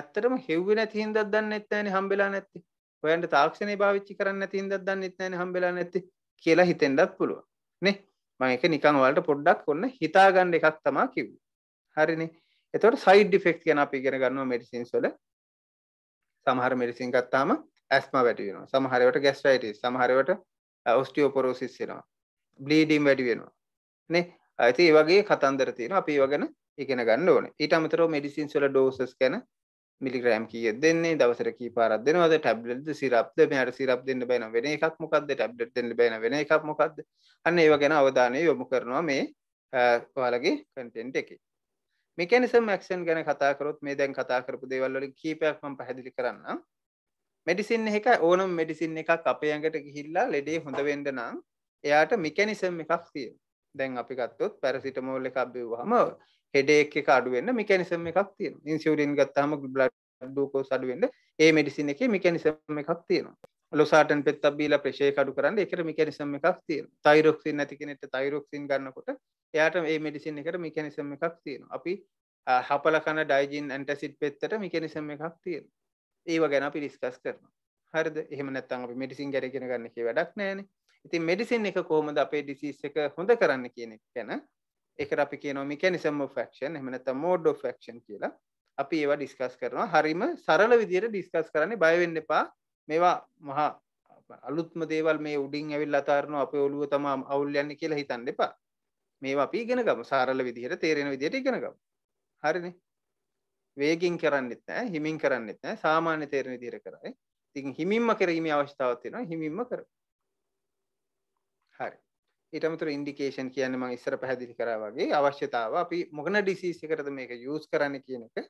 ඇත්තටම හෙව්වෙ නැති හින්දා දන්නේ නැත්නම් හම්බෙලා නැති. හොයන්න තාක්ෂණය පාවිච්චි කරන්නේ නැති හින්දා දන්නේ නැත්නම් හම්බෙලා නැති කියලා හිතෙන්නත් පුළුවන්. නේ? මම ඒක නිකන් ඔයාලට පොඩ්ඩක් ඔන්න හිතාගන්න එකක් තමයි කිව්වේ. හරිනේ. එතකොට සයිඩ් ඉෆෙක්ට් ගැන අපි ඉගෙන ගන්නවා මෙඩිසින්ස් වල. සමහර මෙඩිසින් ගත්තාම ඇස්මා වැටි වෙනවා. සමහර ඒවාට ගෑස්ට්‍රයිටිස්, සමහර ඒවාට ඔස්ටියෝපොරෝසිස් වෙනවා බ්ලීඩීම් වැඩි වෙනවා නේ ඇති ඒ වගේ කතන්දර තියෙන අපි ඒවා ගැන ඉගෙන ගන්න ඕනේ ඊට අමතරව මෙඩිසින්ස් වල ඩෝසස් ගැන මිලිග්‍රෑම් කීයක් දෙන්නේ දවසට කී පාරක් දෙනවද ටැබ්ලට්ද සිරප්ද මෙයාට සිරප් දෙන්න බෑ නම් වෙන එකක් මොකද්ද ටැබ්ලට් දෙන්න බෑ නම් වෙන එකක් මොකද්ද අන්න ඒව ගැන අවධානය යොමු කරනවා මේ ඔයාලගේ කන්ටෙන්ට් එකේ මෙකැනිසම් ඇක්ෂන් ගැන කතා කරොත් මේ දැන් කතා කරපු දේවල් වලින් කීපයක් මම පැහැදිලි කරන්නම් මෙඩිසින් එක ඕනම් මෙඩිසින් එකක් අපයඟට ගිහිල්ලා ලෙඩේ හොඳ වෙන්න නම් එයාට මිකැනිසම් එකක් තියෙන. දැන් අපි ගත්තොත් පැරසිටමෝල් එකක් බිව්වහම හෙඩේක් එක අඩු වෙන්න මිකැනිසම් එකක් තියෙනවා. ඉන්සියුලින් ගත්තාම බ්ලඩ් ග්ලූකෝස් අඩු වෙන්න ඒ මෙඩිසින් එකේ මිකැනිසම් එකක් තියෙනවා. ලොසාටන් පෙත්තක් බීලා ප්‍රෙෂර් එක අඩු කරන්න ඒකට මිකැනිසම් එකක් තියෙනවා. තයිරොක්සින් නැති කෙනෙක්ට තයිරොක්සින් ගන්නකොට එයාට මේ මෙඩිසින් එකට මිකැනිසම් එකක් තියෙනවා. අපි හපල කන ඩයිජින් ඇන්ටසිඩ් පෙත්තට මිකැනිසම් එකක් තියෙනවා. ඒව ගැන අපි රිස්කස් කරනවා හරිද එහෙම නැත්තම් අපි මෙඩිසින් ගැරගෙන ගන්න කිය වැඩක් නෑනේ ඉතින් මෙඩිසින් එක කොහොමද අපේ ඩිසීස් එක හොඳ කරන්න කියන එක ගැන ඒකට අපි කියනවා මෙකැනිසම් ඔෆ් ඇක්ෂන් එහෙම නැත්තම් මෝඩ් ඔෆ් ඇක්ෂන් කියලා අපි ඒවා ඩිස්කස් කරනවා හරිම සරල විදියට ඩිස්කස් කරන්නේ බය වෙන්න එපා මේවා මහා අලුත්ම දේවල් මේ උඩින් ඇවිල්ලා අතාරනවා අපේ ඔළුව තමයි අවුල් යන්නේ කියලා හිතන්න එපා මේවා අපි ඉගෙන ගමු සාරල විදිහට තේරෙන විදිහට ඉගෙන ගමු හරිනේ වේගෙන් කරන්නෙත් නෑ හිමින් කරන්නෙත් නෑ සාමාන්‍ය තේරෙන විදිහට කරයි. ඉතින් හිමින්ම කිරීමේ අවශ්‍යතාවක් තියෙනවා හිමින්ම කර. හරි. ඊට අමතරව ඉන්ඩිකේෂන් කියන්නේ මම ඉස්සර පැහැදිලි කරා වගේ අවශ්‍යතාව අපි මොකන ඩිසීස් එකකටද මේක යූස් කරන්නේ කියන එක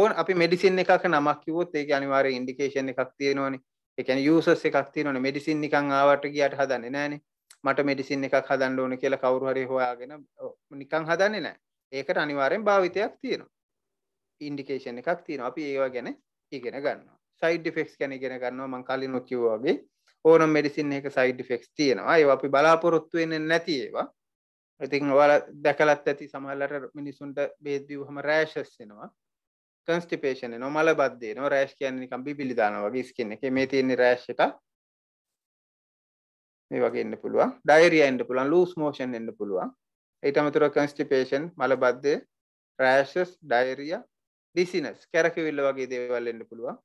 ඕන අපි මෙඩිසින් එකක නමක් කිව්වොත් ඒක අනිවාර්යෙන් ඉන්ඩිකේෂන් එකක් තියෙනවනේ. ඒ කියන්නේ යූසර්ස් එකක් තියෙනවනේ. මෙඩිසින් නිකන් ආවට ගියාට හදන්නේ නෑනේ. මට මෙඩිසින් එකක් හදන්න ඕන කියලා කවුරු හරි හොයාගෙන නිකන් හදන්නේ නෑ. ඒකට අනිවාර්යෙන් භාවිතයක් තියෙනවා. ඉන්ඩිකේෂන් එකක් තියෙන අපි ඒවා ගැන ඉගෙන ගන්න සයිඩ් ෆෙක්ස් ගැන ඉගෙන ගන්නවා මං කලිනො කිව්වාගේ ඕනම් මෙඩිසින් එක සයිඩ් ෆෙක්ස් තියෙනවා ඒ අපි බලාපොරොත්තු වෙන්නේ නැති ඒවා ඉතින් ඔයාල දැකලත් ඇති සමහරලට මිනිසුන්ට බේත් දීවහම රෑෂස් එනවා කන්ස්ටිපේෂන් එනවා මල බද්ද එනවා රෑෂ් කියන්නේ නිකන් බිබිලි දානවා වගේ ස්කින් එකේ මේ තියෙන රෑෂ් එක මේ වගේ එන්න පුළුවන් ඩයරියා එන්න පුළුවන් ලූස් මෝෂන් එන්න පුළුවන් ඊට අමතරව කන්ස්ටිපේෂන් මල බද්ද රෑෂස් ඩයරියා ඩිසිනස් කැරකිවිල්ල වගේ දේවල් එන්න පුළුවන්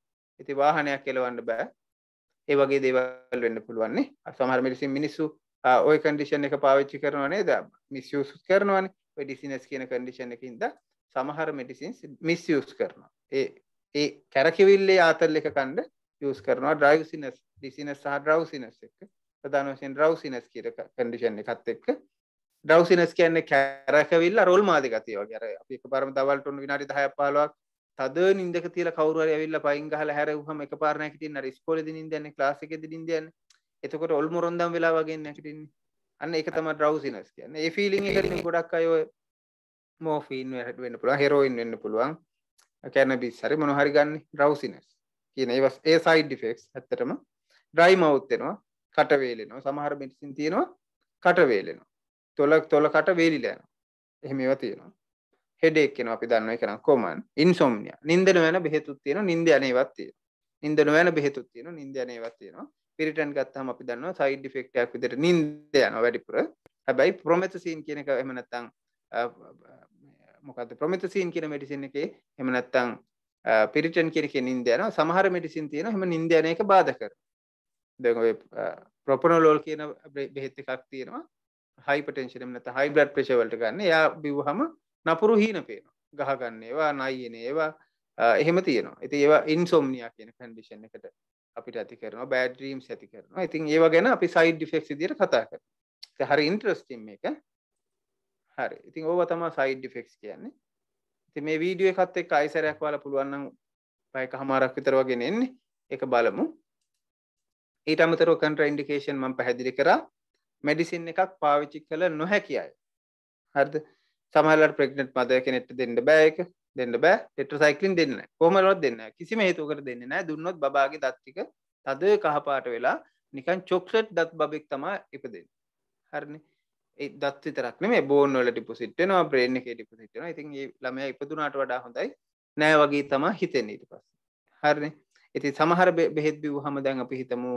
ඉති වාහනයක් කෙලවන්න බෑ ඒ වගේ දේවල් වෙන්න පුළුවන්නේ සමහර මිනිසින් මිනිස්සු ඔය කන්ඩිෂන් එක පාවිච්චි කරනවනේ ද මිස්යුස් කරනවන ඔය ඩිසිනස් කියන කන්ඩිෂන් එකින්ද සමහර මෙඩිසින්ස් මිස්යුස් කරනවා ඒ ඒ කැරකිවිල්ලේ ආතල් එක කණ්ඩ යස් කරනවා ඩ්‍රයිසිනස් ඩිසිනස් සහ ්‍රවසිනස් එක ප්‍රධාන වශයෙන් ්‍රවසිනස් කියර කඩිෂන් එකත් එක්ක ඩවසිනස් කියන්නේ කැරකවිල්ල රොල් මාධිකතිය වගේ අර අපි එකපාරම දවල්ට උණු විනාඩි 10ක් 15ක් තද නිින්දක තියලා කවුරු හරි ඇවිල්ලා පයින් ගහලා හැරෙව්වම එකපාර නැගිටින්න අර ඉස්කෝලේදී නිින්ද යන්නේ ක්ලාස් එකේදී නිින්ද යන්නේ එතකොට ඔල් මොරොන්දම් වෙලා වගේ නැගිටින්නේ අන්න ඒක තමයි ඩ්‍රවුසිනස් කියන්නේ ඒ ෆීලිං එක ඉතින් ගොඩක් අය ඔය මෝෆීන් වෙන්න පුළුවන් හෙරෝයින් වෙන්න පුළුවන් කැනබිස් හරි මොන හරි ගන්න ඩ්‍රවුසිනස් කියන ඒවස් ඒ සයිඩ් ඉෆෙක්ට්ස් ඇත්තටම ඩ්‍රයි මවුත් වෙනවා කට වේලෙනවා සමහර මෙඩිසින් තියෙනවා කට වේලෙනවා තොල තොලකට වේලිලා යනවා. එහෙම ඒවා තියෙනවා. හෙඩේක් එනවා අපි දන්නවා ඒක නම් කොමන්. ඉන්සොම්නියා. නිින්ද නොයන බෙහෙතුත් තියෙනවා. නිින්ද යන ඒවාත් තියෙනවා. නිින්ද නොයන බෙහෙතුත් තියෙනවා. නිින්ද යන ඒවාත් තියෙනවා. පිරිටන් ගත්තාම අපි දන්නවා සයිඩ් ඉෆෙක්ට් එකක් විදිහට නිින්ද යනවා වැඩිපුර. හැබැයි ප්‍රොමෙතසින් කියන එක එහෙම නැත්නම් මොකද ප්‍රමිතසින් කියන මෙඩිසින් එකේ එහෙම නැත්නම් පිරිටන් කියන එකේ නිින්ද යනවා සමහර මෙඩිසින් තියෙනවා එහෙම නිින්ද යන එක බාධා කරන. දැන් ඔය ප්‍රොපනොලෝල් කියන බෙහෙත් එකක් තියෙනවා හයිපටෙන්ශරම් නැත හයිබ්ලඩ් ප්‍රේශ වලට ගන්න එයා බිව්හම නපුරු හීන පේන ගහගන්න ඒවා නයියන ඒවා එහෙම තියෙනවා ඇති ඒවා ඉන්සෝම්නියා කියන කන්ඩිෂන් එකට අපිට ඇති කරන බෑඩ්‍රීම් ඇති කරන ඉතින් ඒවා ගැන අපි සයිඩ් ෆෙක් දිර කතා කර හරි ඉන්ට්‍රස්ටිම් එක හරි ඉතින් ඕව තමා සයිඩ් ෆෙක්ස් කියන්නේ ති මේ වීඩිය එකත් එක් අයිසරයක් වාල පුළුවන්නම් පයක හමාරක් විතර වගෙන එන්නේ එක බලමු ඊට අමතරෝ කන්ට්‍ර ඉන්ඩිකේෂන් ම පැහැදිලි කරා මැඩිසින් එකක් පාවිච්චි කළ නොහැකි අය හරිද සමහලට ප්‍රෙක්නට් මදය කෙනෙට දෙන්න බෑක දෙන්න බෑ ෙට සයිකලින් දෙන්න කොමලොත් දෙන්න කිසිම හේතුකට දෙන්න නෑ දුන්නොත් බාගේ දත්තික තද කහපාට වෙලා නිකන් චොක්ලට් දත් බෙක් තමා එක දෙන්න හරණ ඒ දත් තරක්න මේ බෝනල ටිපසිටනවා ප්‍රේණ එක ටිපසිටන ඉතින් ළම ඉපදුනාට වඩා හොඳයි නෑ වගේ තමා හිතෙන් ඊට පස්ස හරණ ඉති සමහර බෙහෙත් බිවහම දැන් අපි හිතමු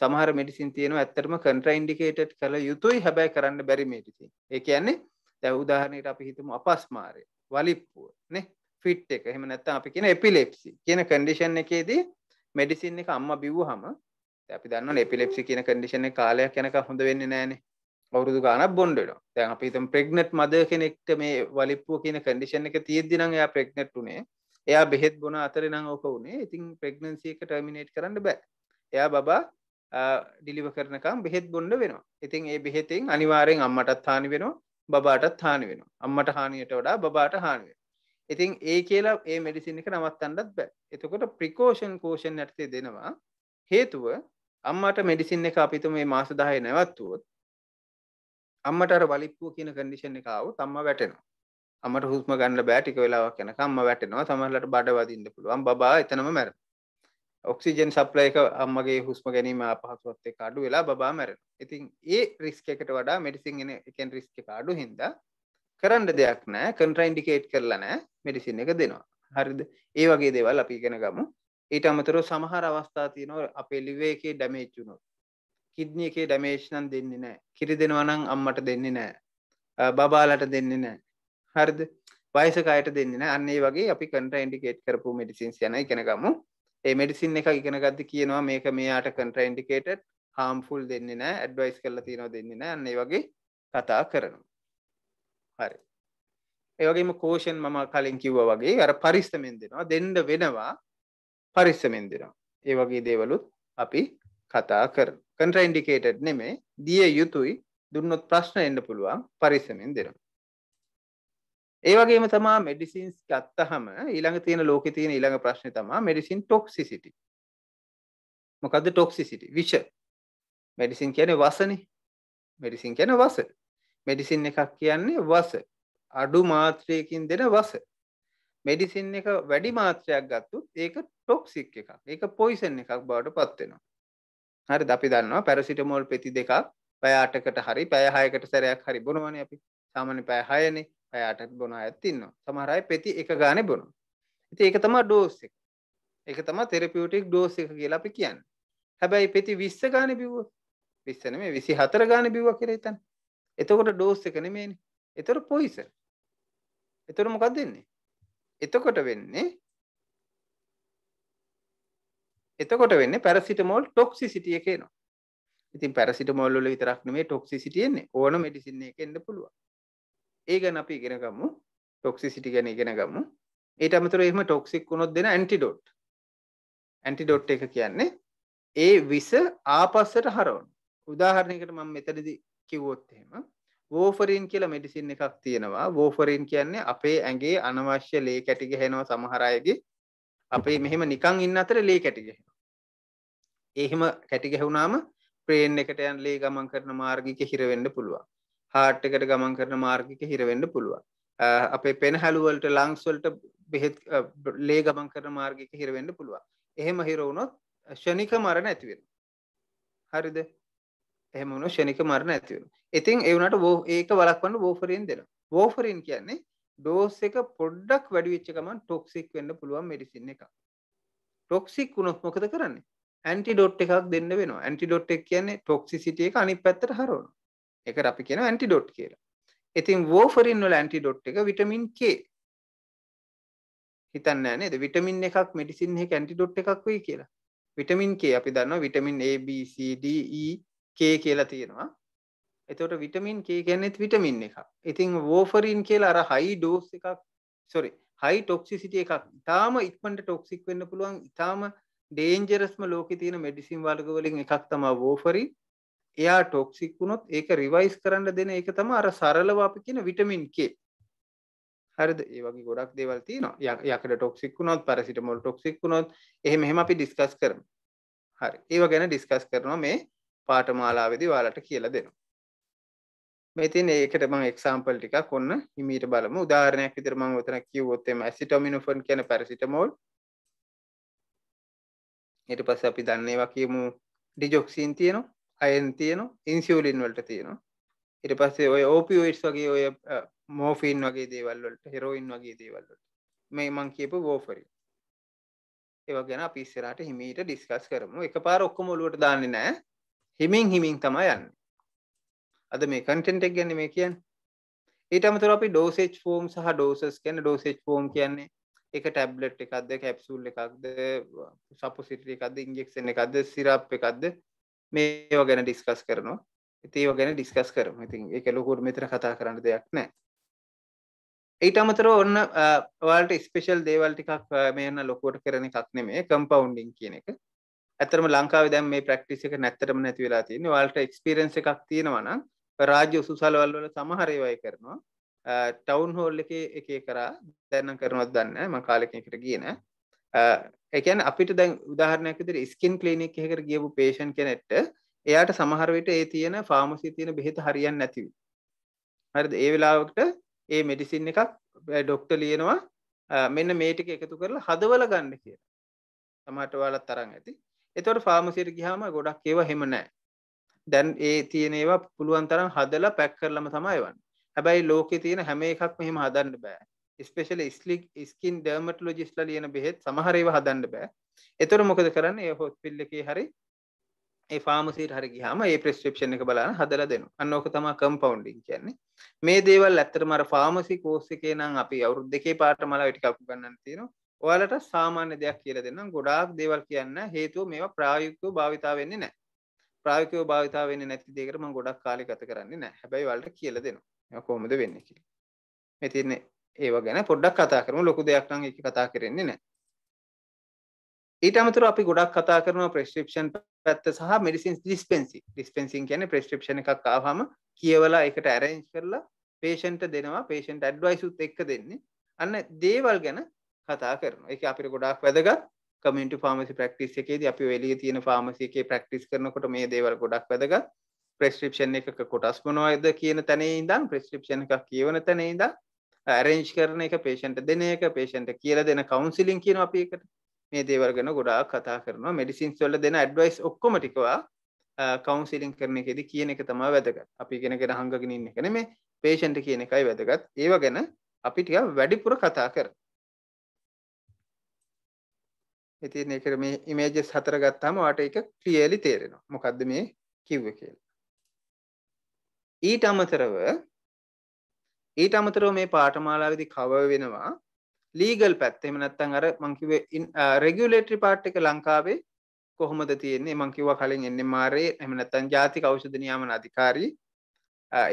සමහර මෙඩිසින් තියෙනවා ඇත්තටම කන්ට්‍රයින්ඩිකේටඩ් කළ යුතුයි හැබැයි කරන්න බැරි මෙඩිසින්. ඒ කියන්නේ දැන් උදාහරණයකට අපි හිතමු අපස්මාරය, වලිප්පුව නේ, ෆිට් එක. එහෙම නැත්නම් අපි කියන එපිලෙප්සි කියන කන්ඩිෂන් එකේදී මෙඩිසින් එක අම්මා බිව්වහම අපි දන්නවනේ එපිලෙප්සි කියන කන්ඩිෂන් එක කාලයක් යනකම් හොඳ වෙන්නේ නැහනේ. අවුරුදු ගානක් බොන්ඩ වෙනවා. දැන් අපි හිතමු ප්‍රෙග්නන්ට් මදර් කෙනෙක්ට මේ වලිප්පුව කියන කන්ඩිෂන් එක තියෙද්දි නම් එයා ප්‍රෙග්නන්ට් උනේ. එයා බෙහෙත් බොන අතරේ නම් ඕක උනේ. ඉතින් ප්‍රෙග්නන්සි එක ටර්මිනේට් කරන්න බෑ. එයා බබා ඩිලිව කරනකම් බෙහෙත් බොන්න වෙනවා ඉතින් ඒ බෙහෙතින් අනිවාරයෙන් අම්මටත් හානි වෙනවා බාටත් හානි වෙනවා අම්මට හානියට වඩා බාට හානිය ඉතින් ඒ කියලා ඒ මෙඩිසින් එක නවත්තන්නත් බෑ එතකොට ප්‍රිකෝෂන් කෝෂන් ඇටතේ දෙනවා හේතුව අම්මට මෙඩිසින් එක අපිතුම මේ මාස දහය නැවත්තුවොත් අම්මට අර වලිප්පුව කියන කඩිෂන් එකකාව තම්ම වැටෙනවා අමට හුස්ම ගන්න බෑටික වෙලාවක් යනකම්ම වැටෙනවා සමහරලට බඩ වදින්න පුළුවන් බබා එතනම මැරෙනවා ඔක්සිජන් සප්ලයක අම්මගේ හුස්ම ගැනීම පහසුවත්තේ කාඩු වෙලා බා මැරෙන ඉතින් ඒ රිස්ක එකට වඩා මෙඩිසින් එන එකෙන් රිස්ක කාඩු හින්ද කරන්න දෙයක් නෑ කන්ට්‍රයින්ඩිකේට් කරලා නෑ මෙඩිසින් එක දෙනවා හරිද ඒ වගේ දේවල් අපි ඉගෙන ගමු ඊට අමතරව සමහර අවස්ථා තියෙනවා අපේ ලිවේ එකේ ඩැමේජ් වුණොත් කිඩ්නි එකේ ඩැමේජ් නම් දෙන්නේ නෑ කිරි දෙනවා නම් අම්මට දෙන්නේ නෑ බබාලට දෙන්නේ නෑ හරිද වයසක අයට දෙන්නේ නෑ අන්න ඒ වගේ අපි කන්ට්‍රයින්ඩිකේට් කරපු මෙඩිසින්ස් යන ඉගෙන ගමු ඒ මෙඩිසින් එක ඉගෙන ගත්ත කියනවා මේක මේයාට කන්ට්‍රයින්ඩිකේට හාම්ෆුල් දෙන්නේ නෑ ඇඩ්වයිස් කරලා තියෙනවා දෙන්නේ නෑ අන්නේ වගේ කතා කරනවා හරි ඒවගේම කෝෂන් මම කලින් කිව්ව වගේ අර පරිස්සමෙන් දෙනවා දෙන්ඩ වෙනවා පරිස්සමෙන් දෙනවා ඒ වගේ දේවලුත් අපි කතා කර කන්ට්‍රයින්ඩිකේටඩ් නෙමේ දිය යුතුයි දුන්නොත් ප්‍රශ්න එන්න පුළුවන් පරිස්සමෙන් දෙනවා ඒවගේම තමා මෙඩිසින්ස් ගත්තහම ඊළඟ තියෙන ලෝක තියෙන ඊළඟ ප්‍රශ්න තමා මෙඩිසින් ටොක්සිසිටි මොකද ටොක්සිසිටි විෂ මෙඩිසින් කියන වසන මෙඩිසින් කියන වස මෙඩිසින් එකක් කියන්නේ වස අඩු මාත්‍රයකින් දෙන වස මෙඩිසින් එක වැඩි මාත්‍රයක් ගත්තුත් ඒක ටොක්සික් එකක් ඒක පොයිසන් එකක් බවට පත්වෙනවා හරි අපි දන්නවා පැරසිටමෝල් පෙති දෙකක් පැය අටකට හරි පැය හයකට සැරයක් හරි බොනවනේ අපි සාමාන්‍ය පැය හයනේ අයට බොන ඇත්තින්නවා සමහරයි පෙති එක ගාන බොනු ඉති ඒක තම ඩෝස් එක එක තම තෙරපියටික් ඩෝස් එක කියලා අපි කියන්න හැබැයි පෙති විස්ස ගාන බිව්ව විස්සන මේ විසි හතර ගාන බිව්ව කරේතන් එතකොට ඩෝස් එක නෙමේනි එතොර පොයිස එතොර මොකක් දෙන්නේ එතකොට වෙන්නේ එතකොට වෙන්න පැරසිටමෝල් ටොක්සි සිටිය කියනවා ඉතින් පැරසිටමෝල්ල විතරක්නේ ටොක්සි සිටියන්නේ ඕන මඩිසින්නේ එකෙන්න්න පුළුවන් ඒ ගැන අපි ඉගෙනගමු ටොක්සිසිටි ගැන ඉගෙනගමු ඒට අමතුර එහම ටොක්සික් වුණොත් දෙෙන ඇන්ටිඩොට් ඇන්ටිඩොට් එක කියන්නේ ඒ විස ආපස්සට හරවුන් උදාහරණයකට මම මෙතනදි කිව්වොත් එහෙම වෝෆරීන් කියලා මෙඩිසින් එකක් තියෙනවා වෝෆරීන් කියන්නේ අපේ ඇගේ අනවශ්‍ය ලේ කැටි ගහෙනවා සමහරයගේ අපේ මෙහෙම නිකං ඉන්න අතර ලේ කැටි ගහෙනවා එහෙම කැටි ගැහුණාම ප්‍රේන් එකට යන් ලේ ගමන් කරන මාර්ගික හිරවෙන්න පුළුවන් හාට් එකට ගමන් කරන මාර්ගික හිරවෙන්න පුළුවන් අපේ පෙනහැලුවලට ලංස්වලට බෙහෙත් ලේ ගමන් කරන මාර්ගික හිරවෙන්න පුළුවන් එහෙම හිරවුණොත් ෂණික මරණ ඇතිවෙන හරිද එහෙම වුණොත් ෂණික මරණ ඇතිවෙන ඉතින් ඒ වුණාට ඒක වළක්වන්න වෝෆරින් දෙනවා වෝෆරින් කියන්නේ ඩෝස් එක පොඩ්ඩක් වැඩි වෙච්ච ගමන් ටොක්සික් වෙන්න පුළුවන් මෙඩිසින් එකක් ටොක්සික් වුණොත් මොකද කරන්නේ ඇන්ටිඩොට් එකක් දෙන්න වෙනවා ඇන්ටිඩොට් එක කියන්නේ ටොක්සිසිටි එක අනිත් පැත්තට හරවනවා ඒකට අපි කියනවා ඇන්ටිඩොට් කියලා. ඉතින් වෝෆරින් වල ඇන්ටිඩොට් එක විටමින් K. හිතන්න නෑ නේද? විටමින් එකක් මෙඩිසින් එකක ඇන්ටිඩොට් එකක් වෙයි කියලා. විටමින් K අපි දන්නවා vitamin A B C D E K කියලා තියෙනවා. එතකොට විටමින් K කියන්නේත් විටමින් එකක්. ඉතින් වෝෆරින් කියලා අර හයි ඩෝස් එකක් sorry හයි ටොක්සිසිටි එකක් ඉතාම ඉක්මනට ටොක්සික් වෙන්න පුළුවන් ඉතාම ඩේන්ජරස්ම ලෝකේ තියෙන මෙඩිසින් වර්ග වලින් එකක් තමයි වෝෆරින්. එයා ටොක්සික් වුණොත් ඒක රිවයිස් කරන්න දෙන ඒක තම අර සරලව අපි කියන විටමින් K හරිද ඒ වගේ ගොඩක් දේවල් තියෙනවා යකඩ ටොක්සික් වුණොත් පැරසිටමෝල් ටොක්සික් වුණොත් එහෙම එහෙම අපි ඩිස්කස් කරමු හරි ඒව ගැන ඩිස්කස් කරනවා මේ පාඨමාලාවේදී ඔයාලට කියලා දෙනවා මේ තියෙන ඒකට මම එක්සාම්පල් ටිකක් ඔන්න හිමීට බලමු. උදාහරණයක් විදිහට මම ඔතන කිව්වොත් එම ඇසිටමිනොෆන් කියන පැරසිටමෝල්. ඊට පස්සේ අපි දන්නේ වා කියමු ඩිජොක්සින් තියෙනවා. අයෙන් තියන ඉන්සිවලින් වලට තියෙනවා ඉට පස්සේ ඔය ඕපිෝයිස් වගේ ඔය මෝෆීන් වගේ දේවල්වලට හෙරෝයින් වගේ දේවල්ලට මේ මං කියපු ගෝෆරි ඒව ගැන පිස්සරට හිමීට ඩිස්කස් කරමු එක පාර ඔක්කොම ඔලුවට දාන්නේ නෑ හිමින් හිමින් තමයි යන්න අද මේ කටෙන්ටෙක් ගැන මේ කියන්න ඊට අමතර අපි ඩෝසේච් ෆෝම් සහ ඩෝසස් ගැන ඩෝසේච් ෆෝම් කියන්නේ එක ටැබ්ලට් එකක්ද කැප්සුල් එකක්ද සපුසිට එකක්ද ඉන්ජෙක්ෂන් එකක්ද සිරප් එකක්ද මේව ගැන ඩිස්කස් කරනවා ඉතිව ගැන ඩිස්කස් කරම ඉතින් එක ලොකුට මෙතර කතා කරන්න දෙයක් නෑ ඊට අමතර ඔන්න වාල්ට ස්පේෂල් දේවල් ටිකක් මේන්න ලොකෝට කරන එකක් නෙමේ කම්පවන්්ඩින් කියන එක ඇතරම ලංකාව දැම් මේ ප්‍රක්ටිසික නැත්තරම නැති වෙලා තියෙන වාල්ට එක්ස්පිරන්ස එකක් තියෙනවනම් රාජ්‍ය උසුසල්වල් වල සමහරයවයි කරනවා ටවුන් හෝල් එක එක කරා දැන්න කරනවත් දන්න ම කාලකින්කට කියන ඒ කියන්නේ අපිට දැන් උදාහරණයක් විදිහට ස්කින් ක්ලිනික් එකකට ගියපු patient කෙනෙක්ට එයාට සමහර විට ඒ තියෙන ෆාමසි තියෙන බෙහෙත හරියන්නේ නැතිවි. හරිද? ඒ වෙලාවකට ඒ මෙඩිසින් එකක් ඩොක්ටර් ලියනවා මෙන්න මේ ටික එකතු කරලා හදවල ගන්න කියලා. සමහරට ඔයාලත් තරම් ඇති. එතකොට ෆාමසියට ගියාම ගොඩක් ඒවා හැම නැහැ. දැන් ඒ තියෙන ඒවා පුළුවන් තරම් හදලා පැක් කරලම තමයි එවන්නේ. හැබැයි ලෝකේ තියෙන හැම එකක්ම එහෙම හදන්න බෑ. ස්පේෂල ස්ලික් ස්කින් ඩර්මටලෝජිස්ල ලියන බෙහෙත් සමහරව හදන්න බෑ එතුර මොකද කරන්න ඒ හොස්පිල්ල එක හරි ඒ ෆාමසිට හරි හම ඒ ප්‍රස්ක්‍රපෂණ එක බලන්න හදල දෙනු අන්නෝක තම කම්පවන්ඩින් කියන්නේ මේ දේවල් ඇත්තර මර ෆාමසි කෝස්සිකේ නම් අපි අවුරුද් දෙකේ පාට මලා වැටිකක්ු ගන්න තියෙන ඔයාලට සාමාන්‍ය දෙයක් කියල දෙන්න ගොඩාක් දේවල් කියන්න හේතුව මේවා ප්‍රායුක්තව භාවිතා වෙන්නේ නෑ ප්‍රාවිකව භාවිතා වෙන්නේ නැති දෙකරම ගොඩක් කාලි ගත කරන්නේ නෑ හැබැයි වලට කියල දෙනවා කොහොමද වෙන්න කියලා මෙතින්නේ ඒව ගැන පොඩ්ඩක් කතා කරමු ලොකු දෙයක් නම් ඒක කතා කරන්නේ නැහැ. ඊට අමතරව අපි ගොඩක් කතා කරනවා ප්‍රෙස්ක්‍රිප්ෂන් පැත්ත සහ මෙඩිසින්ස් ඩිස්පෙන්සින්. ඩිස්පෙන්සින් කියන්නේ ප්‍රෙස්ක්‍රිප්ෂන් එකක් ආවම කියවලා ඒකට arrange කරලා patient දෙනවා patient advice උත් එක්ක දෙන්නේ. අන්න දේවල් ගැන කතා කරනවා. ඒක අපිට ගොඩාක් වැදගත්. community pharmacy practice එකේදී අපි එළියේ තියෙන pharmacy එකේ practice කරනකොට මේ දේවල් ගොඩක් වැදගත්. prescription එකක කොටස් මොනවද කියන තැනේ ඉඳන් prescription එකක් කියවන තැනේ ඉඳන් ඇරෙන්ජ් කරන එක පේෂන්ට දෙන එක පේෂන්ට කියල දෙන කවන්සිලින් කියන අපිකට මේ දේවල් ගැන ගොඩාක් කතා කරනවා මෙඩිසින්ස් වල දෙන ඇඩ්වයිස් ඔක්කොම ටිකවා කවන්සිලින් කරන එකෙදි කියන එක තමා වැදගත් අපි ගෙනගෙන හංගගෙන ඉන්න එක නෙමේ පේෂන්ට කියන එකයි වැදගත් ඒව ගැන අපි ටිකක් වැඩිපුර කතා කර ඉතින් ඒක මේ ඉමේජස් හතර ගත්තාම ඔයාට ඒක ක්ලියර්ලි තේරෙනවා මොකද්ද මේ කිව්වේ කියලා ඊට අමතරව ඊට අමතරව මේ පාටමාලාවිදි කව වෙනවා ලීගල් පැත්තෙම නැත්තන් අර මංකිවේ රෙගියලේටරි පාට් එක ලංකාවේ කොහොමද තියන්නේ මංකිව කලින් එන්න මාරේ එමනත්තන් ජාති කෞෂධනයාමන අධිකාරී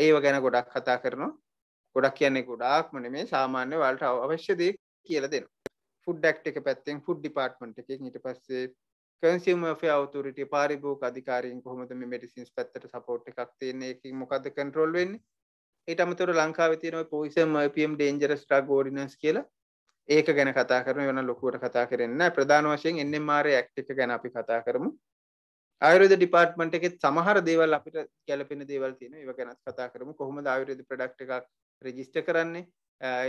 ඒව ගැන ගොඩක් කතා කරනවා ගොඩක් කියන්නේ ගොඩාක් මන මේ සාමාන්‍ය වලට අවශ්‍යදය කියල දෙෙන ෆුඩ්ඩක්් එක පැත්තෙන් ෆුඩ් ඩිපර්ට්මට එකක් ඊට පස්සේ කන්සිම අවතුරට පාරිභූ අධිකාරයෙන් කොහොමද මෙ මඩිසින්ස් පැත්තට සපෝට් එකක් තියන්නේ එක මොකද කන්ට්‍රෝල් වෙන්නේ ඒට අමතර ලංකාව තියන පොයිසම් පම් ඩේන්ජරස් ටක් ගෝඩිනස් කියලා ඒක ගැන කතා කරන වෙන ලොකුවට කතා කරන්න ප්‍රධාන වශයෙන් එන්න මාර ඇක්ටික ගැන අපි කතා කරමු ආයුරද ඩිපාර්ට්මට එකෙත් සමහර දේවල් අපිට කැලපෙන දේවල් තියෙන ඒව ගැනත් කතා කරමු කොහොමද ආයුරද ප්‍රඩක්් එකක් රෙජිස්ට කරන්නේ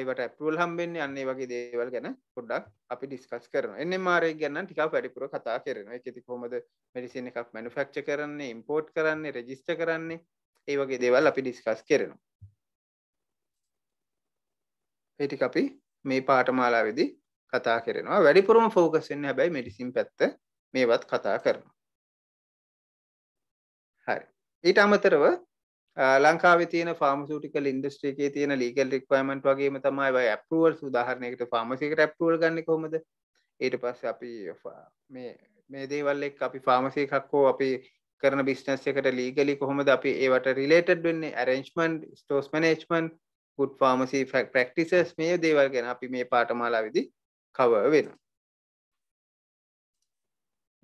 ඒවට ඇපරල් හම්බෙන්න්නේ අන්නේ වගේ දේවල් ගැන පොඩ්ඩක් අපි ඩිස්කස් කරන එන්න මාරය ගැන්න ටික වැඩිපුර කතා කරන එකති කොමද මෙඩිසින එකක් මැනුෆක්ච කරන්නේ ඉම්පෝට් කරන්නේ රෙජිස්ට කරන්නේ ඒ වගේ දේවල් අපි ඩිස්කස් කරනවා ඒටි අපි මේ පාටමාලාවෙදි කතා කරෙනවා වැඩිපුරම ෆෝකස්ෙන් හැබැයි මෙඩිසින් පැත්ත මේවත් කතා කරනවා හරි ඊට අමතරව ලංකාවේ තියෙන ෆාර්මසූටිකල් ඉන්ඩස්ට්‍රි එකේ තියෙන ලීගල් රික්වයර්මන්ට් වගේම තමයි වයි ඇප්‍රූවල්ස් උදාහරණයකට ෆාමසි එකට ඇප්‍රූවල් ගන්න කොහොමද ඊට පස්සේ අපි මේ මේ දේවල් එක්ක අපි ෆාමසි එකක් හෝ අපි කරන බිස්නස් එකට ලීගලි කොහොමද අපි ඒවට රිලේටඩ් වෙන්නේ arrangement stores management good pharmacy practices මේ දේවල් ගැන අපි මේ පාඨමාලාවේදී cover වෙනවා.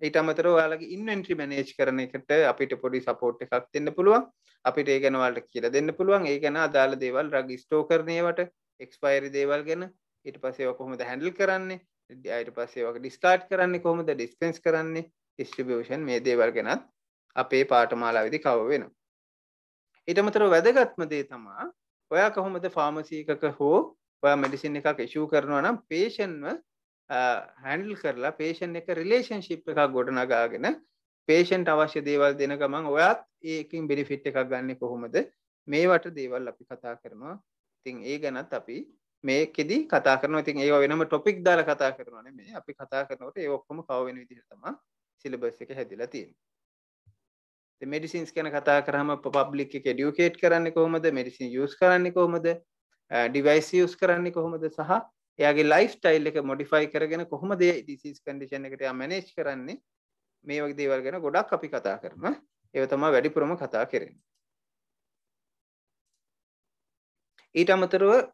ඊට අමතරව ඔයාලගේ ඉන්වෙන්ටරි මැනේජ් කරන එකට අපිට පොඩි සපෝට් එකක් දෙන්න පුළුවන්. අපිට ඒ ගැන ඔයාලට කියලා දෙන්න පුළුවන්. ඒ ගැන අදාළ දේවල් රග් ස්ටෝර් කරන ඒවට, expiry දේවල් ගැන ඊට පස්සේ ඒවා කොහොමද handle කරන්නේ? ඊට පස්සේ ඒවා discard කරන්නේ කොහොමද? dispense කරන්නේ? distribution මේ දේවල් ගැනත් අපේ පාඨමාලාවේදී cover වෙනවා. ඊට අමතරව වැදගත්ම දේ තමයි ඔයා කොහොමද ෆාමසි එකක හෝ ඔයා මෙඩිසින් එකක් එෂූ කරනවා නම් පේෂන්ව හැන්ඩල් කරලා පේෂන් එක රිලේෂන්ශිප් එකක් ගොඩනගාගෙන පේෂන්ට අවශ්‍ය දේවල් දෙන ගමන් ඔයාත් ඒකින් බිනිිෆිට් එකක් ගන්න කොහොමද මේවට දේවල් අපි කතා කරනවා තින් ඒ ගැනත් අපි මේකෙදි කතා කරන ඉතින් ඒ වෙනම ටොපික් දාල කතා කරනවන මේ අපි කතා කරනවට ඒ ඔක්කොම කවෙන විදිහතම සිලබස් එක හැදිලා තියෙන මෙඩිසින්ස් ගැන කතා කරහම පබ්ලික් එක ඩියුකේට් කරන්න කොහොමද මෙඩිසින් යස් කරන්න කොහොමද ඩිවයිස් යස් කරන්න කොහොමද සහ එයාගේ ලයිස් ටයිල් එක මොඩිෆයි කරගෙන කොහොමද ඩිසිස් කඩිෂන් එකට මනේජ් කරන්නේ මේ වගේ දේවල් ගැන ගොඩක් අපි කතා කරන ඒව තමා වැඩිපුරම කතා කරන්න ඊට අමතරව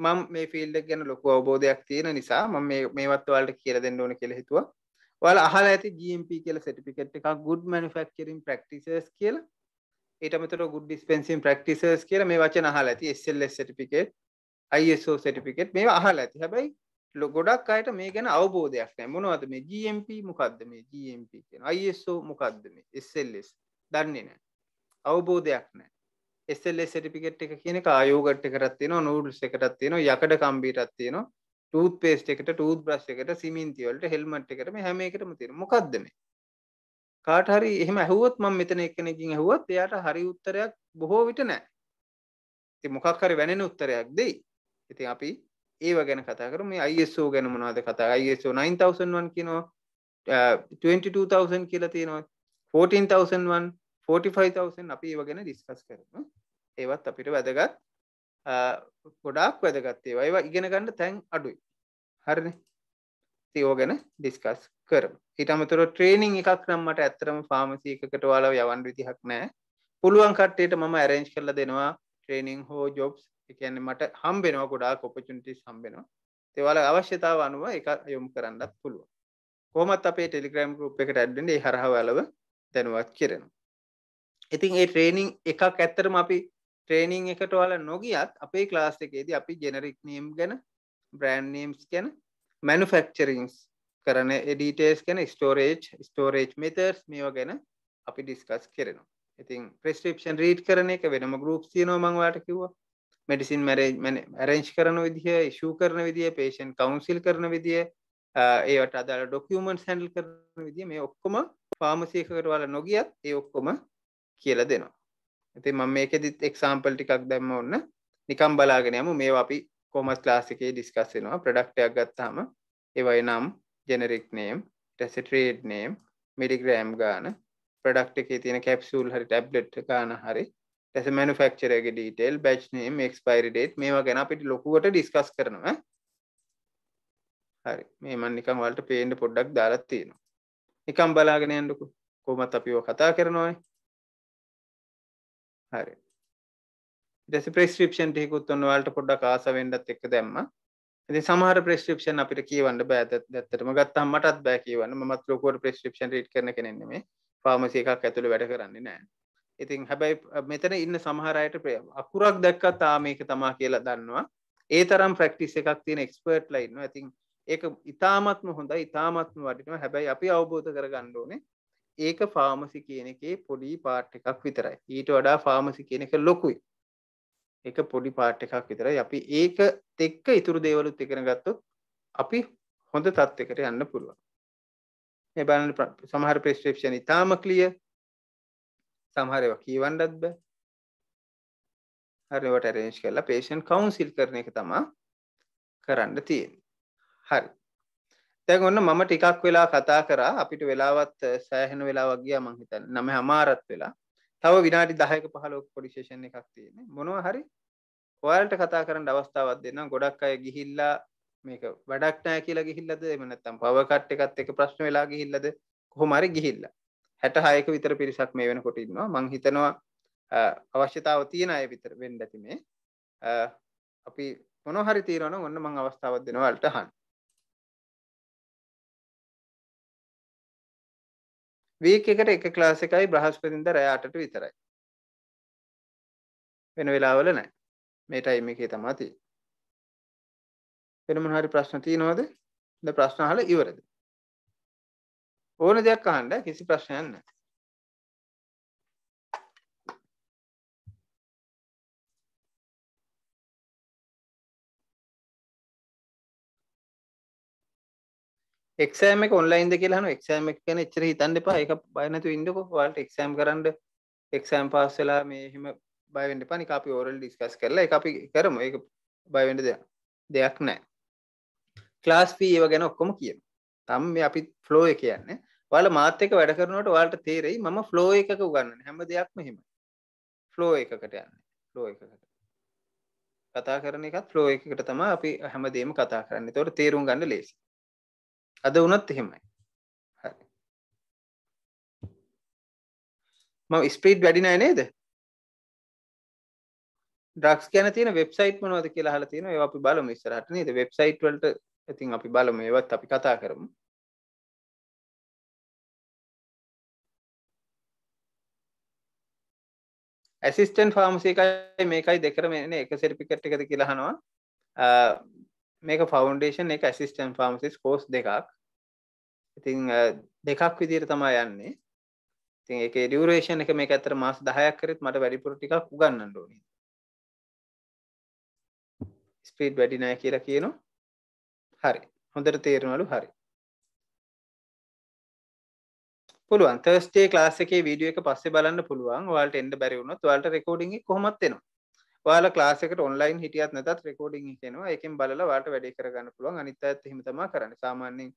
මම මේ ෆිල්ඩ ගැන ලොකු අවබෝධයක් තියෙන නිසා ම මේවත්වලට කියර දෙන්න ඕන කෙළ හිතුවා වල අහල ඇති GMP කියල සටිකට් එකක් ගුඩ් මනුෆක්කරින් ප්‍රක්ටිසස් කියල ඒටමතර ගුඩ් ඩිස්පෙන්සිම් ප්‍රක්ටිසස් කියල මේ වචන අහල ඇති SL සටිකට් ISO සටිකට් මේ අහල ඇති හැබයි ලොගොඩක් අයට මේ ගැන අවබෝධයක් නෑ මොනවද මේ GMP මොකක්ද මේ GMP ISO මොකක්ද මේ SLS දන්නේ නෑ අවබෝධයක් නෑ SLS සටිපිකට් එක කියන ආයෝගට් එකරත්තින නූඩල්ස එකටත්තින යකඩ කම්බිටත්තියනවා ටූත් පේස්ට එකට ටූත් බ්‍රශ් එකට සිමින්තිවලට හෙල්මට් එකට මේ හැම එකටම තියෙන මොකක්ද මේ කාට හරි එහෙම ඇහුවොත් මම මෙතන එක්කෙනකින් ඇහුවොත් එයාට හරි උත්තරයක් බොහෝ විට නැහැ ඉතින් මොකක් හරි වැනෙන උත්තරයක් දෙයි ඉතින් අපි ඒව ගැන කතා කරමු මේ ISO ගැන මොනවද කතා ISO 9001 කියනවා 22000 කියලා තියෙනවා 14001 45000 අපි ඒව ගැන ඩිස්කස් කරමු ඒවත් අපිට වැදගත් ගොඩක් වැදගත්තේ ඒවා ඉගෙන ගන්න තැන් අඩුයි හරින තියෝ ගැන ඩිස්කස් කරම ඉටමතුර ට්‍රේනිං එකක් නම්මට ඇත්තරම ෆාමසීකට වාලව යවන් විතිහක් නෑ පුළුවන් කට්ටේට මම ඇරෙන්ජ් කරලා දෙනවා ට්‍රේනිං හෝ ජොබ්ස් එකන්නේ මට හම්බෙනවා ගොඩාක් ඔපචුන්ටිස් හම්බෙනවා තෙවල අවශ්‍යතාව අනුව එක යොම් කරන්නත් පුළුව කොමත් අපේ ටෙලිග්‍රම් ගුප් එකට ඇඩ්ඩෙන්ට හරහ වැලව දැනුවත් කරනවා ඉතින් ඒ ට්‍රේනිං එකක් ඇත්තරම අපි ට්‍රේනිං එකට ඔයාල නොගියත් අපේ ක්ලාස් එකේදී අපි ජෙනරික් නීම් ගැන බ්‍රෑන්් නීම්ස් ගැන මැනුෆෙක්චරිංස් කරන එඩිටේස් ගැන ස්ටෝරේජ් ස්ටෝරේජ් මෙතර්ස් මේෝ ගැන අපි ඩිස්කස් කරනවා ඉතින් ප්‍රස්ක්‍රපෂන් රීඩ් කරන එක වෙනම ගරුප් තියනෝමංවාට කිව මෙඩිසින් මැරේජ්මන ඇරෙන්ච් කරන විදිහ ශූ කරන විදිිය පේෂන් කවන්සිල් කරන විදිිය ඒවට අදාල ඩොකමන්ස් හැන්ල් කරන විදිිය මේ ඔක්කොම පාමසයකකරවාල නොගියත් ඒ ඔක්කොම කියල දෙනවා ඇති මම මේකෙදිත් එක්සාම්පල් ටිකක් දැම්ම ඔන්න නිකම් බලාගෙන යමු මේ අපි කොමස් ලාසිකේ ඩිස්කස්සෙනවා ප්‍රඩක්ටයක් ගත්තාම එවයි නම් ජෙනරික් නේම් ටැසිට්‍රේඩ් නේම් මිඩිග්‍රෑම් ගාන ප්‍රඩක්ට එක තියෙන කැප්සූල් හරි ටැබ්ලෙට් ගාන හරි ටැස මනුෆක්චරගේ ඩීටේල් බැච් නේම් එක්ස්පයිරිඩේත් මේවා ගැන අපිට ලොකුවට ඩිස්කස් කරනවා හරි මේ මන් නිකම් වලට පේන්ඩ පොඩ්ඩක් දාලත් තියෙනවා නිකම් බලාගෙන යන්නකු කොමත් අපිව කතා කරනවායි හරි දැස ප්‍රස්ක්‍රපෂන් ටිකුත් ඔන්න වලට පොඩ්ඩක් ආස වෙන්නත් එක්ක දැම්ම ඉතින් සමහර ප්‍රස්ක්‍රපෂන් අපිට කියවන්න බෑ දැත්තටම ගත්තම් මටත් බෑ කියවන්න මමත් ලොකුවට ප්‍රස්ක්‍රපෂන් රීඩ් කරන කෙනෙක් නෙමෙයි ෆාමසි එකක් ඇතුළේ වැඩ කරන්නේ නෑ ඉතින් හැබැයි මෙතන ඉන්න සමහර අයට අකුරක් දැක්කත් ආ මේක තමා කියලා දන්නවා ඒ තරම් ප්‍රක්ටිස් එකක් තියෙන එක්ස්පර්ට් ලයින්නවා ඉතින් ඒක ඉතාමත්ම හොඳ ඉතාමත්ම වටිනවා හැබැයි අපි අවබෝධ කරගන්න ඕනේ ඒක ෆාමසි කියන එකේ පොඩි පාට් එකක් විතරයි. ඊට වඩා ෆාමසි කියන එක ලොකුයි. ඒක පොඩි පාට් එකක් විතරයි. අපි ඒක එක්ක ඉතුරු දේවලුත් ඉගෙන ගත්තොත් අපි හොඳ තත්යකට යන්න පුළුවන්. මේ බලන්න සමහර ප්‍රෙස්ක්‍රිප්ෂන් ඊටාම ක්ලියර්. සමහර ඒවා කියවන්නත් බෑ. හරි ඒවට arrange කරලා patient counsel කරන එක තමයි කරන්න තියෙන්නේ. හරි. දැන් ඔන්න මම ටිකක් වෙලා කතා කරා අපිට වෙලාවත් සෑහෙන වෙලාවක් ගියා මං හිතන්නේ නම හමාරත් වෙලා තව විනාඩි 10ක 15ක පොඩි සෙෂන් එකක් තියෙන්නේ මොනවා හරි ඔයාලට කතා කරන්න අවස්ථාවක් දෙන්නම් ගොඩක් අය ගිහිල්ලා මේක වැඩක් නැහැ කියලා ගිහිල්ලාද එහෙම නැත්නම් පවර් කට් එකත් එක්ක ප්‍රශ්න වෙලා ගිහිල්ලාද කොහොම හරි ගිහිල්ලා 66ක විතර පිරිසක් මේ වෙනකොට ඉන්නවා මං හිතනවා අවශ්‍යතාව තියෙන අය විතර වෙන්න ඇති මේ අපි මොනවා හරි තීරණ ඔන්න මං අවස්ථාවක් දෙනවා ඔයාලට අහන්න වීක් එකට එක ක්ලාස් එකයි බ්‍රහස්පතින්ද රෑ 8ට විතරයි. වෙන වෙලාවල නැහැ. මේ ටයිම් එකේ තමයි තියෙන්නේ. වෙන මොන හරි ප්‍රශ්න තියෙනවද? ද ප්‍රශ්න අහලා ඉවරද? ඕන දෙයක් අහන්න කිසි ප්‍රශ්නයක් නැහැ. එක්ෂෑම එක ඔන්ලයින්ද කියලාන එක්ෂෑම එක කන එච්චර හිතන්න එපා එක බයනතු ඉන්නකො වාට එක්ෂෑම් කරන්න එක්ෂෑම් පාස් වෙලා මේ එහෙම බයිවෙන්ඩ පනි අපි ඕරල් ඩිස්කස් කරලා එක අපි කරම එක බයිවෙන්ඩ දෙ දෙයක් නෑ ක්ලාස් පී ඒව ගැන ඔක්කොම කියන තම් මේ අපි ෆ්ලෝ එක කියන්නේ වල මාත්‍යක වැඩ කරනට වාට තේරෙයි මම ෆ්ලෝ එකක උගන්න හැම දෙයක්ම හෙම ෆ්ලෝ එකකට යන්න ෆ්ලෝ එකකට කතා කරන එකත් ෆ්ලෝ එකකට තම අපි හැමදේම කතා කරන්න තොට තේරුම් ගන්න ලේසි අද වනත් එහෙමයි ම ස්පීට් වැඩිනය නේද ඩක්ස් කියන තින වෙබ්සයිට් මනවද කියලා හලා තියෙන ඒවා අපි බලමු ඉස්සරහට නේද වෙබ්සයිට් වලට ඉතින් අපි බලමු ඒවත් අපි කතා කරමු ඇසිස්ටන් ෆාමසි එකයි මේකයි දෙකරම එන එක සෙටිෆිකට් එකද කියලහනවා මේක ෆවන්ඩේෂන් එක ඇසිස්ටන් ෆාමසිස් කෝස් දෙකක් ඉතිං දෙකක් විදිර තමා යන්නේ ඉතින් එක ඩියවරේෂන් එක මේ ඇතර මාස දහයක් කරෙත් මට වැඩිපුර ටිකක් උගන්න ඕන ස්පීඩ් වැඩි නෑ කියලා කියනවා හරි හොඳට තේරනලු හරි පුළුවන් තර්ස්ටේ ලාස් එකේ වීඩියෝ එක පස්සේ බලන්න පුළුවන් ඔයාලට එන්න බැරි වුණොත් ඔයාලට රෙකෝඩින් එක කොහොමත් එනවා ඔයාලා ක්ලාස් එකට ඔන්ලයින් හිටියත් නැතත් රෙකෝඩින් හිටිනවා. ඒකෙන් බලලා ඔයාලට වැඩේ කරගන්න පුළුවන්. අනිත් අයත් එහෙම තමයි කරන්නේ. සාමාන්‍යයෙන්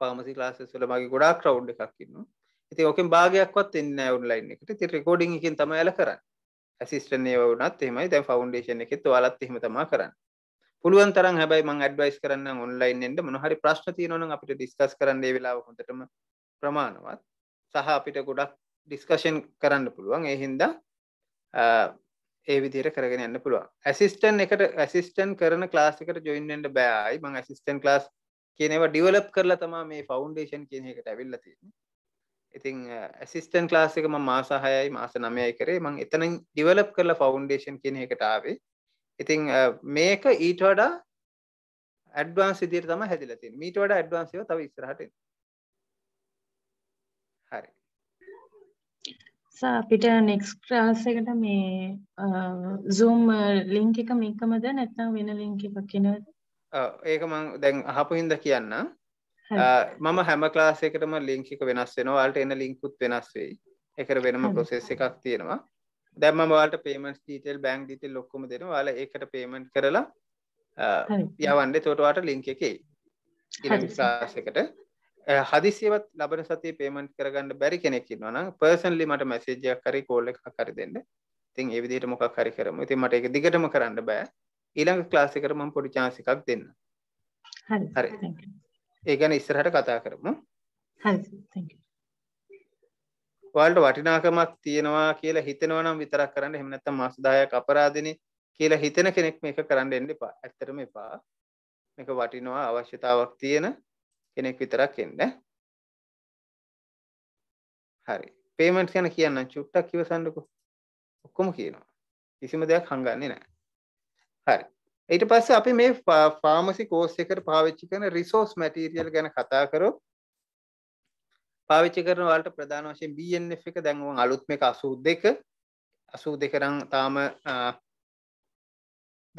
ෆාමසි ක්ලාසස් වල මගේ ගොඩාක් ක්‍රවුඩ් එකක් ඉන්නවා. ඉතින් ඕකෙන් භාගයක්වත් එන්නේ නැහැ ඔන්ලයින් එකට. ඉතින් රෙකෝඩින් එකෙන් තමයි ඔයාලා කරන්නේ. ඇසිස්ටන් ඒව වුණත් එහෙමයි දැන් ෆවුන්ඩේෂන් එකෙත් ඔයාලත් එහෙම තමයි කරන්නේ. පුළුවන් තරම් හැබැයි මම ඇඩ්වයිස් කරන්නම් ඔන්ලයින් එන්න මොන හරි ප්‍රශ්න තියෙනවා නම් අපිට ඩිස්කස් කරන්න ඒ වෙලාව හොඳටම ප්‍රමාණවත්. සහ අපිට ගොඩක් ඩිස්කෂන් කරන්න පුළුවන්. ඒ හින්දා ඒ විදිර කරගෙන යන්න පුළුවන් ඇසිස්ටන් එකට ඇසිස්ටන් කරන ලාසිකට ජොයින්ෙන්ට බෑයි මං ඇසිස්ටන් ලාස් කියනවා ඩිවලප් කරලා තමා මේ ෆෞන්ඩේෂන් කියන එකට ඇවිල්ල තියෙන ඉතින් ඇසිස්ටන් ලාසික ම මාසාහයයි මාස නමයයි කරේ මං එතන ඩිවලප් කරලා ෆෞන්ඩේෂන් කියන එකට ආවේ ඉතිං මේක ඊට වඩා ඇඩ්වාන්ස් ඉදිර තම හැදිලති මීට වඩ ඇඩ්වාන්සිව තව ඉස්රහට අපිට නෙක්ස් ක්ලාස් එකට මේ zoom link එක මේකමද නැත්නම් වෙන link එකක් කියනවද? ඔව් ඒක මම දැන් අහපු හින්දා කියන්න. මම හැම ක්ලාස් එකටම link එක වෙනස් වෙනවා. ඔයාලට එන link උත් වෙනස් වෙයි. ඒකට වෙනම process එකක් තියෙනවා. දැන් මම ඔයාලට payments detail bank detail ඔක්කොම දෙනවා. ඔයාලා ඒකට payment කරලා යවන්න. එතකොට ඔයාලට link එක එයි. ඊළඟ ක්ලාස් එකට. හදිසියවත් ලබන සතිය පේමන්ට් කරගන්න බැරි කෙනෙක් ඉන්නවා නම් පර්සනලි මට මැසේජ් එකක් හරි කෝල් එකක් හරි දෙන්න. ඉතින් ඒ විදිහට මොකක් හරි කරමු. ඉතින් මට ඒක දිගටම කරන්න බෑ. ඊළඟ ක්ලාස් එකට මම පොඩි chance එකක් දෙන්න. හරි. හරි. ඒ ගැන ඉස්සරහට කතා කරමු. හරි. thank you. ඔයාලට වටිනාකමක් තියෙනවා කියලා හිතෙනවා නම් විතරක් කරන්න. එහෙම නැත්නම් මාස 10ක් අපරාධිනේ කියලා හිතෙන කෙනෙක් මේක කරන්න එන්න එපා. ඇත්තටම එපා. මේක වටිනවා අවශ්‍යතාවක් තියෙන කෙනෙක් විතරක් එන්න හරි පේමන්ට් ගැන කියන්න චුට්ටක් ඉවසන්නකෝ ඔක්කොම කියනවා කිසිම දෙයක් හංගන්නේ නැහැ හරි ඊට පස්සේ අපි මේ ෆාමසි කෝස් එකට පාවිච්චි කරන රිසෝස් මැටීරියල් ගැන කතා කරොත් පාවිච්චි කරන වලට ප්‍රධාන වශයෙන් BNF එක දැන් උන් අලුත් මේක 82 82 නම් තාම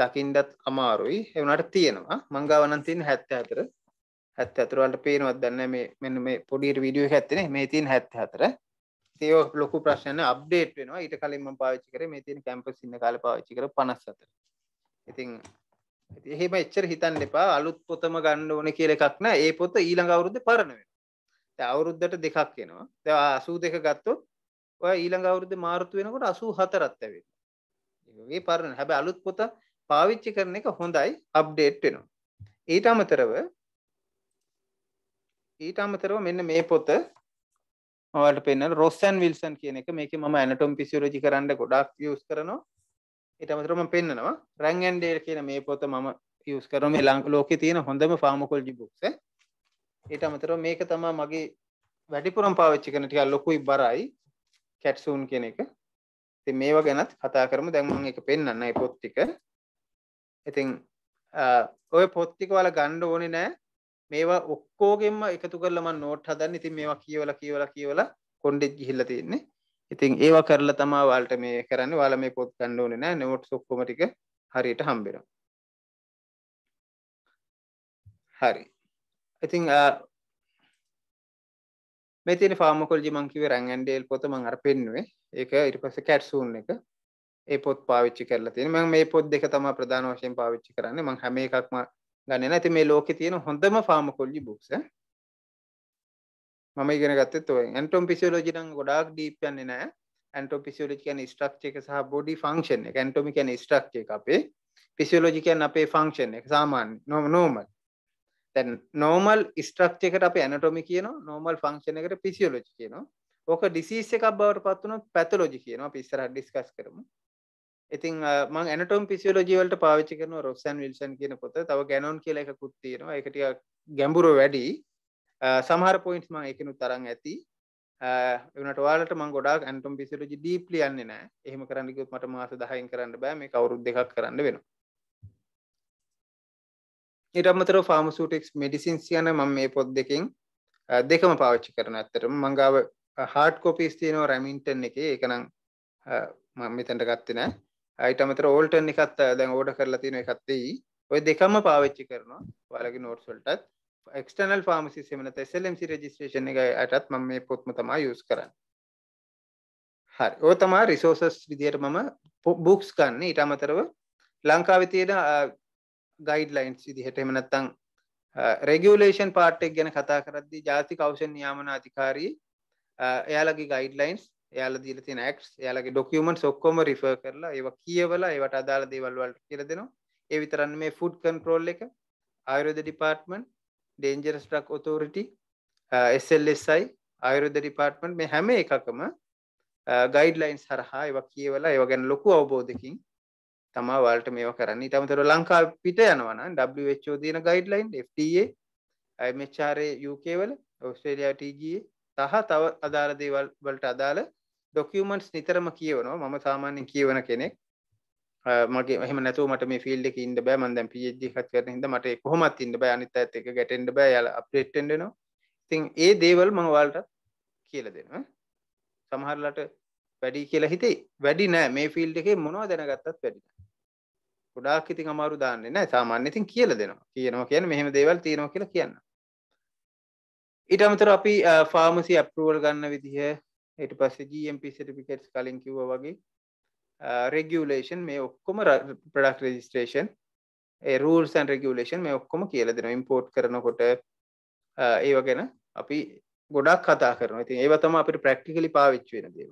දකින්නත් අමාරුයි ඒ වුණාට තියෙනවා මං ගාව නම් තියෙන්නේ 74 හැත්ත අතුරවලට පේනවත් දන්න මේ මෙන්න මේ පොඩියට විඩියෝ හැත්තන මේ තින් හැත්ත හතර තයෝ ලොකු ප්‍රශ්න අප්ඩේට් වෙනවා ඊට කලින්ම පාවිච්චි කර මේ තින් කැම්පස් ඉන්න කාල පාවිච්චි කර පනස් අතර ඉතින් එහෙම එච්චර හිතන්න එපා අලුත් පොතම ගන්න ඕන කියල එකක් නෑ ඒ පොත ඊළඟ අවුරුද්ධ පරණ වෙන අවුරුද්ධට දෙකක් එනවා ද අසූ දෙක ගත්තොත් ඔය ඊළඟ අවුරුද්ධ මාර්තු වෙනකොට අසූ හතරත් ඇවේ ඒ පරණ හැබ අලුත් පොත පාවිච්චි කරන එක හොඳයි අප්ඩේට් වෙනවා ඊට අමතරව ඊට අමතරව මෙන්න මේ පොත මට පෙන්න රොස්සන් විල්සන් කියන එක මේක මම ඇනටොම් පිසිරජි කරන්න ගොඩක් යස් කරනවා ඉටමතරම පෙන්න්නනවා රැංගන්ඩේල් කියන මේ පොත මම යස් කරම ලංක ලෝක තියෙන හොඳම ෆාමකොල්ජි බුක්ස ඊට අමතරව මේක තමා මගේ වැඩිපුරම් පාවිච්චි කන ටික ලොකුයි බරයි කැට්සූන් කියන එක ති මේවා ගැනත් කතා කරම දැන්මන් එක පෙන්න්න පොත්තික ඉතින් ඔය පොත්තික වල ගණ්ඩ ඕනෙ නෑ මේවා ඔක්කෝගෙන්ම එකතු කරලා මම නෝට් හදන්න ඉතින් මේවා කියවලා කියවලා කියවලා කොණ්ඩෙත් ගිහිල්ලා තියෙන්නේ ඉතින් ඒවා කරලා තමයි ඔයාලට මේ කරන්නේ ඔයාලා මේ පොත් ගන්න ඕනේ නෑ නෝට්ස් ඔක්කොම ටික හරියට හම්බෙනවා හරි ඉතින් මේ තියෙන ෆාමකොලොජි මං කිව්වේ රැන් ඇන්ඩ් ඩේල් පොත මං අර පෙන්නුවේ. ඒක ඊට පස්සේ කැට්සූන් එක ඒ පොත් පාවිච්චි කරලා තියෙනවා. මම මේ පොත් දෙක තමයි ප්‍රධාන වශයෙන් පාවිච්චි කරන්නේ. මං හැම එකක්ම ගන්න ඇති මේ ලෝකෙ තියෙන හොඳම ෆාමකොල්ජි බුක්ස මම ඉගෙන ගත්තෙත් ඔය ඇන්ටොම් ෆිසියොලොජි නම් ගොඩාක් ඩීප් යන්නේ නැහැ ඇන්ටොම් ෆිසියොලොජි කියන්නේ ස්ට්‍රක්චර් එක සහ බොඩි ෆන්ක්ෂන් එක ඇන්ටොමි කියන්නේ ස්ට්‍රක්චර් එක අපේ ෆිසියොලොජි කියන්නේ අපේ ෆන්ක්ෂන් එක සාමාන්‍ය නෝමල් දැන් නෝමල් ස්ට්‍රක්චර් එකට අපි ඇනටොමි කියනවා නෝමල් ෆන්ක්ෂන් එකට ෆිසියොලොජි කියනවා ඕක ඩිසීස් එකක් බවට පත් වුණොත් පැතොලොජි කියනවා අපි ඉස්සරහ ඩිස්කස් කරමු ඉතින් මං ඇනටෝම් පිසිියෝලෝජී වලට පාවිච්චි කරන රොක්සන් විල්සන් කියන පොත තව ගැනොන් කියල එකකුත් තියෙනවා එකට ගැඹුරු වැඩි සමහර පොයින්ස් මං එකනු තරන් ඇති එනට වාලට මං ගොඩක් ඇන්ටම් පිසිලෝජි දීප්ලියන්නේ නෑ එහෙම කරන්නකුත් මට මාස දහයින් කරන්න බෑ මේ කවරු දෙකක් කරන්න වෙන ඉටමතර ෆාමසූටෙක්ස් මෙඩිසින්ස් යන මං මේ පොත් දෙකින් දෙකම පාවිච්චි කරන ඇත්තට මංගාව හාඩ් කොපිස් තියනෝ රැමින්ටන් එක එකනම් මං මෙතැන්ට ගත්තනෑ අයිට අමතර ඕල්ටන් එකත් දැන් ඕඩ කරලා තියෙන එකක් දෙයි ඔය දෙකම පාවිච්චි කරනවා ඔයාලගේ නෝට්ස් වලටත් එක්ස්ටර්නල් ෆාමසිස් එහෙම නැත්නම් SLMC රෙජිස්ට්‍රේෂන් එක අයටත් මම මේ පොත්ම තමයි යූස් කරන්නේ හරි ඔය තමයි රිසෝසස් විදියට මම බුක්ස් ගන්න ඊට අමතරව ලංකාවේ තියෙන ගයිඩ්ලයින්ස් විදිහට එහෙම නැත්නම් රෙගියුලේෂන් පාර්ට් එක ගැන කතා කරද්දී ජාතික කෞෂල් නියාමන අධිකාරී එයාලගේ ගයිඩ්ලයින්ස් යාල දීල තින ක්ස් යාලගේ ඩොකමන් ඔක්කොම රිෆ කරලා ඒව කියවලා ඒවට අදාළ දේවල්වලට කියර දෙනවා ඒ විතරන් මේ ෆුඩ් කන්ට්‍රෝල් එක ආයුරෝධ ඩිපාර්ටමන්් ඩේන්ජරස් ටක් ඔතෝරිටි SLSයි ආයුරෝධ ඩිපාර්ටමන්් මේ හැම එකකම ගයිඩ්ලයින්ස් හරහා ඒව කියවලා ඒවගැන ලොකු අවබෝධකින් තමා වල්ට මේ කරන්න තමතර ලංකා පිට යනවන ෝ දන ගයිඩ්ලයින් FTA අයිමචාරය යුකේවල ඔස්ට්‍රේලයා ටගයේ සහ තව අදාළ දේවල් වලට අදාළ ඩොකියුමන්ට්ස් නිතරම කියවනවා මම සාමාන්‍යයෙන් කියවන කෙනෙක් මගේ එහෙම නැතුව මට මේ ෆීල්ඩ් එකේ ඉන්න බෑ මම දැන් PhD එකක් කරන හින්දා මට කොහොමවත් ඉන්න බෑ අනිත් අයත් එක්ක ගැටෙන්න බෑ යාලා අප්ඩේට් වෙන්න වෙනවා ඉතින් ඒ දේවල් මම ඔයාලට කියලා දෙනවා සමහරලාට වැඩි කියලා හිතේ වැඩි නෑ මේ ෆීල්ඩ් එකේ මොනවද දැනගත්තත් වැඩි නෑ ගොඩාක් ඉතින් අමාරු දාන්නේ නෑ සාමාන්‍ය ඉතින් කියලා දෙනවා කියනවා කියන්නේ මෙහෙම දේවල් තියෙනවා කියලා කියන්න ඊට අමතරව අපි ෆාමසි අප්‍රූවල් ගන්න විදිහ ඊට පස්සේ GMP සටිෆිකට්ස් කලින් කිව්ව වගේ රෙගියලේෂන් මේ ඔක්කොම ප්‍රඩක් රෙජිස්ට්‍රේෂන් රූල්සන් රෙගියලේෂන් මේ ඔක්කොම කියල දෙෙන ඉම්පෝට් කරනකොට ඒව ගැන අපි ගොඩක් කතා කරන ඉතින් ඒ තම අපිට ප්‍රක්ටිකලි පාවිච්ච වෙන දේව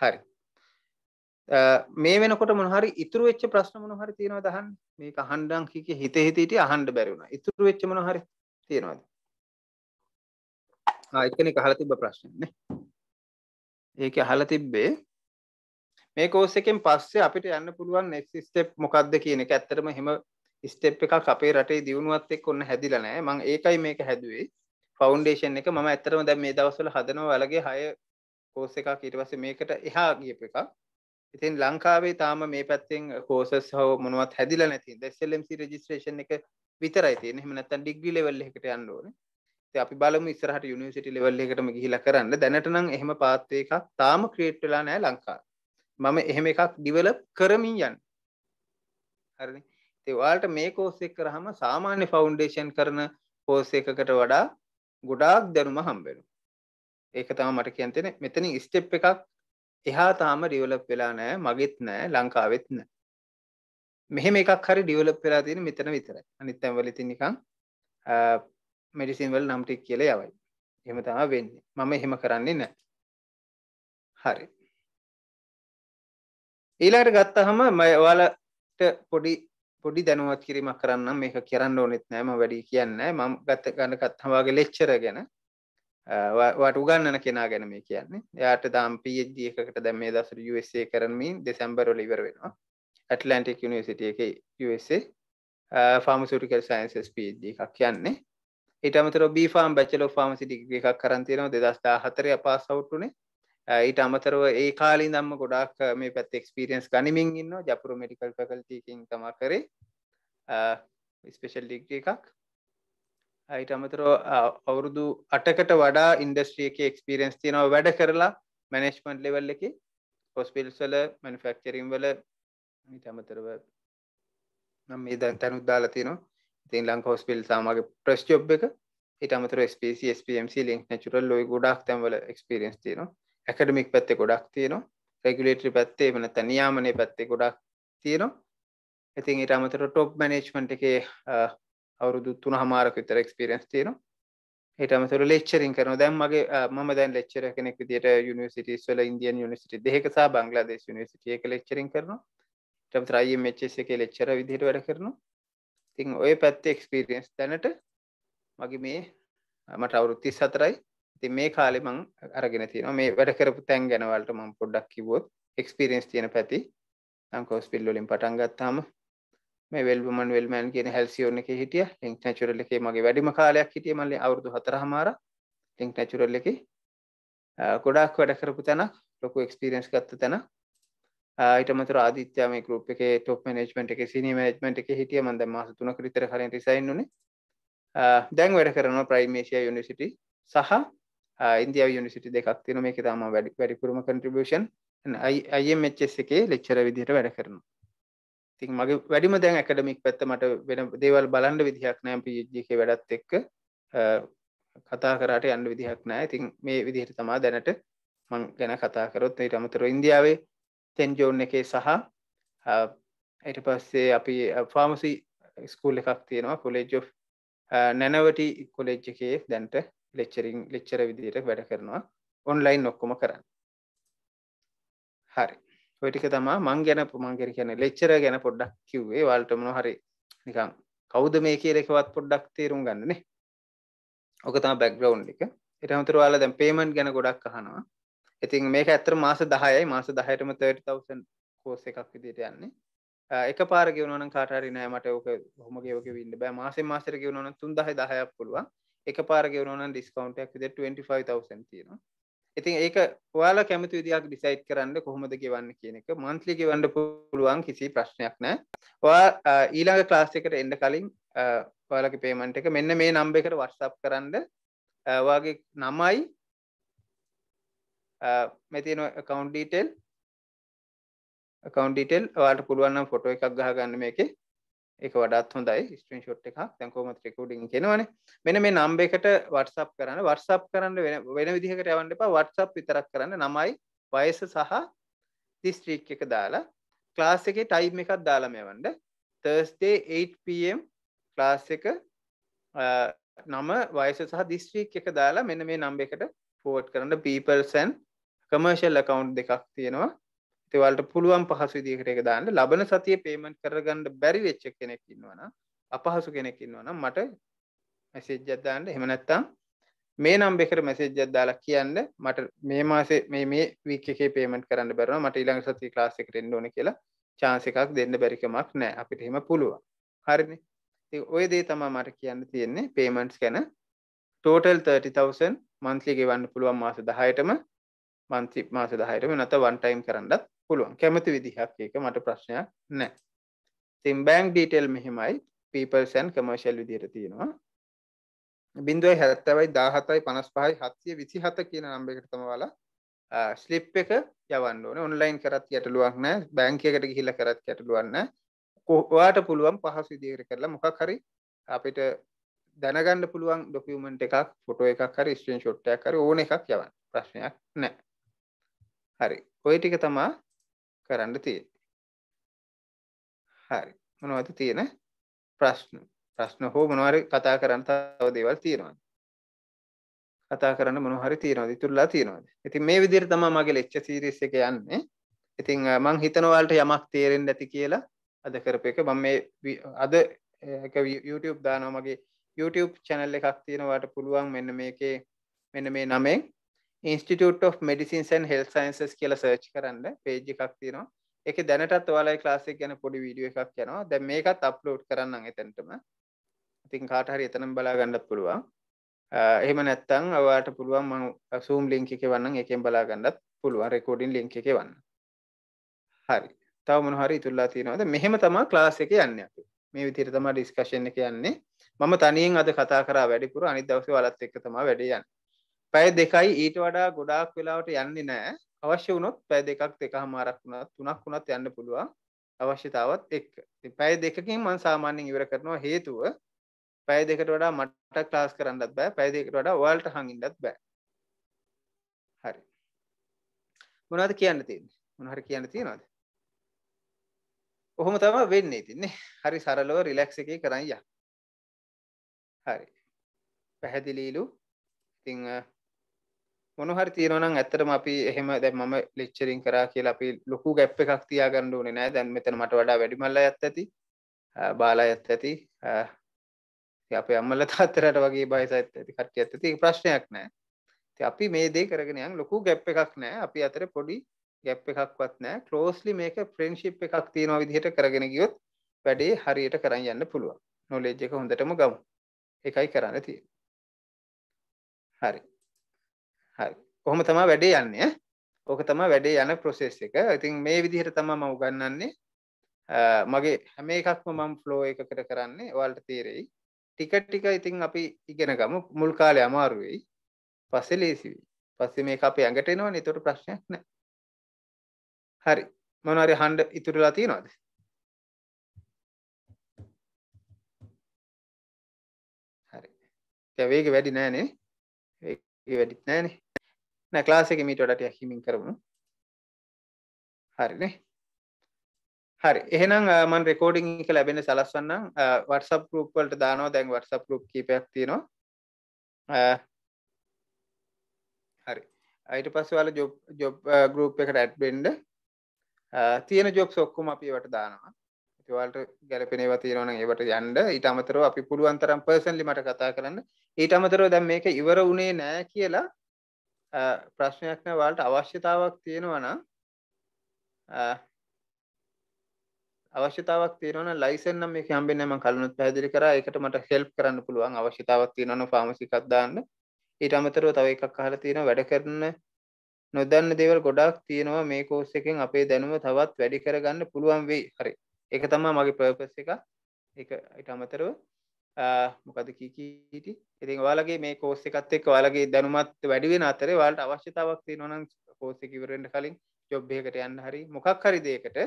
හරි මේ වෙනකොට මොහරි ඉතුර වෙච්ච ප්‍රශ්න මොහරි තියෙනවා දහන් මේ අහන්ඩං හික හිත හිතට අහන්ඩ බැරිවුණ ඉතුර වෙච්ච මොහරි තියෙනවාද එකනෙ අහල තිබ ප්‍රශ්නයන්නේ ඒක අහල තිබ්බේ මේ කෝස් එකෙන් පස්සේ අපිට යන්න පුළුවන් නෙක්ස් ස්ටෙප් මොකක්ද කියන එක ඇත්තටම හෙම ස්ටෙප් එකක් අපේ රටේ දියුණුවත් එක්ක ඔන්න හැදිලා නැහැ මම ඒකයි මේක හැදුවේ ෆවුන්ඩේෂන් එක මම ඇත්තටම දැන් මේ දවස්වල හදනවා ඔයාලගේ හය කෝස් එකක් ඊට පස්සේ මේකට එහා ගියපු එකක් ඉතින් ලංකාවේ තාම මේ පැත්තෙන් කෝසස් හෝ මොනවත් හැදිලා නැති SLMC රෙජිස්ට්‍රේෂන් එක විතරයි තියෙන්නේ එහෙම නැත්නම් ඩිග්‍රී ලෙවල් එකකට යන්න ඕනේ අපි බලමු ඉස්සරහට යුනිවර්සිටි ලෙවල් එකටම ගිහිලා කරන්න දැනට නම් එහෙම පාත්වේ එකක් තාම ක්‍රියේට් වෙලා නැහැ ලංකාවේ මම එහෙම එකක් ඩිවෙලොප් කරමින් යන්නේ හරිනේ ඉතින් ඔයාලට මේ කෝස් එක කරාම සාමාන්‍ය ෆවුන්ඩේෂන් කරන කෝස් එකකට වඩා ගොඩාක් දැනුම හම්බ වෙනවා ඒක තමයි මට කියන්න තියෙන්නේ මෙතනින් ස්ටෙප් එකක් එහා තාම ඩිවෙලොප් වෙලා නැහැ මගෙත් නැහැ ලංකාවෙත් නැහැ මෙහෙම එකක් හරි ඩිවෙලොප් වෙලා තියෙන මෙතන විතරයි අනිත් තැන්වල ඉතින් නිකන් මෙඩිසින් වල නම් ටික කියලා යවයි. එහෙම තමයි වෙන්නේ. මම එහෙම කරන්නේ නැහැ. හරි. ඊළඟට ගත්තාම මම ඔයාලට පොඩි පොඩි දැනුවත් කිරීමක් කරන්නම් මේක කරන්න ඕනෙත් නෑ මම වැඩි කියන්නේ මම ගත ගන්න ගත්තාම වාගේ ලෙක්චර් ගැන ඔයාට උගන්වන කෙනා ගැන මේ කියන්නේ. එයාට දාම් PhD එකකට දැන් මේ දවස්වල USA කරමින් දෙසැම්බර් වල ඉවර වෙනවා. ඇටලන්ටික් යුනිවර්සිටි එකේ USA ෆාමසූටිකල් සයින්සස් PhD එකක් කියන්නේ. ඊට අමතරව බීෆාම් බැචලෝ ෆාමසිටි එකක් කරන් තියෙනවා 2014 පාස් අවුට් උනේ ඊට අමතරව ඒ කාලේ ඉඳන්ම ගොඩාක් මේ පැත්තේ එක්ස්පීරියන්ස් ගනිමින් ඉන්නවා ජපුර මෙඩිකල් ෆැකල්ටි එකකින් තමයි කරේ ස්පෙෂල් ඩිග්‍රී එකක් ඊට අමතරව අවුරුදු අටකට වඩා ඉන්ඩස්ට්‍රිය එක එක්ස්පිරෙන්ස් තියෙනව වැඩ කරලා මැනේස්්මන්ට් ලෙවල් එක පොස්පිල්ස්වල මැනිෆක්චරිම් වල ඊට අමතරව නම් මේ දැන් තැනුත් දාලා තියෙනවා ඉතින් ලංක හොස්පිල් සාමගේ ප්‍රස් ජොබ් එක ඉට අමතර ස්පේසි ස්පMC ලින්ක් නැචුරල් ලොයි ගොඩක් තැන්වල එක්ස්පිරෙන්ස් තියෙනවා ඇකඩමික් පැත්තේ ගොඩක් තියෙනවා රෙගුලේටරි පැත්තේ වනත නියාමනය පැත්තේ ගොඩක් තියෙනවා ඉතින් ඉට අමතර ටොප් මනේජ්මන්ට් එකේ අවුරුදු තුන හමාරක විතර එක්ස්පිරෙන්ස් තියෙනවා හිටමතුර ලෙච්චරින් කරන දැන්මගේ ම දැන් ලෙච්චර කෙනෙක් විදිට යනිසිටස් වල ඉන්දියන් නිසිට දෙකසා බංගලාදේශ නිසිටියක ලෙච්චරින් කරන ටම රයි මෙච්චස එක ලෙච්චර විදිහට වැඩ කරන තින් ඔය පැත්තේ එක්ස්පිරියන්ස් දැනට මගේ මේ මට අවුරුත්ති සතරයි ති මේ කාලෙමං අරගෙන තියන මේ වැඩ කරපු තැන් ගැනවලට මං පොඩ්ඩක් කිවොත් එක්ස්පිරියන්ස් තියෙන පැති ලංකෝස්පිල්ලොලින් පටන් ගත්තාම මේ වෙල්බමන් වෙල්මෑන් කියන හැල්සිියෝන එක හිටිය ලික් නැචුරල් එකේ මගේ වැඩිම කාලයක් හිටිය මල්ල අවුදු හතරහමාර ලික් නැචුරල් එක ගොඩක් වැඩ කරපු තැනක් ලොකු එක්ස්පිරියන්ස් ගත්ත තැනක් ඊටමතර ආදිත්‍ය මේ ගෲප් එකේ টොප් මැනේජ්මන්ට් එකේ සීනියර් මැනේජ්මන්ට් එකේ හිටිය මම දැන් මාස 3ක විතර කලින් රිසයින් උනේ දැන් වැඩ කරනවා ප්‍රයිම් ඒෂියා යුනිවර්සිටි සහ ඉන්දියාව යුනිවර්සිටි දෙකක් තියෙනවා මේකේ තමයි වැඩි වැඩිපුරම contribution IMHS එකේ ලෙක්චරර් විදිහට වැඩ කරනවා ඉතින් මගේ වැඩිම දැන් ඇකඩමික් පැත්ත මට වෙන දේවල් බලන්න විදිහක් නෑ පිජක වැඩත් එක්ක කතා කරට යන්න විදිහක් නෑ ඉතින් මේ විදිහට තමා දැනට මං ගැන කතාකරොත් ඊට අමතර ඉන්දියාවේ තෙන්ජෝන් එකේ සහ එට පස්සේ අපි ෆාමසි ස්කූල් එකක් තියෙනවා කොලෙජ් නැනවටි කොලෙජ් එකේ දැන්ට ලෙච්චරින් ලෙච්චර විදියට වැඩ කරනවා ඔන්ලයින් නොක්කොම කරන්න හරි ඔටික තමා මං ගැන පුමන්ගෙර කියන ලෙච්චර ගැන පොඩ්ඩක් කිව්වේ වල්ටමන හරි නිකං කෞද මේ කියරෙකවත් පොඩ්ඩක් තේරුම් ගන්නනේ ඕක තම බැක්ග්‍රවන්් එක එටමතුර වාල දැන් පේමන්් ගැන ගොඩක් අහනවා ඉතින් මේක ඇතර මාස දහයයි මාස දහයටම 30,000 කෝස් එකක් විදිහට යන්නේ එක පාර ගෙවනවනම් කාට හරි නෑ මට ඕක ඔහොම ගෙවක වින්න බෑ මාසෙන් මාසෙට ගෙවනවනම් 3000 10ක් පුළුවන් එක පාර ගෙවනවනම් ඩිස්කවුන්ට් එකක් විදිහට 25000 තියෙනවා ඉතින් ඒක ඔයාලා කැමති විදිහක් ඩිසයිඩ් කරන්න කොහොමද ගෙවන්න කියන එක මන්ත්ලි ගෙවන්න පුළුවන් කිසි ප්‍රශ්නයක් නෑ ඔයා ඊළඟ ක්ලාස් එකට එන්න කලින් ඔයාලගේ පේමන්ට් එක මෙන්න මේ නම්බර් එකට WhatsApp කරන්න ඔයාගේ නමයි මේ තියෙන account detail account detail ඔයාලට පුළුවන් නම් ෆොටෝ එකක් ගහගන්න මේකේ ඒක වඩාත් හොඳයි ස්ක්‍රීන්ෂොට් එකක් දැන් කොහොමද රෙකෝඩින් කරනවනේ මෙන්න මේ නම් එකට WhatsApp කරන්න WhatsApp කරන්න වෙන වෙන විදිහකට යවන්න එපා WhatsApp විතරක් කරන්න නමයි වයස සහ දිස්ත්‍රික් එක දාලා ක්ලාස් එකේ ටයිම් එකක් දාලා මෙවන්න Thursday 8 pm ක්ලාස් එක නම වයස සහ දිස්ත්‍රික් එක දාලා මෙන්න මේ නම් එකට ෆෝවර්ඩ් කරන්න peoples and කමර්ශල් අකවන්් දෙකක් තියෙනවා තෙවල්ට පුළුවන් පහසු විදිහකට එක දාන්න ලබන සතිය පේමන්ට් කරගන්න බැරි වෙච්ච කෙනෙක් ඉන්නවනම් අපහසු කෙනෙක් ඉන්නවනම් මට මැසේජ් එකක් දාන්න එහෙම නැත්නම් මේ නම්බෙකට මැසේජ් එකක් දාලා කියන්න මට මේ මාසේ මේ මේ වීක් එකේ පේමන්ට් කරන්න බැරනවා මට ඊළඟ සතියේ ක්ලාස් එකට එන්න ඕනේ කියලා chance එකක් දෙන්න බැරි කමක් නැහැ අපිට එහෙම පුළුවන් හරිනේ ඉතින් ওই දේ තමයි මට කියන්න තියෙන්නේ payments ගැන total 30000 monthly ගෙවන්න පුළුවන් මාස 10ටම මන්ති මාස දහයටම නැත වන්ටයිම් කරන්නත් පුළුවන් කැමති විදිහක් ඒක මට ප්‍රශ්නයක් නෑ තිම් බෑන්ක් ඩීටෙල් මෙහෙමයි පීපල්සැන් කමර්ශල් විදියට තියෙනවා බින්දුවයි හැත්තවයි දාහතයි පනස් පහයි හත්තිය විසි හත කියන නම්බෙකට තමවාලා ස්ලිප් එක යවන්න ඕන ඔන්ලයින් කරත් යටලුවක් නෑ බෑංකයකට ගිහිල්ල කරත් යටලුවන්න කොවාට පුළුවන් පහසු විදිහර කරලා මොකක් හරි අපිට දැනගන්න පුළුවන් ඩොකියමෙන්ට් එකක් ෆොටෝ එකක් හරි ස්ක්‍රීන්ෂොට් එකක් හරි ඕන එකක් යවන්න ප්‍රශ්නයක් නැහැ හරි. ඔය ටික තමා කරන්න තියෙන්නේ. හරි. මොනවද තියෙන ප්‍රශ්න? ප්‍රශ්න හෝ මොනවාරි කතා කරන්න තව දේවල් තියෙනවද? කතා කරන්න මොන හරි තියෙනවද? ඉතුරුලා තියෙනවද? ඉතින් මේ විදිහට තමයි මගේ ලෙක්චර් සීරීස් එක යන්නේ. ඉතින් මං හිතනවා ඔයාලට යමක් තේරෙන්න ඇති කියලා අද කරපු එක මම මේ අද YouTube දානවා මගේ YouTube channel එකක් තියෙනවා ඔයාලට පුළුවන් මෙන්න මේකේ මෙන්න මේ නමෙන් institute of medicines and health sciences කියල සර්ච් කරන්න පේජ් එකක් තියෙනවා එක දැනටත් ඔයාලයි ක්ලාසික් ගැන පොඩි වීඩිය එකක් යනවා දැ මේකත් අප්ලෝඩ් කරන්න එතැන්ටම ඉතින් කාටහරි එතනම් බලා ගණඩක් පුළුවන් එහෙම නැත්තං අවාට පුළුවන් මං සූම් ලිංක එක වන්න එකෙන් බලා ගණඩත් පුළුවන් රෙකෝඩින් ලිංක එක වන්න හරි තව මොනහරි තුල්ලා තියෙනවද මෙහෙම තමා ක්ලාස එක යන්න අප මේ විතිර තමා ඩිස්කශන එක යන්නේ මම තනියෙන් අද කතා කරා වැඩිපුර අනි දවස වලත් එක්ක තමා වැඩයන්න පැය දෙකයි ඊට වඩා ගොඩාක් වෙලාවට යන්නේ නෑ අවශ්‍ය වුණොත් පැය දෙකක් දෙකහමාරක් වුණත් තුනක් වුණත් යන්න පුළුවන් අවශ්‍යතාවත් එක්ක. ඉතින් පැය දෙකකින් මම සාමාන්‍යයෙන් ඉවර කරනවා හේතුව පැය දෙකට වඩා මට ක්ලාස් කරන්නත් බෑ පැය දෙකට වඩා ඔයාලට හංගින්නත් බෑ. හරි. මොනවද කියන්න තියෙන්නේ? මොන හරි කියන්න තියනවද? ඔහොම තමයි වෙන්නේ ඉතින් නේ. හරි සරලව රිලැක්ස් එකේ කරන් යන්න. හරි. පැහැදිලිලු. ඉතින් මොනහරි තියෙනවනම් ඇත්තටම අපි එහෙම දැන් මම ලෙක්චරින් කරා කියලා අපි ලොකු ගැප් එකක් තියාගන්න ඕනේ නෑ දැන් මෙතන මට වඩා වැඩිමල්ලා යත් ඇති බාලා යත් ඇති අපේ අම්මලා තාත්තලාට වගේ බයසත් ඇති කට්ටියත් ඇති ඒක ප්‍රශ්නයක් නෑ ඉතින් අපි මේ දේ කරගෙන යන් ලොකු ගැප් එකක් නෑ අපි අතර පොඩි ගැප් එකක්වත් නෑ ක්ලෝස්ලි මේක ෆ්‍රෙන්ඩ්ෂිප් එකක් තියෙනවා විදිහට කරගෙන ගියොත් වැඩේ හරියට කරන් යන්න පුළුවන් නොලෙජ් එක හොඳටම ගමු එකයි කරන්න තියෙන්නේ හරි කොහොම තමා වැඩේ යන්නේ ඕක තමා වැඩේ යන ප්‍රොසෙස් එක ඉතින් මේ විදිහට තමා මම උගන්වන්නේ මගේ හැම එකක්ම මම ෆ්ලෝ එකකට කරන්නේ ඔයාලට තේරෙයි ටික ටික ඉතින් අපි ඉගෙන ගමු මුල් කාලේ අමාරු වෙයි පස්සේ ලේසි වෙයි පස්සේ මේක අපේ ඇඟට එනවනේ ඒතර ප්‍රශ්නයක් නැහැ හරි මොනවා හරි හඬ ඉතුරුලා තියෙනවද හරි දැන් වේග වැඩි නැහනේ වේග වැඩිත් නැහනේ නෑ ක්ලාස් එක මීට වඩා ටිකක් හිමින් කරමු හරිනේ හරි එහෙනම් මම රෙකෝඩින් එක ලැබෙන සලස්වන්නම් WhatsApp group වලට දානවා දැන් WhatsApp group කීපයක් තියෙනවා හරි අයිට පස්ස වල ජොබ් ජොබ් ගරුප් එකට ඇඩ්බෙන්ඩ තියෙන ජොබ් සොක්කුම අපි වට දානවා ඉතිවලට ගැලපෙනව තියෙනවන ඒවට යන්ඩ ඊට අමතරව අපි පුළුවන්තරම් පර්සන්ලි මට කතා කරන්න ඊට අමතරව දැම් මේක ඉවර වුණේ නෑ කියලා ප්‍රශ්නයක් නෑ ඔයාලට අවශ්‍යතාවක් තියෙනවා නම් අවශ්‍යතාවක් තියෙනවා නම් ලයිසන් නම් මේක හම්බෙන්නේ නැහැ මම කලිනුත් පැහැදිලි කරා ඒකට මට හෙල්ප් කරන්න පුළුවන් අවශ්‍යතාවක් තියෙනවා නම් ෆාමසි එකක් දාන්න ඊට අමතරව තව එකක් අහලා තියෙනවා වැඩ කරන නොදන්න දේවල් ගොඩාක් තියෙනවා මේ කෝස් එකෙන් අපේ දැනුම තවත් වැඩි කරගන්න පුළුවන් වෙයි හරි ඒක තමයි මගේ පර්පස් එක ඒක ඊට අමතරව මොකද කීකීට ඉතින් වාලගේ මේ කෝස්ස එකත් එක් වාලගේ දැනුමත් වැඩිුවෙන අතර වාලට අවශ්‍යතාවක් තිය නොන කෝස්සකිවරෙන්ට කලින් ජොබ්බයකට යන්න හරි මොකක් හරි දේකට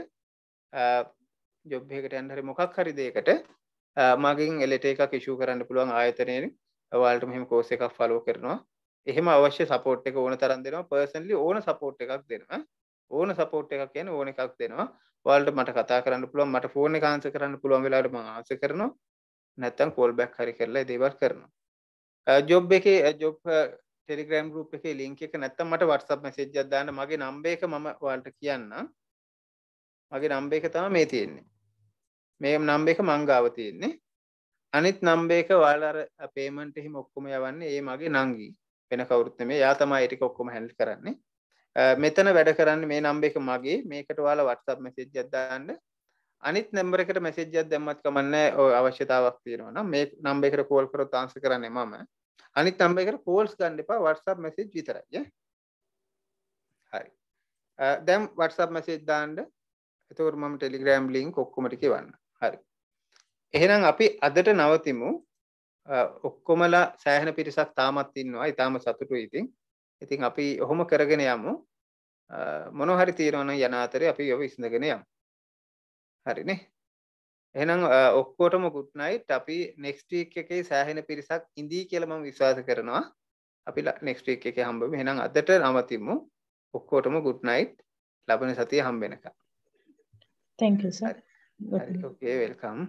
ජොබ්බයකට යන්න හරි මොකක් හරි දේකට මගින් එලෙට එකක් ඉෂූ කරන්න පුළුවන් ආයතනයෙන් වාලට මෙහම කෝස එකක් ෆලෝ කරනවා එහෙම අවශ්‍ය සපෝට් එක ඕන තරන් දෙෙනවා පර්සන්ලි ඕන සපෝට් එකක් දෙනවා ඕන සපෝට් එකක් කියන ඕන එකක් දෙනවා වල්ට මට කතා කරන්න පුළුවන් මට ෆෝන කාන්ස කරන්න පුළුවන් වෙලාට මං ආස කරනවා නැත්තම් කෝල් බැක් හරි කරලා දේවල් කරනවා ජොබ් එකේ ජොබ් ටෙලිග්‍රම් ගරුප් එකේ ලිංක එක නැත්තම් මට වටසප් මැසේජ්ජක් දාන්න මගේ නම්බේ එක මම ඔයාලට කියන්නම් මගේ නම්බේ එක තමයි මේ තියෙන්නේ මේ නම්බේ එක මං ගාව තියෙන්නේ අනිත් නම්බේ එක ඔයාලා අර පේමන්ට් එහෙම ඔක්කොම යවන්නේ ඒ මගේ නංගි වෙන කවුරුත් නෙමෙයි එයා තමයි ඒක ඔක්කොම හැන්ඩල් කරන්නේ මෙතන වැඩ කරන්න මේ නම්බ එක මගේ මේකට වාලා වටසප් මැසේජ්ජක් දාන්න අනිත් නැම්බර එකට මැසේජ් එකක් දැම්මත් කමන්නේ ඔය අවශ්‍යතාවක් තියෙනවා නම් මේ නම්බර් එකට කෝල් කරොත් ආන්සර් කරන්නේ මම අනිත් නම්බර් එකට කෝල්ස් ගන්න එපා WhatsApp මැසේජ් විතරයි හරි දැන් WhatsApp මැසේජ් දාන්න එතකොට මම Telegram link ඔක්කොම ටික එවන්න හරි එහෙනම් අපි අදට නවතිමු ඔක්කොමලා සෑහෙන පිරිසක් තාමත් ඉන්නවා ඊටාම සතුටුයි ඉතින් ඉතින් අපි ඔහොම කරගෙන යමු මොනවා හරි තියෙනවනම් යන අතරේ අපි ඔය විසඳගෙන යමු හරිනේ එහෙනම් ඔක්කොටම good night අපි next week එකේ සෑහෙන පිරිසක් ඉඳී කියලා මම විශ්වාස කරනවා අපි next week එකේ හම්බෙමු එහෙනම් අදට නවතිමු ඔක්කොටම good night ලබන සතිය හම්බ වෙනකම් thank you sir හරි okay welcome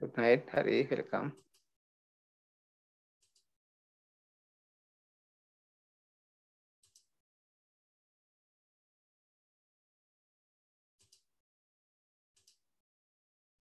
good night හරි welcome